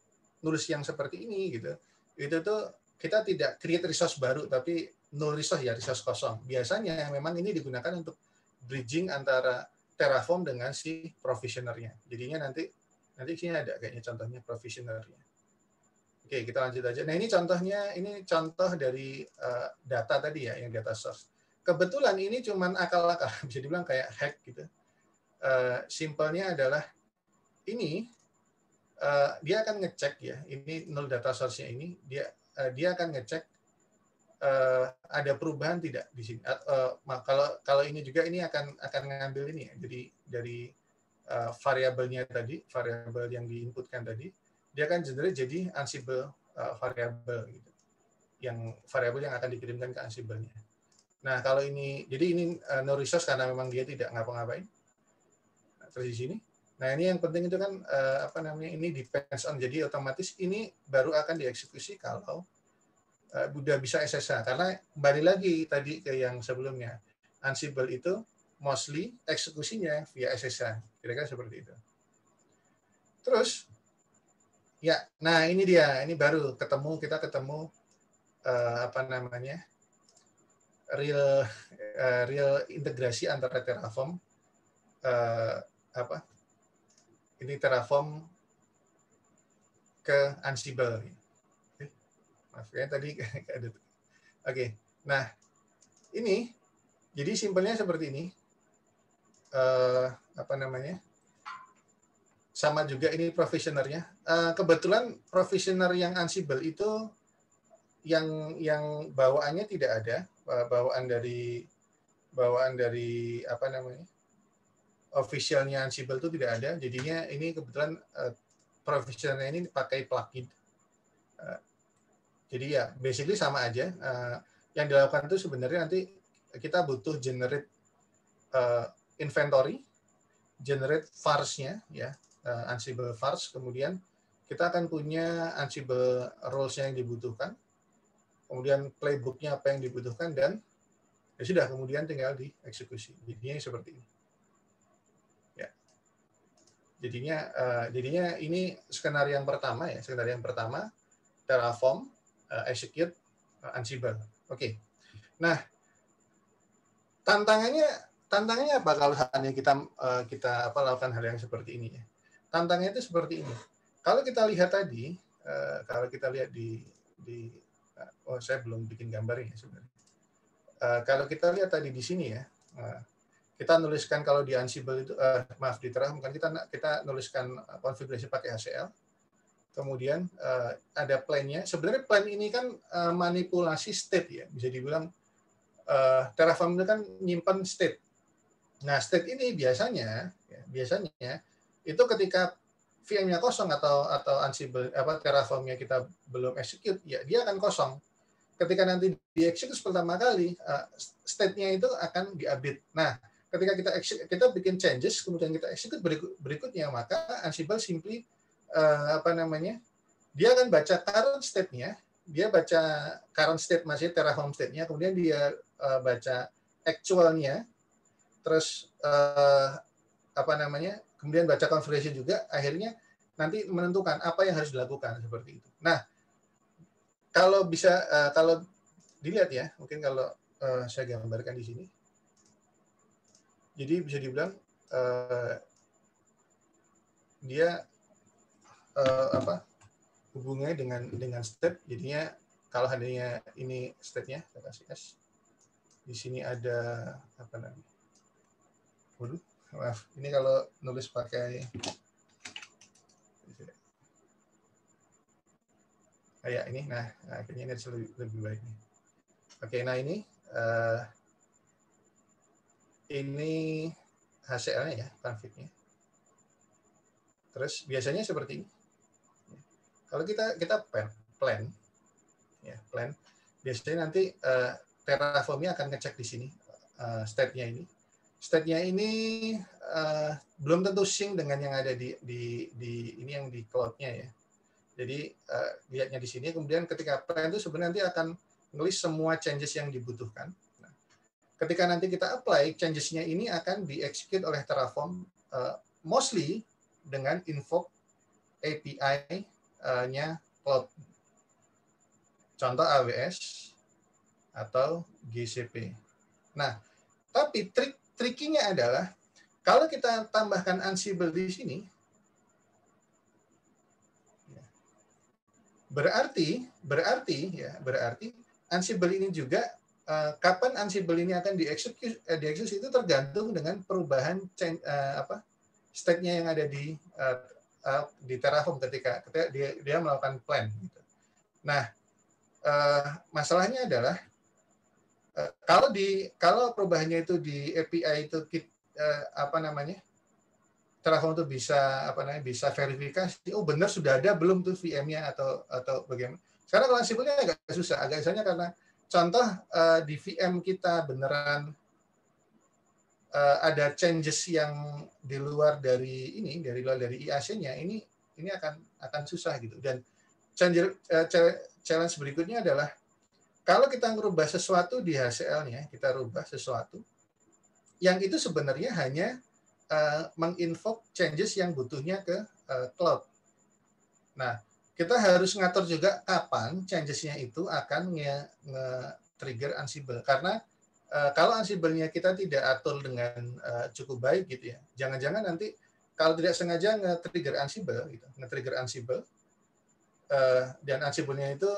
nulis yang seperti ini gitu itu tuh kita tidak create resource baru tapi nol resource ya resource kosong biasanya yang memang ini digunakan untuk bridging antara Terraform dengan si provisionernya jadinya nanti nanti sini ada kayaknya contohnya provisionernya oke kita lanjut aja nah ini contohnya ini contoh dari uh, data tadi ya yang data source kebetulan ini cuman akal-akal bisa dibilang kayak hack gitu uh, simpelnya adalah ini Eh, dia akan ngecek ya ini nol data source-nya ini dia uh, dia akan ngecek uh, ada perubahan tidak di sini. Uh, uh, kalau kalau ini juga ini akan akan ngambil ini ya jadi dari uh, variabelnya tadi variabel yang diinputkan tadi dia akan jadi jadi ansible uh, variabel gitu yang variabel yang akan dikirimkan ke ansible-nya. Nah kalau ini jadi ini uh, no resource karena memang dia tidak ngapa-ngapain. Nah, terus di sini Nah ini yang penting itu kan uh, apa namanya ini depends on jadi otomatis ini baru akan dieksekusi kalau uh, udah bisa SSH karena kembali lagi tadi ke yang sebelumnya Ansible itu mostly eksekusinya via SSH kira-kira seperti itu. Terus ya nah ini dia ini baru ketemu kita ketemu uh, apa namanya real uh, real integrasi antara Terraform uh, apa ini Terraform ke Ansible. Maaf ya tadi ada. Oke, nah ini jadi simpelnya seperti ini. Uh, apa namanya? Sama juga ini provisionernya. Uh, kebetulan provisioner yang Ansible itu yang yang bawaannya tidak ada, eh, bawaan dari bawaan dari apa namanya? officialnya Ansible itu tidak ada. Jadinya ini kebetulan eh, profesionalnya ini pakai plugin. Eh, jadi ya basically sama aja. Eh, yang dilakukan itu sebenarnya nanti kita butuh generate inventory, generate varsnya ya Ansible vars. Kemudian kita akan punya Ansible roles yang dibutuhkan. Kemudian playbook-nya apa yang dibutuhkan dan ya sudah kemudian tinggal dieksekusi. Jadinya seperti ini. Jadinya uh, jadinya ini skenario yang pertama ya, skenario yang pertama Terraform uh, execute uh, Ansible. Oke. Okay. Nah, tantangannya tantangannya apa kalau hanya kita uh, kita apa lakukan hal yang seperti ini ya. Tantangannya itu seperti ini. Kalau kita lihat tadi, uh, kalau kita lihat di di uh, oh saya belum bikin gambar ini sebenarnya. Uh, kalau kita lihat tadi di sini ya. Uh, kita nuliskan kalau di Ansible itu uh, maaf di Terraform kan kita kita nuliskan eh, konfigurasi pakai HCL. Kemudian uh, ada plan-nya. Sebenarnya plan ini kan uh, manipulasi state ya, bisa dibilang uh, Terraform itu kan nyimpan state. Nah, state ini biasanya ya, biasanya itu ketika VM-nya kosong atau atau Ansible apa terraform kita belum execute, ya dia akan kosong ketika nanti di execute pertama kali, uh, state-nya itu akan di update. Nah, ketika kita kita bikin changes kemudian kita execute berikut, berikutnya maka Ansible simply uh, apa namanya dia akan baca current state-nya dia baca current state masih home state-nya kemudian dia uh, baca nya terus uh, apa namanya kemudian baca configuration juga akhirnya nanti menentukan apa yang harus dilakukan seperti itu nah kalau bisa uh, kalau dilihat ya mungkin kalau uh, saya gambarkan di sini jadi bisa dibilang uh, dia uh, apa hubungannya dengan dengan step. jadinya kalau adanya ini stepnya, saya kasih S di sini ada apa namanya waduh maaf ini kalau nulis pakai kayak ah, ini nah akhirnya ini lebih, lebih baik oke nah ini uh, ini HCL ya konfliknya. Terus biasanya seperti ini. Kalau kita kita plan, plan ya plan, biasanya nanti uh, Terraformnya akan ngecek di sini uh, state-nya ini. State-nya ini uh, belum tentu sync dengan yang ada di di, di ini yang di cloud-nya ya. Jadi uh, lihatnya di sini, kemudian ketika plan itu sebenarnya nanti akan ngelis semua changes yang dibutuhkan Ketika nanti kita apply, changes-nya ini akan di-execute oleh Terraform uh, mostly dengan invoke API-nya eh, cloud. Contoh AWS atau GCP. Nah, tapi trik trikinya adalah kalau kita tambahkan Ansible di sini, ya, berarti berarti ya berarti Ansible ini juga Eh, kapan Ansible ini akan dieksekusi eh, itu tergantung dengan perubahan change, uh, apa state-nya yang ada di uh, uh, di Terraform ketika, ketika dia dia melakukan plan. Gitu. Nah, uh, masalahnya adalah uh, kalau di kalau perubahannya itu di API itu uh, apa namanya Terraform itu bisa apa namanya bisa verifikasi. Oh benar sudah ada belum tuh VM-nya atau atau bagaimana? Sekarang kalau Ansible-nya agak susah, agak susahnya karena contoh uh, di VM kita beneran uh, ada changes yang di luar dari ini dari luar dari IAC-nya ini ini akan akan susah gitu dan challenge, uh, challenge berikutnya adalah kalau kita merubah sesuatu di HCL-nya kita rubah sesuatu yang itu sebenarnya hanya uh, menginvoke changes yang butuhnya ke uh, cloud nah kita harus ngatur juga kapan changesnya itu akan nge-trigger Ansible karena eh, kalau Ansible-nya kita tidak atur dengan eh, cukup baik gitu ya jangan-jangan nanti kalau tidak sengaja nge-trigger Ansible gitu nge-trigger Ansible eh, dan Ansible-nya itu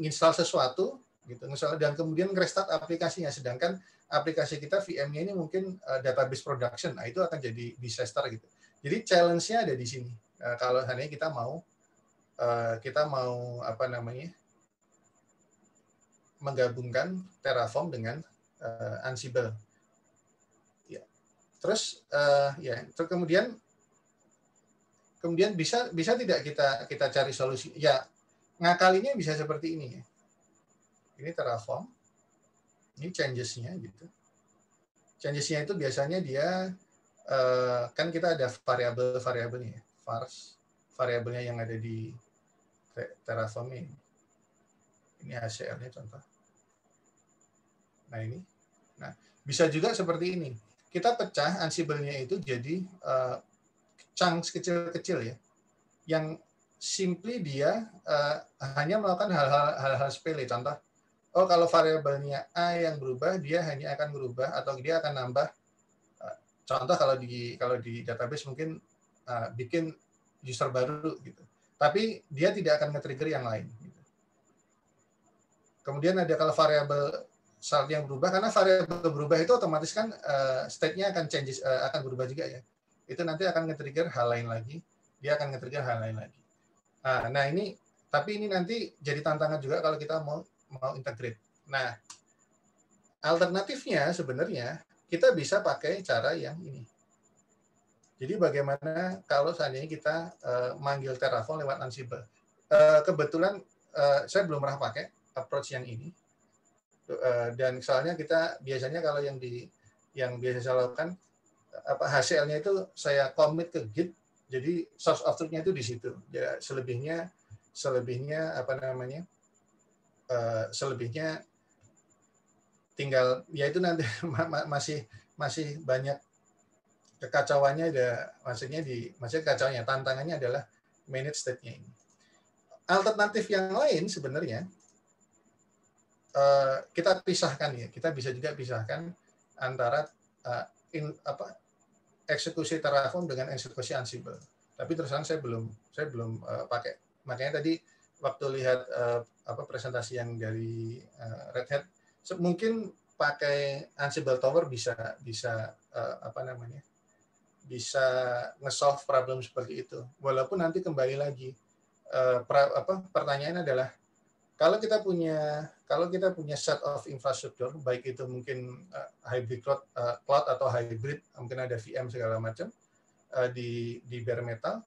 install sesuatu gitu install dan kemudian restart aplikasinya sedangkan aplikasi kita VM-nya ini mungkin database production nah itu akan jadi disaster gitu jadi challenge-nya ada di sini kalau hanya kita mau Eh, kita mau apa namanya menggabungkan Terraform dengan uh, Ansible. Ya. Terus uh, ya terus kemudian kemudian bisa bisa tidak kita kita cari solusi? Ya ngakalinya bisa seperti ini ya. Ini Terraform. Ini changesnya gitu. Changesnya itu biasanya dia uh, kan kita ada variabel variabelnya ya. Vars variabelnya yang ada di terraforming. Ini hcl nya contoh. Nah ini. Nah bisa juga seperti ini. Kita pecah Ansible-nya itu jadi uh, chunks kecil-kecil ya. Yang simply dia uh, hanya melakukan hal-hal hal-hal sepele. Contoh, oh kalau variabelnya A yang berubah, dia hanya akan berubah atau dia akan nambah. Eh, contoh kalau di kalau di database mungkin uh, bikin user baru gitu tapi dia tidak akan nge-trigger yang lain. Gitu. Kemudian ada kalau variabel saat yang berubah, karena variabel berubah itu otomatis kan uh, state-nya akan changes uh, akan berubah juga ya. Itu nanti akan nge-trigger hal lain lagi, dia akan nge-trigger hal lain lagi. Nah, nah ini tapi ini nanti jadi tantangan juga kalau kita mau mau integrate. Nah, alternatifnya sebenarnya kita bisa pakai cara yang ini. Jadi bagaimana kalau seandainya kita uh, manggil Terraform lewat Ansible? Uh, kebetulan uh, saya belum pernah pakai approach yang ini. Uh, dan soalnya kita biasanya kalau yang di yang biasa saya lakukan apa HCL-nya itu saya commit ke Git. Jadi source of truth-nya itu di situ. Ya, selebihnya selebihnya apa namanya? Uh, selebihnya tinggal ya itu nanti masih masih banyak kekacauannya ada maksudnya di maksudnya kacauannya tantangannya adalah manage state-nya ini. Alternatif yang lain sebenarnya eh, kita pisahkan ya. Kita bisa juga pisahkan antara eh, in, apa eksekusi Terraform dengan eksekusi Ansible. Tapi terus saya belum saya belum eh, pakai. Makanya tadi waktu lihat apa presentasi yang dari Red Hat mungkin pakai Ansible Tower bisa bisa apa namanya bisa nge-solve problem seperti itu. Walaupun nanti kembali lagi uh, apa pertanyaan adalah kalau kita punya kalau kita punya set of infrastructure baik itu mungkin eh, hybrid cloud, eh, cloud atau hybrid mungkin ada VM segala macam di di bare metal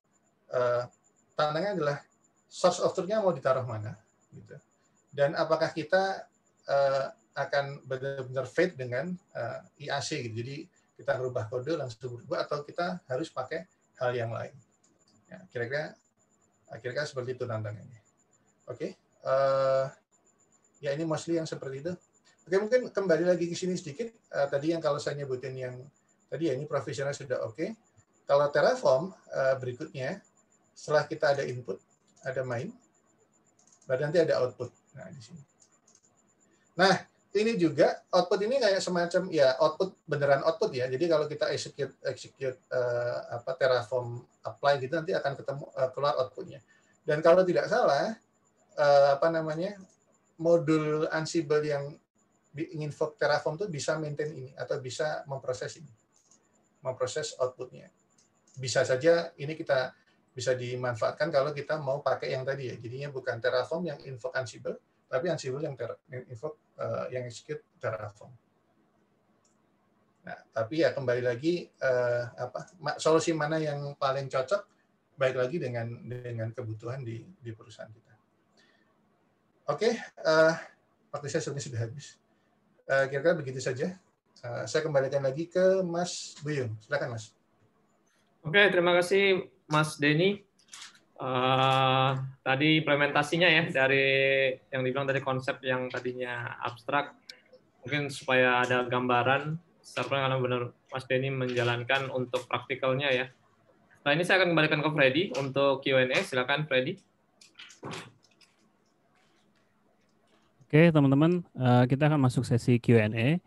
uh, tantangannya adalah source of truth-nya mau ditaruh mana gitu. Dan apakah kita akan benar-benar fit dengan IAC gitu. Jadi kita rubah kode langsung berubah atau kita harus pakai hal yang lain. Ya, kira-kira akhirnya seperti itu tantangannya. Oke, okay. uh, eh, ya ini mostly yang seperti itu. Oke, okay, mungkin kembali lagi ke sini sedikit. Uh, tadi yang kalau saya nyebutin yang tadi ya ini profesional sudah oke. Okay. Kalau Terraform uh, berikutnya, setelah kita ada input, ada main, baru nanti ada output. Nah di sini. Nah ini juga output ini kayak semacam ya output beneran output ya. Jadi kalau kita execute execute uh, apa Terraform apply gitu nanti akan ketemu uh, keluar outputnya. Dan kalau tidak salah uh, apa namanya modul Ansible yang invoke Terraform itu bisa maintain ini atau bisa memproses ini, memproses outputnya. Bisa saja ini kita bisa dimanfaatkan kalau kita mau pakai yang tadi ya. Jadinya bukan Terraform yang invoke Ansible, tapi Ansible yang ter invoke uh, yang execute Terraform. Nah, tapi ya kembali lagi uh, apa solusi mana yang paling cocok baik lagi dengan dengan kebutuhan di di perusahaan kita. Oke, okay, uh, eh, waktu saya sebenarnya sudah habis. Eh, kira-kira uh, begitu saja. Uh, saya kembalikan lagi ke Mas Buyung. Silakan Mas. Oke, okay, terima kasih Mas Denny. Uh, tadi implementasinya ya dari yang dibilang dari konsep yang tadinya abstrak mungkin supaya ada gambaran secara karena benar Mas Denny menjalankan untuk praktikalnya ya. Nah ini saya akan kembalikan ke Freddy untuk Q&A. Silakan Freddy. Oke teman-teman, eh, kita akan masuk sesi Q&A.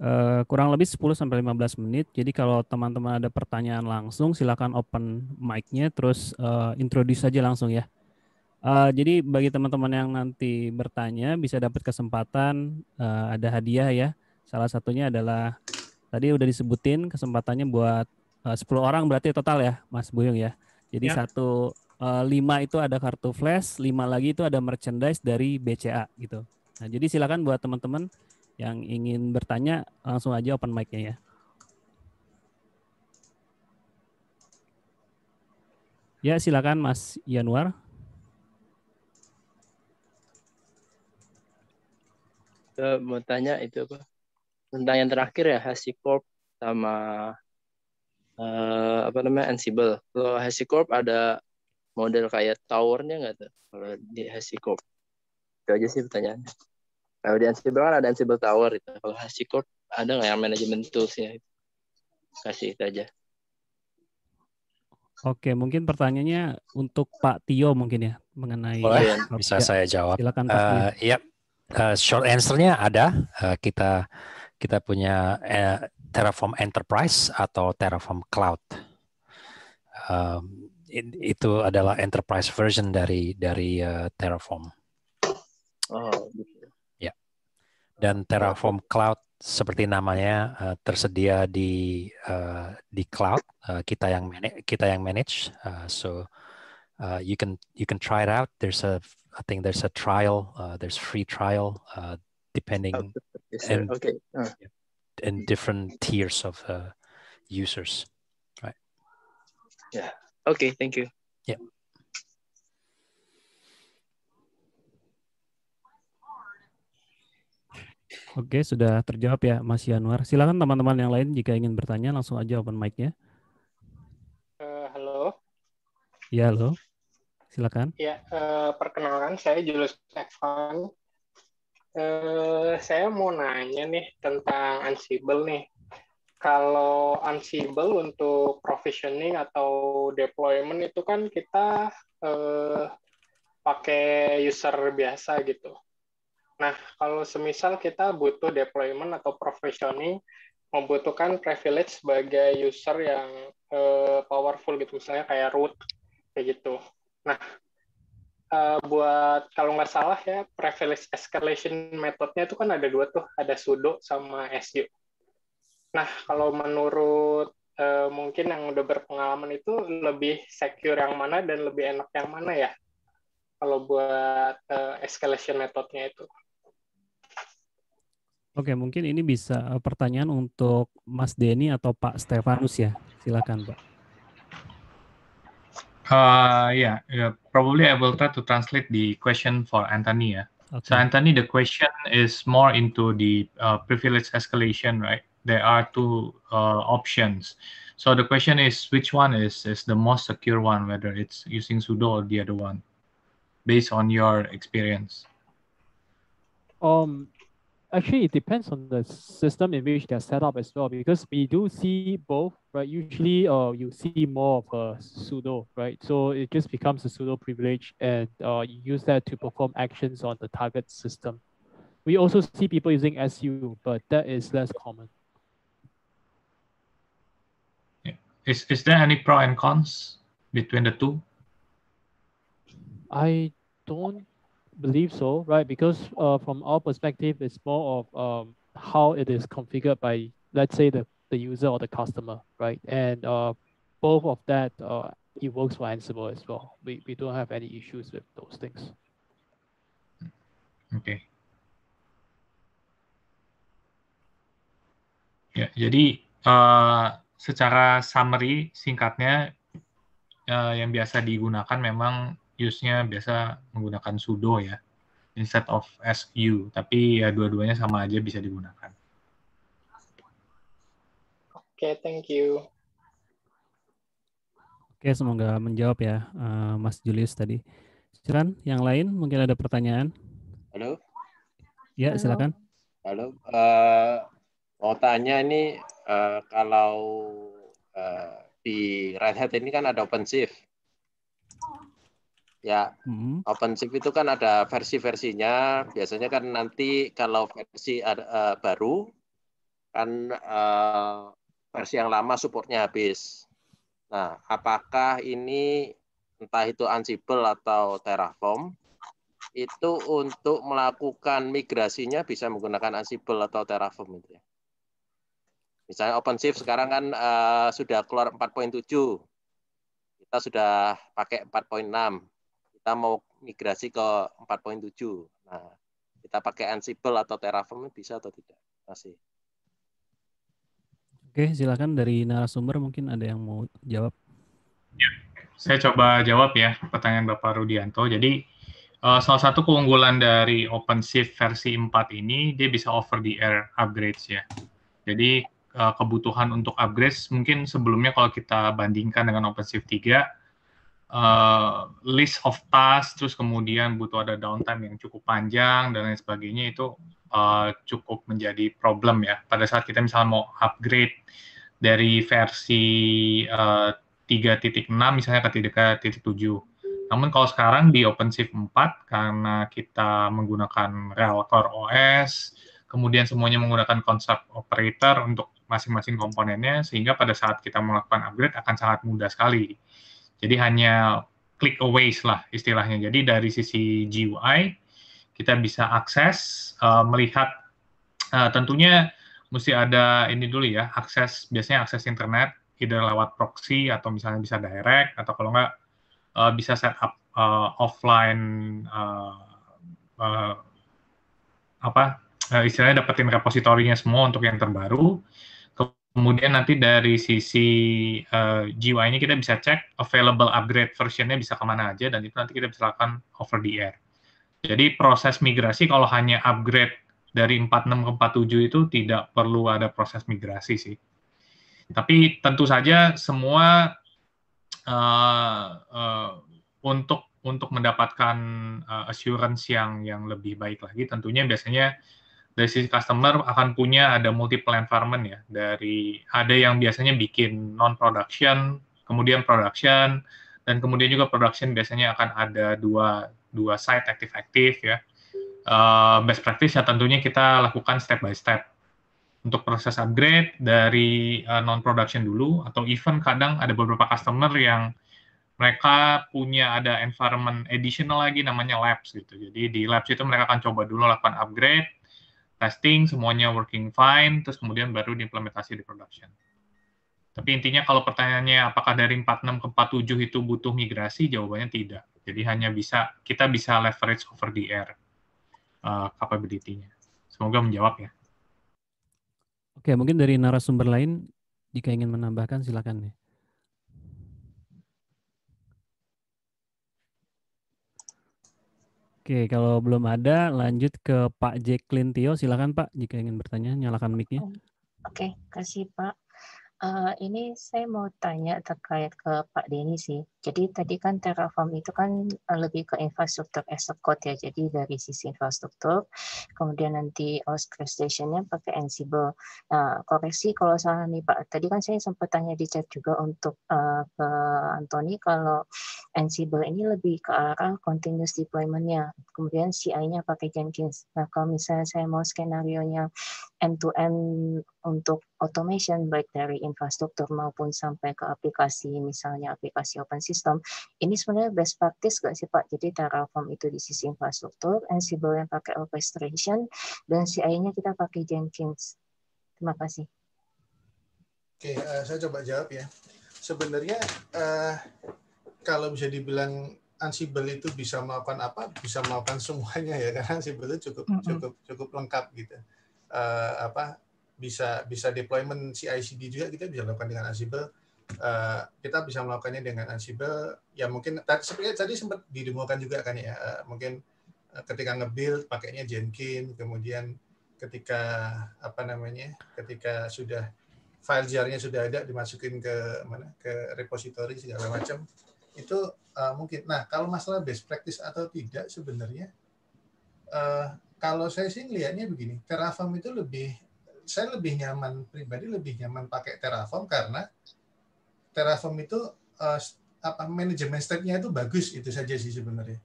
Eh, kurang lebih 10 sampai 15 menit. Jadi kalau teman-teman ada pertanyaan langsung silakan open mic-nya terus uh, introduce saja langsung ya. Uh, jadi bagi teman-teman yang nanti bertanya bisa dapat kesempatan uh, ada hadiah ya. Salah satunya adalah tadi udah disebutin kesempatannya buat uh, 10 orang berarti total ya Mas Buyung ya. Jadi ya. satu uh, lima itu ada kartu flash, lima lagi itu ada merchandise dari BCA gitu. Nah, jadi silakan buat teman-teman yang ingin bertanya langsung aja open mic-nya ya. Ya, silakan Mas Yanuar. Saya mau tanya itu apa? Tentang yang terakhir ya, HashiCorp sama uh, apa namanya Ansible. Kalau HashiCorp ada model kayak towernya nggak tuh? Kalau di HashiCorp. Itu aja sih pertanyaannya. Kan, gitu. Kalau di Ansible kan ada Ansible Tower itu. Kalau HashiCorp ada nggak yang manajemen toolsnya? Kasih itu aja. Oke, mungkin pertanyaannya untuk Pak Tio mungkin ya mengenai. Boleh, ya, bisa ya. saya jawab. Silakan Pak Uh, eh, yep. Iya. uh, short answer-nya ada. Uh, kita kita punya uh, Terraform Enterprise atau Terraform Cloud. Um, itu adalah enterprise version dari dari uh, Terraform. Oh, gitu. Dan Terraform Cloud seperti namanya uh, tersedia di uh, di cloud uh, kita yang manage, kita yang manage. Uh, so uh, you can you can try it out. There's a I think there's a trial. Uh, there's free trial uh, depending oh, and okay. Uh. different tiers of uh, users. Right. Yeah. Okay. Thank you. Yeah. Oke, sudah terjawab ya Mas Yanuar. Silakan teman-teman yang lain jika ingin bertanya langsung aja open mic-nya. Uh, halo. Ya, halo. Silakan. Ya, uh, perkenalkan saya Julius Evan. Uh, saya mau nanya nih tentang Ansible nih. Kalau Ansible untuk provisioning atau deployment itu kan kita uh, pakai user biasa gitu Nah, kalau semisal kita butuh deployment atau provisioning membutuhkan privilege sebagai user yang uh, powerful gitu, misalnya kayak root kayak gitu. Nah, uh, buat kalau nggak salah ya privilege escalation methodnya itu kan ada dua tuh, ada sudo sama su. Nah, kalau menurut uh, mungkin yang udah berpengalaman itu lebih secure yang mana dan lebih enak yang mana ya? Kalau buat uh, escalation methodnya itu. Oke, mungkin ini bisa eh, pertanyaan untuk Mas Denny atau Pak Stefanus ya. Silakan, Pak. Uh, yeah, yeah, ya, probably I will try to translate the question for Anthony. Yeah. Okay. So Anthony, the question is more into the uh, privilege escalation, right? There are two uh, options. So the question is, which one is is the most secure one, whether it's using sudo or the other one, based on your experience? Um, actually it depends on the system in which they're set up as well because we do see both right usually uh, you see more of a pseudo right so it just becomes a pseudo privilege and uh, you use that to perform actions on the target system we also see people using su but that is less common is, is there any pro and cons between the two i don't believe so, right? Because uh, from our perspective, it's more of um, how it is configured by, let's say, the, the user or the customer, right? And uh, both of that, uh, it works for Ansible as well. We, we don't have any issues with those things. Okay. Ya, jadi uh, secara summary singkatnya uh, yang biasa digunakan memang use-nya biasa menggunakan sudo ya instead of su tapi ya dua-duanya sama aja bisa digunakan oke okay, thank you oke okay, semoga menjawab ya uh, mas Julius tadi silakan yang lain mungkin ada pertanyaan halo ya halo. silakan halo uh, mau tanya ini uh, kalau uh, di Red Hat ini kan ada OpenShift ya mm-hmm. OpenShift itu kan ada versi-versinya biasanya kan nanti kalau versi uh, baru kan uh, versi yang lama supportnya habis nah apakah ini entah itu Ansible atau Terraform itu untuk melakukan migrasinya bisa menggunakan Ansible atau Terraform itu ya misalnya OpenShift sekarang kan uh, sudah keluar 4.7 kita sudah pakai 4.6 kita mau migrasi ke 4.7. Nah, kita pakai Ansible atau Terraform bisa atau tidak? Masih. Oke, silakan dari narasumber mungkin ada yang mau jawab. Ya, saya coba jawab ya pertanyaan Bapak Rudianto. Jadi uh, salah satu keunggulan dari OpenShift versi 4 ini dia bisa over the air upgrades ya. Jadi uh, kebutuhan untuk upgrades mungkin sebelumnya kalau kita bandingkan dengan OpenShift 3 uh, list of tasks, terus kemudian butuh ada downtime yang cukup panjang dan lain sebagainya itu uh, cukup menjadi problem ya. Pada saat kita misalnya mau upgrade dari versi uh, eh, 3.6 misalnya ke 3.7. Namun kalau sekarang di OpenShift 4 karena kita menggunakan Real Core OS, kemudian semuanya menggunakan konsep operator untuk masing-masing komponennya sehingga pada saat kita melakukan upgrade akan sangat mudah sekali. Jadi hanya click away lah istilahnya. Jadi dari sisi GUI kita bisa akses uh, melihat uh, tentunya mesti ada ini dulu ya akses biasanya akses internet either lewat proxy atau misalnya bisa direct atau kalau nggak uh, bisa setup uh, offline uh, uh, apa uh, istilahnya dapetin repositorinya semua untuk yang terbaru Kemudian nanti dari sisi uh, eh, GUI-nya kita bisa cek available upgrade versionnya bisa kemana aja dan itu nanti kita bisa lakukan over the air. Jadi proses migrasi kalau hanya upgrade dari 46 ke 47 itu tidak perlu ada proses migrasi sih. Tapi tentu saja semua uh, uh, untuk untuk mendapatkan uh, assurance yang yang lebih baik lagi tentunya biasanya dari sisi customer akan punya ada multiple environment ya dari ada yang biasanya bikin non production kemudian production dan kemudian juga production biasanya akan ada dua dua site aktif aktif ya uh, best practice ya tentunya kita lakukan step by step untuk proses upgrade dari uh, eh, non production dulu atau even kadang ada beberapa customer yang mereka punya ada environment additional lagi namanya labs gitu jadi di labs itu mereka akan coba dulu lakukan upgrade testing semuanya working fine terus kemudian baru diimplementasi di production. Tapi intinya kalau pertanyaannya apakah dari 46 ke 47 itu butuh migrasi, jawabannya tidak. Jadi hanya bisa kita bisa leverage over the air uh, capability-nya. Semoga menjawab ya. Oke, mungkin dari narasumber lain jika ingin menambahkan silakan nih. Oke, kalau belum ada, lanjut ke Pak Jacqueline Tio. Silakan Pak, jika ingin bertanya, nyalakan mic-nya. Oh, oke, kasih Pak. Uh, ini saya mau tanya terkait ke Pak Denny sih. Jadi tadi kan Terraform itu kan eh, lebih ke infrastruktur as a code ya. Jadi dari sisi infrastruktur, kemudian nanti Station-nya pakai Ansible. Nah, koreksi kalau salah nih Pak. Tadi kan saya sempat tanya di chat juga untuk uh, ke Anthony kalau Ansible ini lebih ke arah continuous deployment-nya. Kemudian CI-nya pakai Jenkins. Nah, kalau misalnya saya mau skenario-nya end-to-end untuk automation baik dari infrastruktur maupun sampai ke aplikasi misalnya aplikasi open ekosistem. Ini sebenarnya best practice gak sih Pak? Jadi Terraform itu di sisi infrastruktur, Ansible yang pakai orchestration, dan CI-nya kita pakai Jenkins. Terima kasih. Oke, uh, saya coba jawab ya. Sebenarnya uh, kalau bisa dibilang Ansible itu bisa melakukan apa? Bisa melakukan semuanya ya karena Ansible itu cukup mm -hmm. cukup cukup lengkap gitu. Uh, apa bisa bisa deployment CI/CD juga kita bisa lakukan dengan Ansible uh, kita bisa melakukannya dengan Ansible. Ya mungkin tadi sepertinya tadi sempat didemokan juga kan ya. Uh, mungkin eh, ketika nge-build pakainya Jenkins, kemudian ketika apa namanya? ketika sudah file jar-nya sudah ada dimasukin ke mana? ke repository segala macam. Itu uh, mungkin. Nah, kalau masalah best practice atau tidak sebenarnya uh, kalau saya sih lihatnya begini, Terraform itu lebih saya lebih nyaman pribadi lebih nyaman pakai Terraform karena Terraform itu uh, apa manajemen stepnya itu bagus itu saja sih sebenarnya.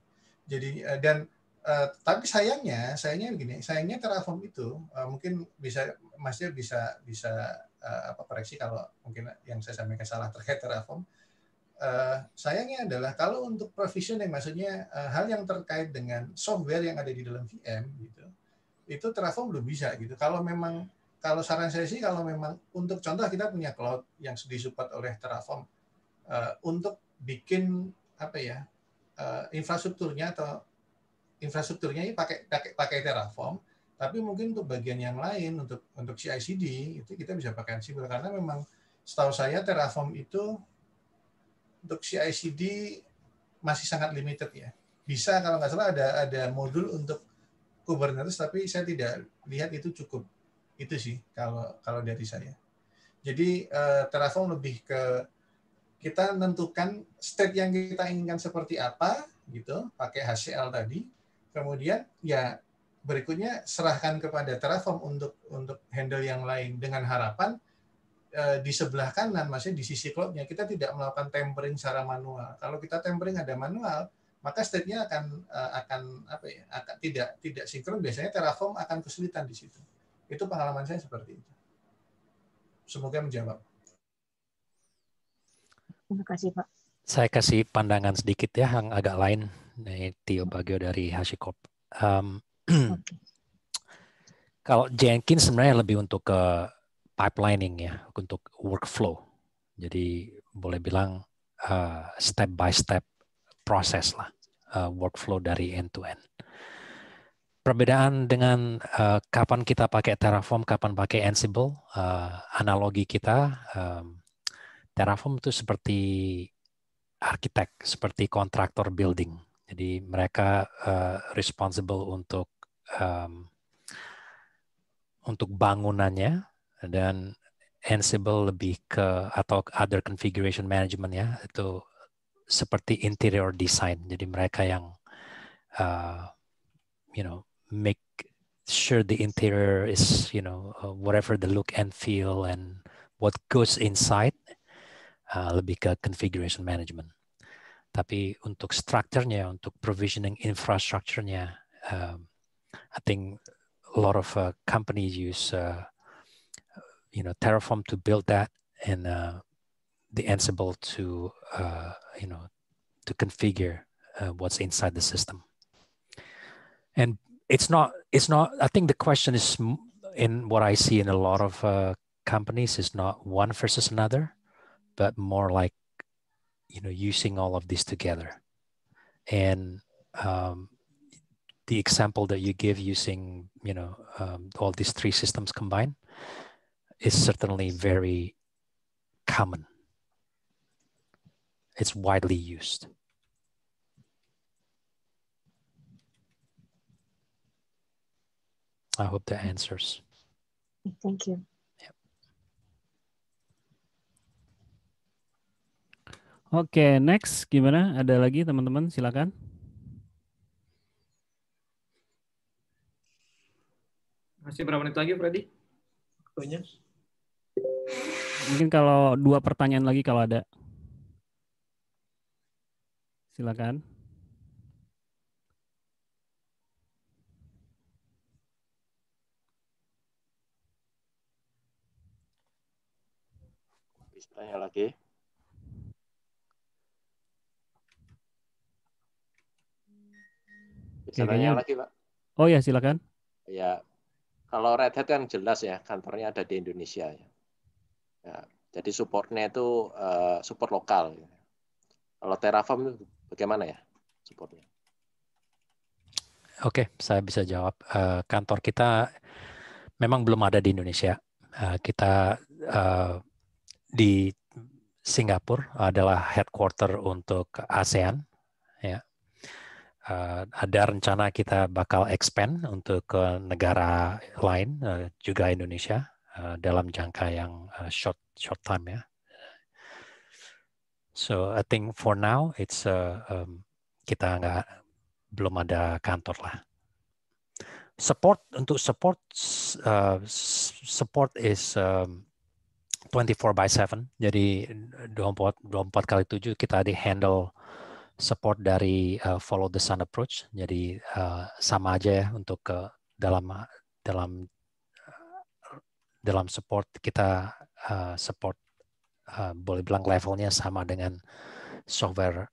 Jadi uh, dan uh, tapi sayangnya sayangnya begini, sayangnya Terraform itu uh, mungkin bisa masnya bisa bisa uh, apa koreksi kalau mungkin yang saya sampaikan salah terkait Terraform. Uh, sayangnya adalah kalau untuk provisioning maksudnya uh, hal yang terkait dengan software yang ada di dalam VM gitu itu Terraform belum bisa gitu. Kalau memang kalau saran saya sih kalau memang untuk contoh kita punya cloud yang disupport oleh Terraform uh, untuk bikin apa ya uh, infrastrukturnya atau infrastrukturnya ini pakai pakai, pakai Terraform tapi mungkin untuk bagian yang lain untuk untuk CI/CD itu kita bisa pakai Ansible karena memang setahu saya Terraform itu untuk CI/CD masih sangat limited ya bisa kalau nggak salah ada ada modul untuk Kubernetes tapi saya tidak lihat itu cukup itu sih kalau kalau dari saya jadi uh, eh, Terraform lebih ke kita tentukan state yang kita inginkan seperti apa gitu pakai HCL tadi kemudian ya berikutnya serahkan kepada Terraform untuk untuk handle yang lain dengan harapan eh, di sebelah kanan maksudnya di sisi klubnya kita tidak melakukan tempering secara manual kalau kita tempering ada manual maka state-nya akan eh, akan apa ya akan tidak tidak sinkron biasanya Terraform akan kesulitan di situ itu pengalaman saya seperti itu. Semoga menjawab. Terima kasih Pak. Saya kasih pandangan sedikit ya yang agak lain. Ini Tio Bagio dari Hashicorp. Um, Kalau Jenkins sebenarnya lebih untuk ke pipelining ya, untuk workflow. Jadi boleh bilang uh, step by step proses lah uh, workflow dari end to end perbedaan dengan uh, kapan kita pakai Terraform, kapan pakai Ansible, uh, analogi kita um, Terraform itu seperti arsitek, seperti kontraktor building. Jadi mereka uh, responsible untuk um, untuk bangunannya dan Ansible lebih ke atau other configuration management ya itu seperti interior design. Jadi mereka yang uh, you know make sure the interior is you know uh, whatever the look and feel and what goes inside uh, lebih ke configuration management tapi untuk strukturnya untuk provisioning infrastructure, um, I think a lot of uh, companies use uh, you know Terraform to build that and uh, the Ansible to uh, you know to configure uh, what's inside the system and it's not it's not i think the question is in what i see in a lot of uh, companies is not one versus another but more like you know using all of these together and um, the example that you give using you know um, all these three systems combined is certainly very common it's widely used I hope that answers. Thank you. Oke, okay, next gimana? Ada lagi teman-teman? Silakan. Masih berapa menit lagi, Freddy? Waktunya. Mungkin kalau dua pertanyaan lagi kalau ada. Silakan. Tanya lagi. Bisa ya, tanya lagi, Pak. Oh ya, silakan. Ya, kalau Red Hat kan jelas ya kantornya ada di Indonesia ya. ya jadi supportnya itu eh, support lokal. Ya. Kalau Terraform itu bagaimana ya supportnya? Oke, saya bisa jawab. Eh, kantor kita memang belum ada di Indonesia. Eh, kita di Singapura adalah headquarter untuk ASEAN. Ya. Uh, ada rencana kita bakal expand untuk ke negara lain, uh, juga Indonesia, uh, dalam jangka yang uh, short short time ya. So I think for now it's uh, um, kita nggak belum ada kantor lah. Support untuk support uh, support is um, 24 by 7. Jadi 24 eh, 24 kali 7 kita di handle support dari uh, follow the sun approach. Jadi uh, sama aja ya untuk uh, dalam dalam dalam support kita uh, support uh, boleh bilang levelnya sama dengan software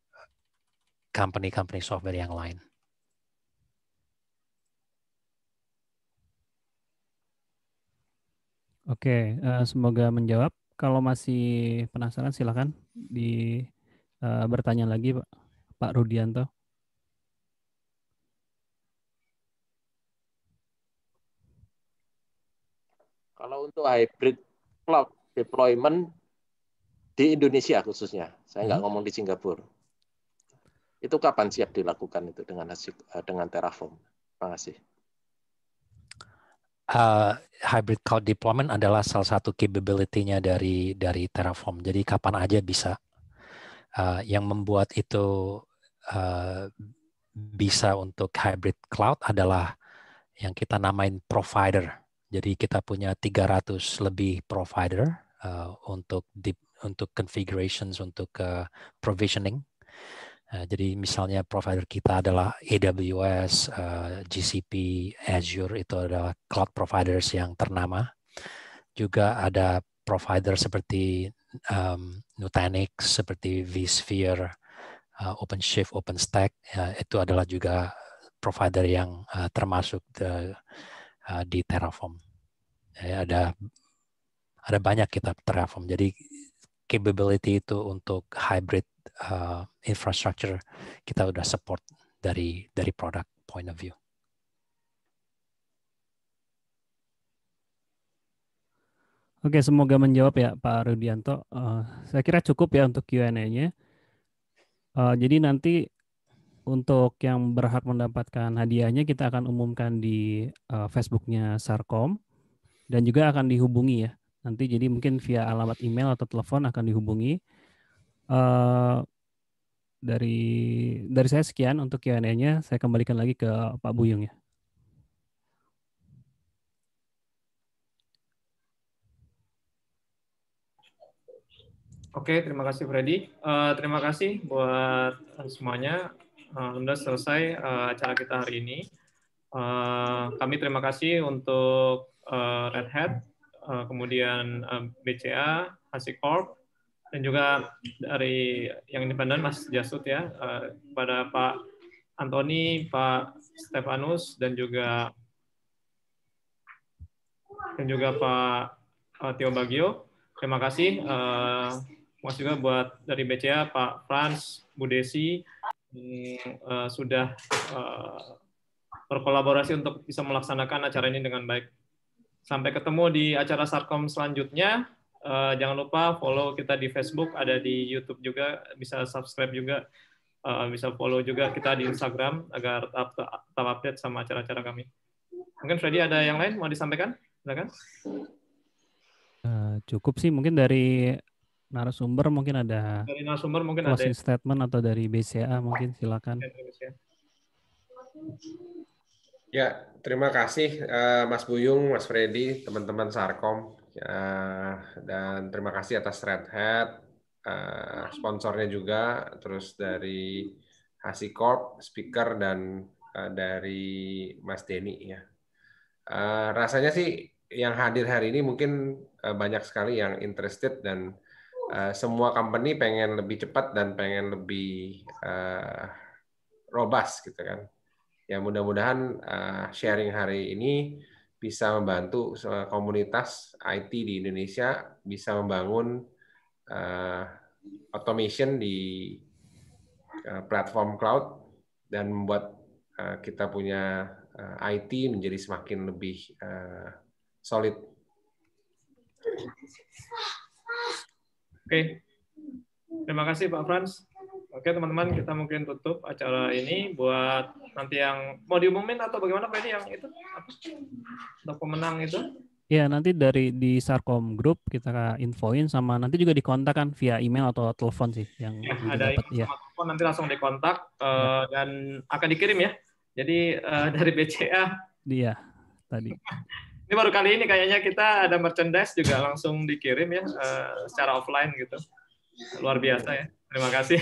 company-company software yang lain. Oke, uh, semoga menjawab. Kalau masih penasaran silakan di uh, bertanya lagi Pak Pak Rudianto. Kalau untuk hybrid cloud deployment di Indonesia khususnya, saya nggak hmm. ngomong di Singapura. Itu kapan siap dilakukan itu dengan hasil, eh, dengan Terraform? Terima kasih. Eh, hybrid cloud deployment adalah salah satu capability-nya dari dari Terraform. Jadi kapan aja bisa. Uh, yang membuat itu uh, bisa untuk hybrid cloud adalah yang kita namain provider. Jadi kita punya 300 lebih provider uh, untuk deep, untuk configurations untuk uh, provisioning Eh, jadi misalnya provider kita adalah AWS, eh, GCP, Azure itu adalah cloud providers yang ternama. Juga ada provider seperti um, Nutanix, seperti vSphere, uh, OpenShift, OpenStack uh, itu adalah juga provider yang uh, termasuk the, uh, di Terraform. Jadi ada ada banyak kita Terraform. Jadi capability itu untuk hybrid uh, infrastructure kita udah support dari dari product point of view. Oke, semoga menjawab ya Pak Rudianto. Uh, saya kira cukup ya untuk Q&A-nya. Uh, jadi nanti untuk yang berhak mendapatkan hadiahnya kita akan umumkan di uh, Facebooknya Sarkom dan juga akan dihubungi ya nanti jadi mungkin via alamat email atau telepon akan dihubungi uh, dari dari saya sekian untuk Q&A-nya saya kembalikan lagi ke Pak Buyung ya Oke, terima kasih Freddy. Uh, terima kasih buat semuanya. Uh, Alhamdulillah selesai uh, acara kita hari ini. Uh, kami terima kasih untuk uh, Red Hat Eh, kemudian BCA, eh, BCA, Hasikorp, dan juga dari yang independen Mas Jasut ya, eh, kepada Pak Antoni, Pak Stefanus, dan juga dan juga Pak Tio Bagio. Terima kasih. Mas juga buat dari BCA, Pak Frans, Bu Desi, yang, sudah berkolaborasi untuk bisa melaksanakan acara ini dengan baik. Sampai ketemu di acara Sarkom selanjutnya. Uh, jangan lupa follow kita di Facebook, ada di YouTube juga, bisa subscribe juga, uh, bisa follow juga kita di Instagram agar tetap, tetap update sama acara-acara kami. Mungkin Freddy ada yang lain mau disampaikan? Silakan. Uh, cukup sih mungkin dari narasumber mungkin ada dari narasumber mungkin closing ada statement atau dari BCA mungkin silakan. Okay, Ya, terima kasih uh, Mas Buyung, Mas Freddy, teman-teman Sarkom, uh, dan terima kasih atas Red Hat, uh, sponsornya juga, terus dari hasikorp speaker, dan uh, dari Mas Denny. Ya. Uh, rasanya sih yang hadir hari ini mungkin uh, banyak sekali yang interested dan uh, semua company pengen lebih cepat dan pengen lebih uh, robust gitu kan Ya mudah-mudahan uh, sharing hari ini bisa membantu eh, komunitas IT di Indonesia bisa membangun uh, automation di uh, platform cloud dan membuat uh, kita punya uh, IT menjadi semakin lebih uh, solid. Oke, okay. terima kasih Pak Frans. Oke teman-teman, kita mungkin tutup acara ini buat nanti yang mau diumumin atau bagaimana Pak yang itu untuk pemenang itu? Ya nanti dari di Sarkom Group kita infoin sama nanti juga dikontak kan via email atau telepon sih yang ya, ada dapat. Ya. Telepon, nanti langsung dikontak ya. Eh, dan akan dikirim ya. Jadi uh, dari BCA. dia tadi. ini baru kali ini kayaknya kita ada merchandise juga langsung dikirim ya uh, secara offline gitu. Luar biasa ya. Terima kasih.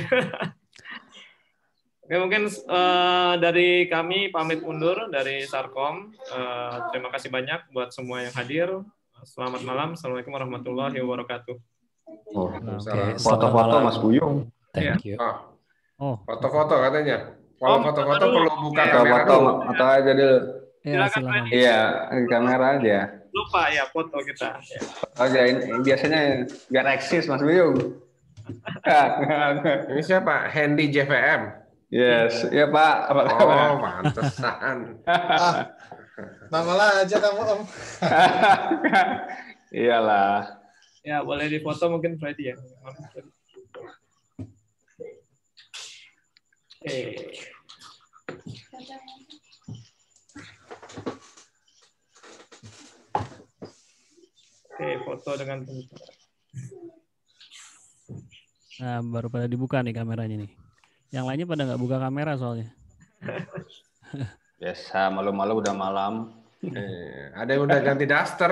Oke, ya, mungkin uh, dari kami pamit undur dari Sarkom. Uh, terima kasih banyak buat semua yang hadir. Selamat malam. Assalamualaikum warahmatullahi wabarakatuh. Oh, okay. Foto-foto Mas Buyung. Thank iya. you. Ah. Oh. Foto-foto katanya. Kalau oh, foto-foto perlu buka ya, kamera foto, Atau aja dulu. Ya, Iya, kamera aja. Lupa ya foto kita. Oke, oh, ya, biasanya nggak eksis Mas Buyung. Ini siapa? Handy JVM. Yes, ya Pak. Apa kabar? Oh, mantesan. ah, nongol aja kamu Om. Iyalah. Ya, boleh difoto mungkin Freddy ya. Oke. Oke, foto dengan teman Nah, baru pada dibuka nih kameranya nih. Yang lainnya pada nggak buka kamera soalnya. Biasa, ya, malu-malu udah malam. Eh, ada yang udah ganti daster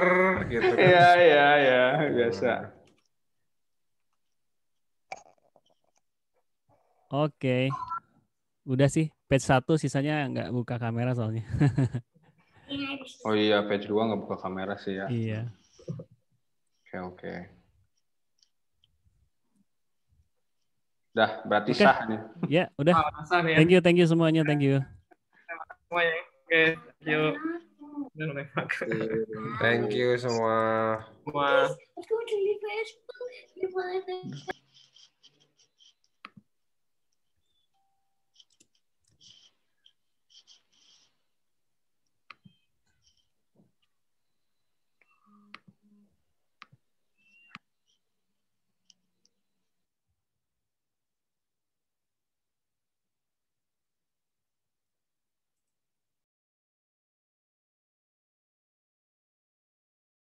gitu. Kan. Iya, iya, iya, biasa. Oke. Okay. Udah sih, page 1 sisanya nggak buka kamera soalnya. oh iya, page 2 nggak buka kamera sih ya. Iya. Oke, okay, oke. Okay. Udah, berarti okay. sah nih. Ya, udah. Oh, sah, ya. Thank you, thank you semuanya, thank you. Semuanya. Oke, thank you. Thank you semua. Semua.